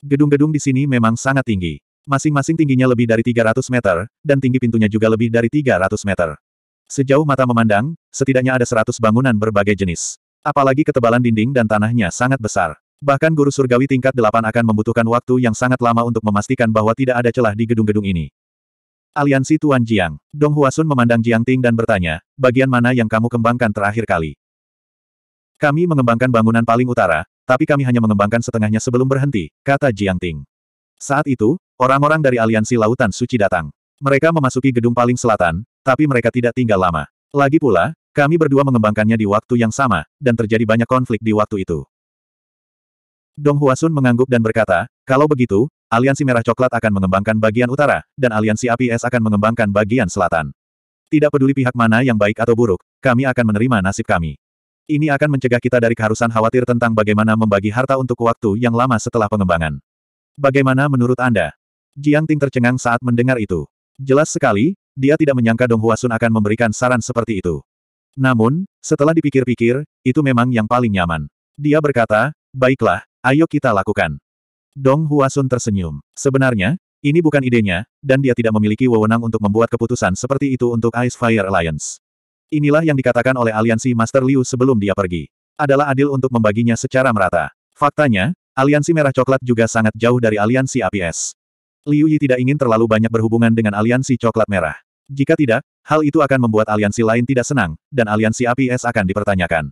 Gedung-gedung di sini memang sangat tinggi. Masing-masing tingginya lebih dari 300 meter, dan tinggi pintunya juga lebih dari 300 meter. Sejauh mata memandang, setidaknya ada 100 bangunan berbagai jenis. Apalagi ketebalan dinding dan tanahnya sangat besar. Bahkan guru surgawi tingkat delapan akan membutuhkan waktu yang sangat lama untuk memastikan bahwa tidak ada celah di gedung-gedung ini. Aliansi Tuan Jiang. Dong Huasun memandang Jiang Ting dan bertanya, bagian mana yang kamu kembangkan terakhir kali? Kami mengembangkan bangunan paling utara, tapi kami hanya mengembangkan setengahnya sebelum berhenti, kata Jiang Ting. Saat itu, orang-orang dari Aliansi Lautan Suci datang. Mereka memasuki gedung paling selatan, tapi mereka tidak tinggal lama. Lagi pula, kami berdua mengembangkannya di waktu yang sama, dan terjadi banyak konflik di waktu itu. Dong Huasun mengangguk dan berkata, kalau begitu, aliansi merah coklat akan mengembangkan bagian utara, dan aliansi api es akan mengembangkan bagian selatan. Tidak peduli pihak mana yang baik atau buruk, kami akan menerima nasib kami. Ini akan mencegah kita dari keharusan khawatir tentang bagaimana membagi harta untuk waktu yang lama setelah pengembangan. Bagaimana menurut Anda? Jiang Ting tercengang saat mendengar itu. Jelas sekali, dia tidak menyangka Dong Huasun akan memberikan saran seperti itu. Namun, setelah dipikir-pikir, itu memang yang paling nyaman. Dia berkata, baiklah, Ayo kita lakukan. Dong Huasun tersenyum. Sebenarnya, ini bukan idenya, dan dia tidak memiliki wewenang untuk membuat keputusan seperti itu untuk Ice Fire Alliance. Inilah yang dikatakan oleh aliansi Master Liu sebelum dia pergi. Adalah adil untuk membaginya secara merata. Faktanya, aliansi merah coklat juga sangat jauh dari aliansi APS. Liu Yi tidak ingin terlalu banyak berhubungan dengan aliansi coklat merah. Jika tidak, hal itu akan membuat aliansi lain tidak senang, dan aliansi APS akan dipertanyakan.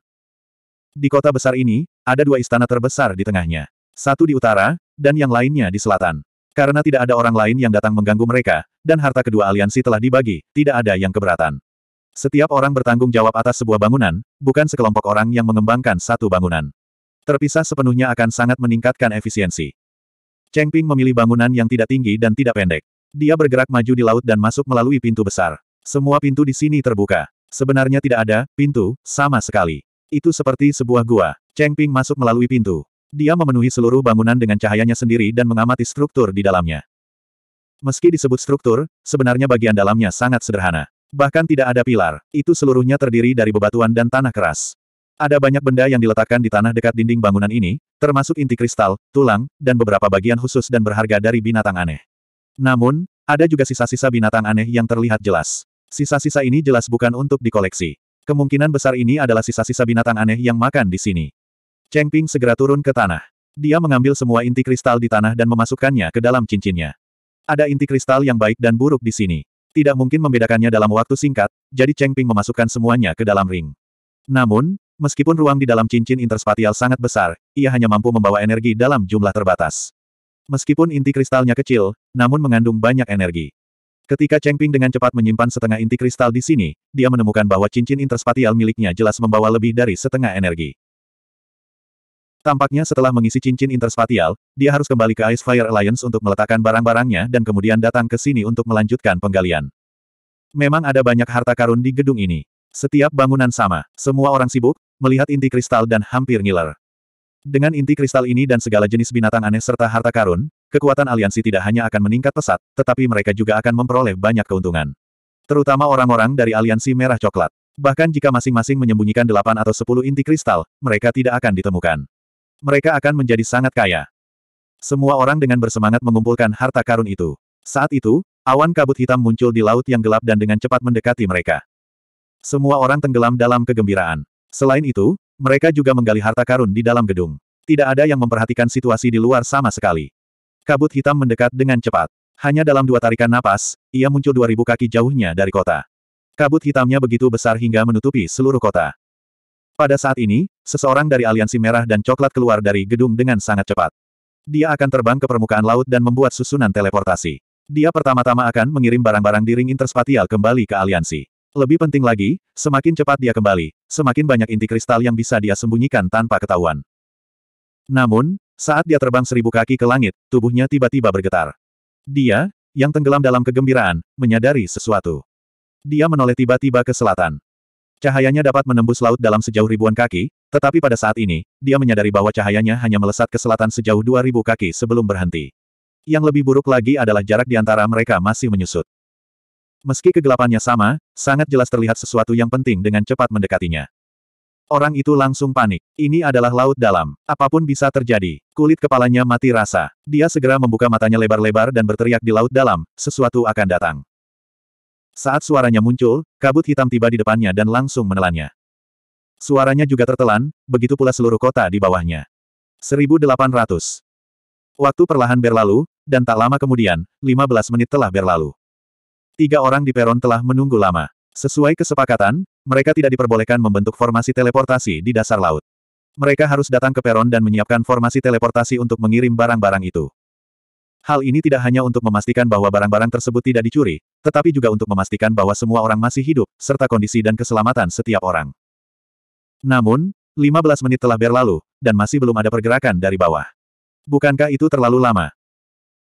Di kota besar ini, ada dua istana terbesar di tengahnya. Satu di utara, dan yang lainnya di selatan. Karena tidak ada orang lain yang datang mengganggu mereka, dan harta kedua aliansi telah dibagi, tidak ada yang keberatan. Setiap orang bertanggung jawab atas sebuah bangunan, bukan sekelompok orang yang mengembangkan satu bangunan. Terpisah sepenuhnya akan sangat meningkatkan efisiensi. Cheng Ping memilih bangunan yang tidak tinggi dan tidak pendek. Dia bergerak maju di laut dan masuk melalui pintu besar. Semua pintu di sini terbuka. Sebenarnya tidak ada pintu, sama sekali. Itu seperti sebuah gua. Cheng Ping masuk melalui pintu. Dia memenuhi seluruh bangunan dengan cahayanya sendiri dan mengamati struktur di dalamnya. Meski disebut struktur, sebenarnya bagian dalamnya sangat sederhana. Bahkan tidak ada pilar, itu seluruhnya terdiri dari bebatuan dan tanah keras. Ada banyak benda yang diletakkan di tanah dekat dinding bangunan ini, termasuk inti kristal, tulang, dan beberapa bagian khusus dan berharga dari binatang aneh. Namun, ada juga sisa-sisa binatang aneh yang terlihat jelas. Sisa-sisa ini jelas bukan untuk dikoleksi. Kemungkinan besar ini adalah sisa-sisa binatang aneh yang makan di sini. Cheng Ping segera turun ke tanah. Dia mengambil semua inti kristal di tanah dan memasukkannya ke dalam cincinnya. Ada inti kristal yang baik dan buruk di sini. Tidak mungkin membedakannya dalam waktu singkat, jadi Cheng Ping memasukkan semuanya ke dalam ring. Namun, meskipun ruang di dalam cincin interspatial sangat besar, ia hanya mampu membawa energi dalam jumlah terbatas. Meskipun inti kristalnya kecil, namun mengandung banyak energi. Ketika Cheng Ping dengan cepat menyimpan setengah inti kristal di sini, dia menemukan bahwa cincin interspatial miliknya jelas membawa lebih dari setengah energi. Tampaknya setelah mengisi cincin interspatial, dia harus kembali ke Ice Fire Alliance untuk meletakkan barang-barangnya dan kemudian datang ke sini untuk melanjutkan penggalian. Memang ada banyak harta karun di gedung ini. Setiap bangunan sama, semua orang sibuk, melihat inti kristal dan hampir ngiler. Dengan inti kristal ini dan segala jenis binatang aneh serta harta karun, kekuatan aliansi tidak hanya akan meningkat pesat, tetapi mereka juga akan memperoleh banyak keuntungan. Terutama orang-orang dari aliansi merah coklat. Bahkan jika masing-masing menyembunyikan delapan atau sepuluh inti kristal, mereka tidak akan ditemukan. Mereka akan menjadi sangat kaya. Semua orang dengan bersemangat mengumpulkan harta karun itu. Saat itu, awan kabut hitam muncul di laut yang gelap dan dengan cepat mendekati mereka. Semua orang tenggelam dalam kegembiraan. Selain itu, mereka juga menggali harta karun di dalam gedung. Tidak ada yang memperhatikan situasi di luar sama sekali. Kabut hitam mendekat dengan cepat. Hanya dalam dua tarikan napas, ia muncul 2000 kaki jauhnya dari kota. Kabut hitamnya begitu besar hingga menutupi seluruh kota. Pada saat ini, seseorang dari aliansi merah dan coklat keluar dari gedung dengan sangat cepat. Dia akan terbang ke permukaan laut dan membuat susunan teleportasi. Dia pertama-tama akan mengirim barang-barang di ring interspatial kembali ke aliansi. Lebih penting lagi, semakin cepat dia kembali, semakin banyak inti kristal yang bisa dia sembunyikan tanpa ketahuan. Namun, saat dia terbang seribu kaki ke langit, tubuhnya tiba-tiba bergetar. Dia, yang tenggelam dalam kegembiraan, menyadari sesuatu. Dia menoleh tiba-tiba ke selatan. Cahayanya dapat menembus laut dalam sejauh ribuan kaki, tetapi pada saat ini, dia menyadari bahwa cahayanya hanya melesat ke selatan sejauh dua ribu kaki sebelum berhenti. Yang lebih buruk lagi adalah jarak di antara mereka masih menyusut. Meski kegelapannya sama, sangat jelas terlihat sesuatu yang penting dengan cepat mendekatinya. Orang itu langsung panik. Ini adalah laut dalam. Apapun bisa terjadi. Kulit kepalanya mati rasa. Dia segera membuka matanya lebar-lebar dan berteriak di laut dalam, sesuatu akan datang. Saat suaranya muncul, kabut hitam tiba di depannya dan langsung menelannya. Suaranya juga tertelan, begitu pula seluruh kota di bawahnya. 1800. Waktu perlahan berlalu, dan tak lama kemudian, 15 menit telah berlalu. Tiga orang di peron telah menunggu lama. Sesuai kesepakatan, mereka tidak diperbolehkan membentuk formasi teleportasi di dasar laut. Mereka harus datang ke peron dan menyiapkan formasi teleportasi untuk mengirim barang-barang itu. Hal ini tidak hanya untuk memastikan bahwa barang-barang tersebut tidak dicuri, tetapi juga untuk memastikan bahwa semua orang masih hidup, serta kondisi dan keselamatan setiap orang. Namun, 15 menit telah berlalu, dan masih belum ada pergerakan dari bawah. Bukankah itu terlalu lama?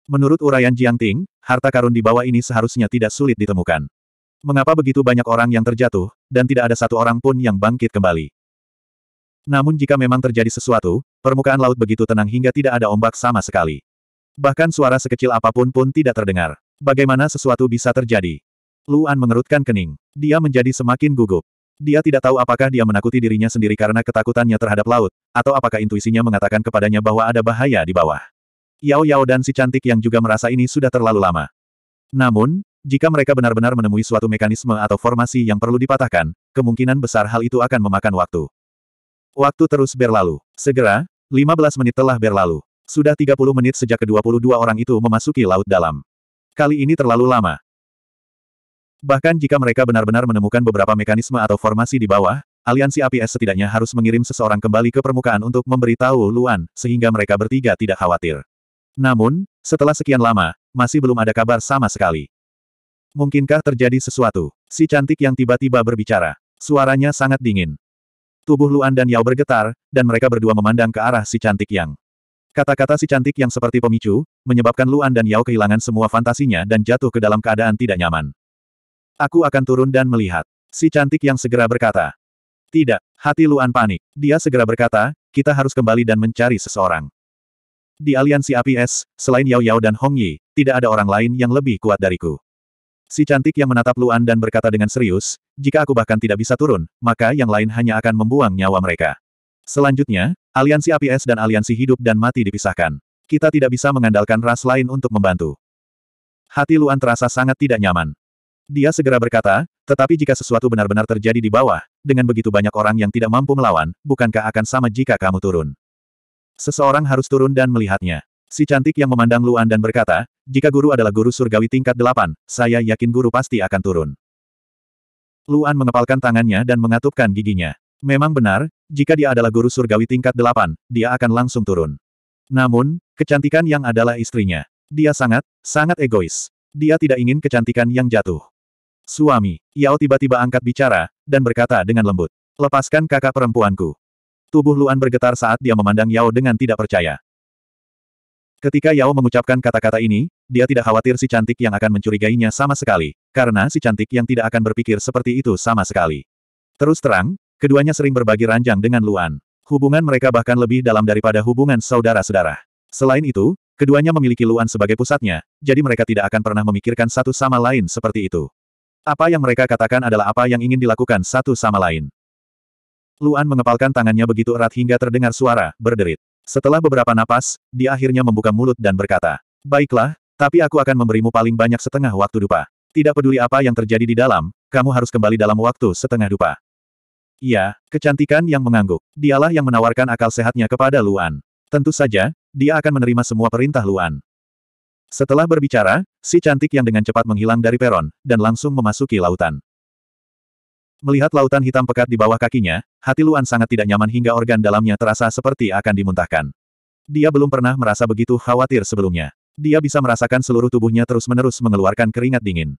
Menurut uraian Jiang Ting, harta karun di bawah ini seharusnya tidak sulit ditemukan. Mengapa begitu banyak orang yang terjatuh, dan tidak ada satu orang pun yang bangkit kembali? Namun jika memang terjadi sesuatu, permukaan laut begitu tenang hingga tidak ada ombak sama sekali. Bahkan suara sekecil apapun pun tidak terdengar. Bagaimana sesuatu bisa terjadi? Luan mengerutkan kening. Dia menjadi semakin gugup. Dia tidak tahu apakah dia menakuti dirinya sendiri karena ketakutannya terhadap laut, atau apakah intuisinya mengatakan kepadanya bahwa ada bahaya di bawah. Yao Yao dan si cantik yang juga merasa ini sudah terlalu lama. Namun, jika mereka benar-benar menemui suatu mekanisme atau formasi yang perlu dipatahkan, kemungkinan besar hal itu akan memakan waktu. Waktu terus berlalu. Segera, 15 menit telah berlalu. Sudah 30 menit sejak ke-22 orang itu memasuki laut dalam. Kali ini terlalu lama. Bahkan jika mereka benar-benar menemukan beberapa mekanisme atau formasi di bawah, aliansi APS setidaknya harus mengirim seseorang kembali ke permukaan untuk memberitahu Luan, sehingga mereka bertiga tidak khawatir. Namun, setelah sekian lama, masih belum ada kabar sama sekali. Mungkinkah terjadi sesuatu? Si cantik yang tiba-tiba berbicara. Suaranya sangat dingin. Tubuh Luan dan Yao bergetar, dan mereka berdua memandang ke arah si cantik yang. Kata-kata si cantik yang seperti pemicu, menyebabkan Luan dan Yao kehilangan semua fantasinya dan jatuh ke dalam keadaan tidak nyaman. Aku akan turun dan melihat. Si cantik yang segera berkata. Tidak, hati Luan panik. Dia segera berkata, kita harus kembali dan mencari seseorang. Di aliansi APS, selain Yao Yao dan Hong Yi, tidak ada orang lain yang lebih kuat dariku. Si cantik yang menatap Luan dan berkata dengan serius, jika aku bahkan tidak bisa turun, maka yang lain hanya akan membuang nyawa mereka. Selanjutnya, aliansi api es dan aliansi hidup dan mati dipisahkan. Kita tidak bisa mengandalkan ras lain untuk membantu. Hati Luan terasa sangat tidak nyaman. Dia segera berkata, tetapi jika sesuatu benar-benar terjadi di bawah, dengan begitu banyak orang yang tidak mampu melawan, bukankah akan sama jika kamu turun? Seseorang harus turun dan melihatnya. Si cantik yang memandang Luan dan berkata, jika guru adalah guru surgawi tingkat delapan, saya yakin guru pasti akan turun. Luan mengepalkan tangannya dan mengatupkan giginya. Memang benar, jika dia adalah guru surgawi tingkat delapan, dia akan langsung turun. Namun, kecantikan yang adalah istrinya. Dia sangat, sangat egois. Dia tidak ingin kecantikan yang jatuh. Suami, Yao tiba-tiba angkat bicara, dan berkata dengan lembut. Lepaskan kakak perempuanku. Tubuh Luan bergetar saat dia memandang Yao dengan tidak percaya. Ketika Yao mengucapkan kata-kata ini, dia tidak khawatir si cantik yang akan mencurigainya sama sekali, karena si cantik yang tidak akan berpikir seperti itu sama sekali. Terus terang, keduanya sering berbagi ranjang dengan Luan. Hubungan mereka bahkan lebih dalam daripada hubungan saudara-saudara. Selain itu, keduanya memiliki Luan sebagai pusatnya, jadi mereka tidak akan pernah memikirkan satu sama lain seperti itu. Apa yang mereka katakan adalah apa yang ingin dilakukan satu sama lain. Luan mengepalkan tangannya begitu erat hingga terdengar suara, berderit. Setelah beberapa napas, dia akhirnya membuka mulut dan berkata, Baiklah, tapi aku akan memberimu paling banyak setengah waktu dupa. Tidak peduli apa yang terjadi di dalam, kamu harus kembali dalam waktu setengah dupa. Iya, kecantikan yang mengangguk. Dialah yang menawarkan akal sehatnya kepada Luan. Tentu saja, dia akan menerima semua perintah Luan. Setelah berbicara, si cantik yang dengan cepat menghilang dari peron, dan langsung memasuki lautan. Melihat lautan hitam pekat di bawah kakinya, hati Luan sangat tidak nyaman hingga organ dalamnya terasa seperti akan dimuntahkan. Dia belum pernah merasa begitu khawatir sebelumnya. Dia bisa merasakan seluruh tubuhnya terus-menerus mengeluarkan keringat dingin.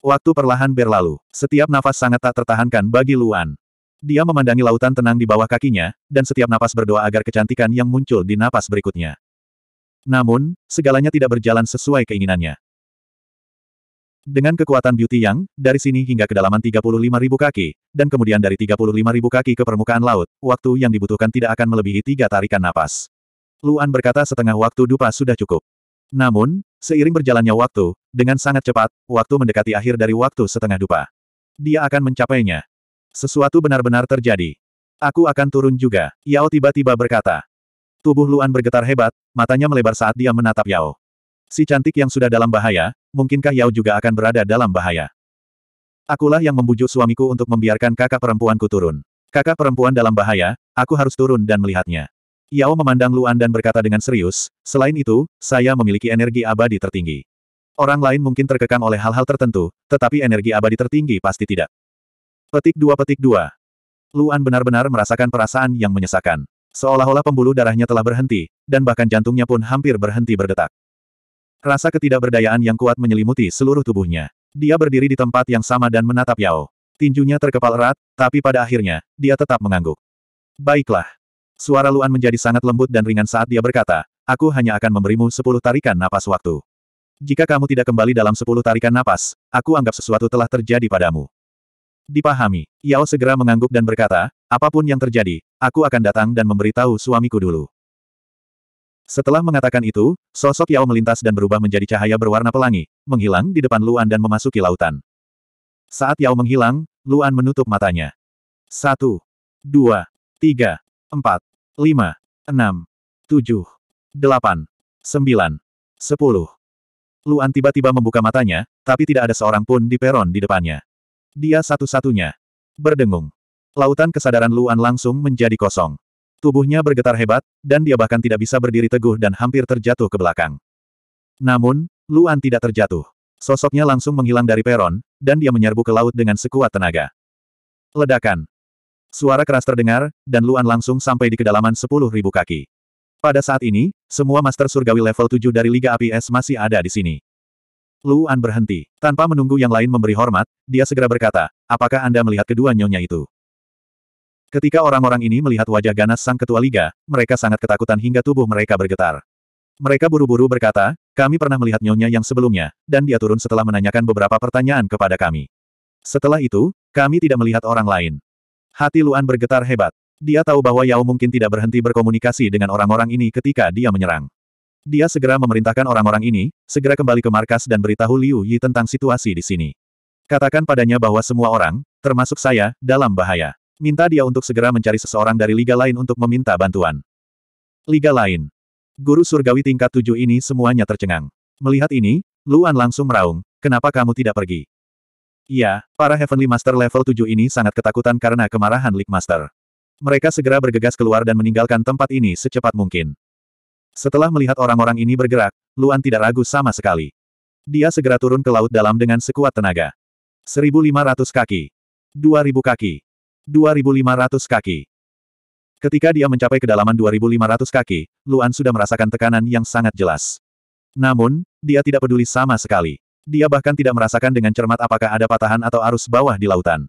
Waktu perlahan berlalu, setiap nafas sangat tak tertahankan bagi Luan. Dia memandangi lautan tenang di bawah kakinya, dan setiap nafas berdoa agar kecantikan yang muncul di nafas berikutnya. Namun, segalanya tidak berjalan sesuai keinginannya. Dengan kekuatan Beauty Yang, dari sini hingga kedalaman 35.000 kaki, dan kemudian dari 35.000 kaki ke permukaan laut, waktu yang dibutuhkan tidak akan melebihi tiga tarikan napas. Luan berkata setengah waktu dupa sudah cukup. Namun, seiring berjalannya waktu, dengan sangat cepat, waktu mendekati akhir dari waktu setengah dupa. Dia akan mencapainya. Sesuatu benar-benar terjadi. Aku akan turun juga, Yao tiba-tiba berkata. Tubuh Luan bergetar hebat, matanya melebar saat dia menatap Yao. Si cantik yang sudah dalam bahaya, mungkinkah Yao juga akan berada dalam bahaya? Akulah yang membujuk suamiku untuk membiarkan kakak perempuanku turun. Kakak perempuan dalam bahaya, aku harus turun dan melihatnya. Yao memandang Luan dan berkata dengan serius, selain itu, saya memiliki energi abadi tertinggi. Orang lain mungkin terkekang oleh hal-hal tertentu, tetapi energi abadi tertinggi pasti tidak. Petik dua petik dua. Luan benar-benar merasakan perasaan yang menyesakan. Seolah-olah pembuluh darahnya telah berhenti, dan bahkan jantungnya pun hampir berhenti berdetak. Rasa ketidakberdayaan yang kuat menyelimuti seluruh tubuhnya. Dia berdiri di tempat yang sama dan menatap Yao. Tinjunya terkepal erat, tapi pada akhirnya, dia tetap mengangguk. Baiklah. Suara Luan menjadi sangat lembut dan ringan saat dia berkata, aku hanya akan memberimu sepuluh tarikan napas waktu. Jika kamu tidak kembali dalam sepuluh tarikan napas, aku anggap sesuatu telah terjadi padamu. Dipahami, Yao segera mengangguk dan berkata, apapun yang terjadi, aku akan datang dan memberitahu suamiku dulu. Setelah mengatakan itu, sosok Yao melintas dan berubah menjadi cahaya berwarna pelangi, menghilang di depan Luan dan memasuki lautan. Saat Yao menghilang, Luan menutup matanya. Satu, dua, tiga, empat, lima, enam, tujuh, delapan, sembilan, sepuluh. Luan tiba-tiba membuka matanya, tapi tidak ada seorang pun di peron di depannya. Dia satu-satunya. Berdengung. Lautan kesadaran Luan langsung menjadi kosong. Tubuhnya bergetar hebat, dan dia bahkan tidak bisa berdiri teguh dan hampir terjatuh ke belakang. Namun, Luan tidak terjatuh. Sosoknya langsung menghilang dari peron, dan dia menyerbu ke laut dengan sekuat tenaga. Ledakan. Suara keras terdengar, dan Luan langsung sampai di kedalaman 10.000 kaki. Pada saat ini, semua Master Surgawi level 7 dari Liga Api Es masih ada di sini. Luan berhenti. Tanpa menunggu yang lain memberi hormat, dia segera berkata, apakah Anda melihat kedua nyonya itu? Ketika orang-orang ini melihat wajah ganas sang ketua liga, mereka sangat ketakutan hingga tubuh mereka bergetar. Mereka buru-buru berkata, kami pernah melihat nyonya yang sebelumnya, dan dia turun setelah menanyakan beberapa pertanyaan kepada kami. Setelah itu, kami tidak melihat orang lain. Hati Luan bergetar hebat. Dia tahu bahwa Yao mungkin tidak berhenti berkomunikasi dengan orang-orang ini ketika dia menyerang. Dia segera memerintahkan orang-orang ini, segera kembali ke markas dan beritahu Liu Yi tentang situasi di sini. Katakan padanya bahwa semua orang, termasuk saya, dalam bahaya. Minta dia untuk segera mencari seseorang dari liga lain untuk meminta bantuan. Liga lain. Guru surgawi tingkat tujuh ini semuanya tercengang. Melihat ini, Luan langsung meraung, kenapa kamu tidak pergi? Iya, para Heavenly Master level tujuh ini sangat ketakutan karena kemarahan League Master. Mereka segera bergegas keluar dan meninggalkan tempat ini secepat mungkin. Setelah melihat orang-orang ini bergerak, Luan tidak ragu sama sekali. Dia segera turun ke laut dalam dengan sekuat tenaga. 1500 kaki. 2000 kaki. 2.500 kaki. Ketika dia mencapai kedalaman 2.500 kaki, Luan sudah merasakan tekanan yang sangat jelas. Namun, dia tidak peduli sama sekali. Dia bahkan tidak merasakan dengan cermat apakah ada patahan atau arus bawah di lautan.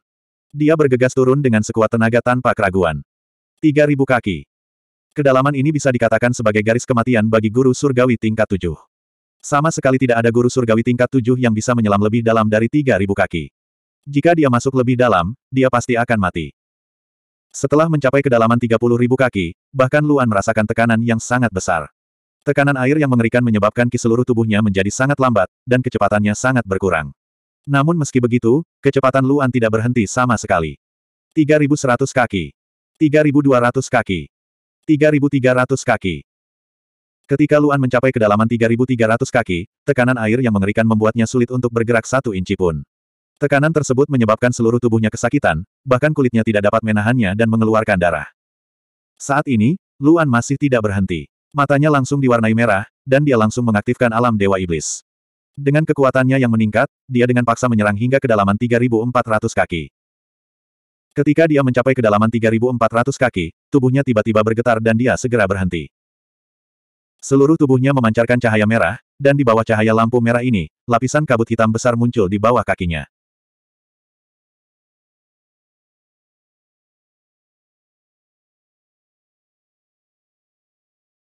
Dia bergegas turun dengan sekuat tenaga tanpa keraguan. 3.000 kaki. Kedalaman ini bisa dikatakan sebagai garis kematian bagi guru surgawi tingkat 7. Sama sekali tidak ada guru surgawi tingkat 7 yang bisa menyelam lebih dalam dari 3.000 kaki. Jika dia masuk lebih dalam, dia pasti akan mati. Setelah mencapai kedalaman 30.000 kaki, bahkan Luan merasakan tekanan yang sangat besar. Tekanan air yang mengerikan menyebabkan ki seluruh tubuhnya menjadi sangat lambat, dan kecepatannya sangat berkurang. Namun meski begitu, kecepatan Luan tidak berhenti sama sekali. 3.100 kaki. 3.200 kaki. 3.300 kaki. Ketika Luan mencapai kedalaman 3.300 kaki, tekanan air yang mengerikan membuatnya sulit untuk bergerak satu inci pun. Tekanan tersebut menyebabkan seluruh tubuhnya kesakitan, bahkan kulitnya tidak dapat menahannya dan mengeluarkan darah. Saat ini, Luan masih tidak berhenti. Matanya langsung diwarnai merah, dan dia langsung mengaktifkan alam Dewa Iblis. Dengan kekuatannya yang meningkat, dia dengan paksa menyerang hingga kedalaman 3.400 kaki. Ketika dia mencapai kedalaman 3.400 kaki, tubuhnya tiba-tiba bergetar dan dia segera berhenti. Seluruh tubuhnya memancarkan cahaya merah, dan di bawah cahaya lampu merah ini, lapisan kabut hitam besar muncul di bawah kakinya.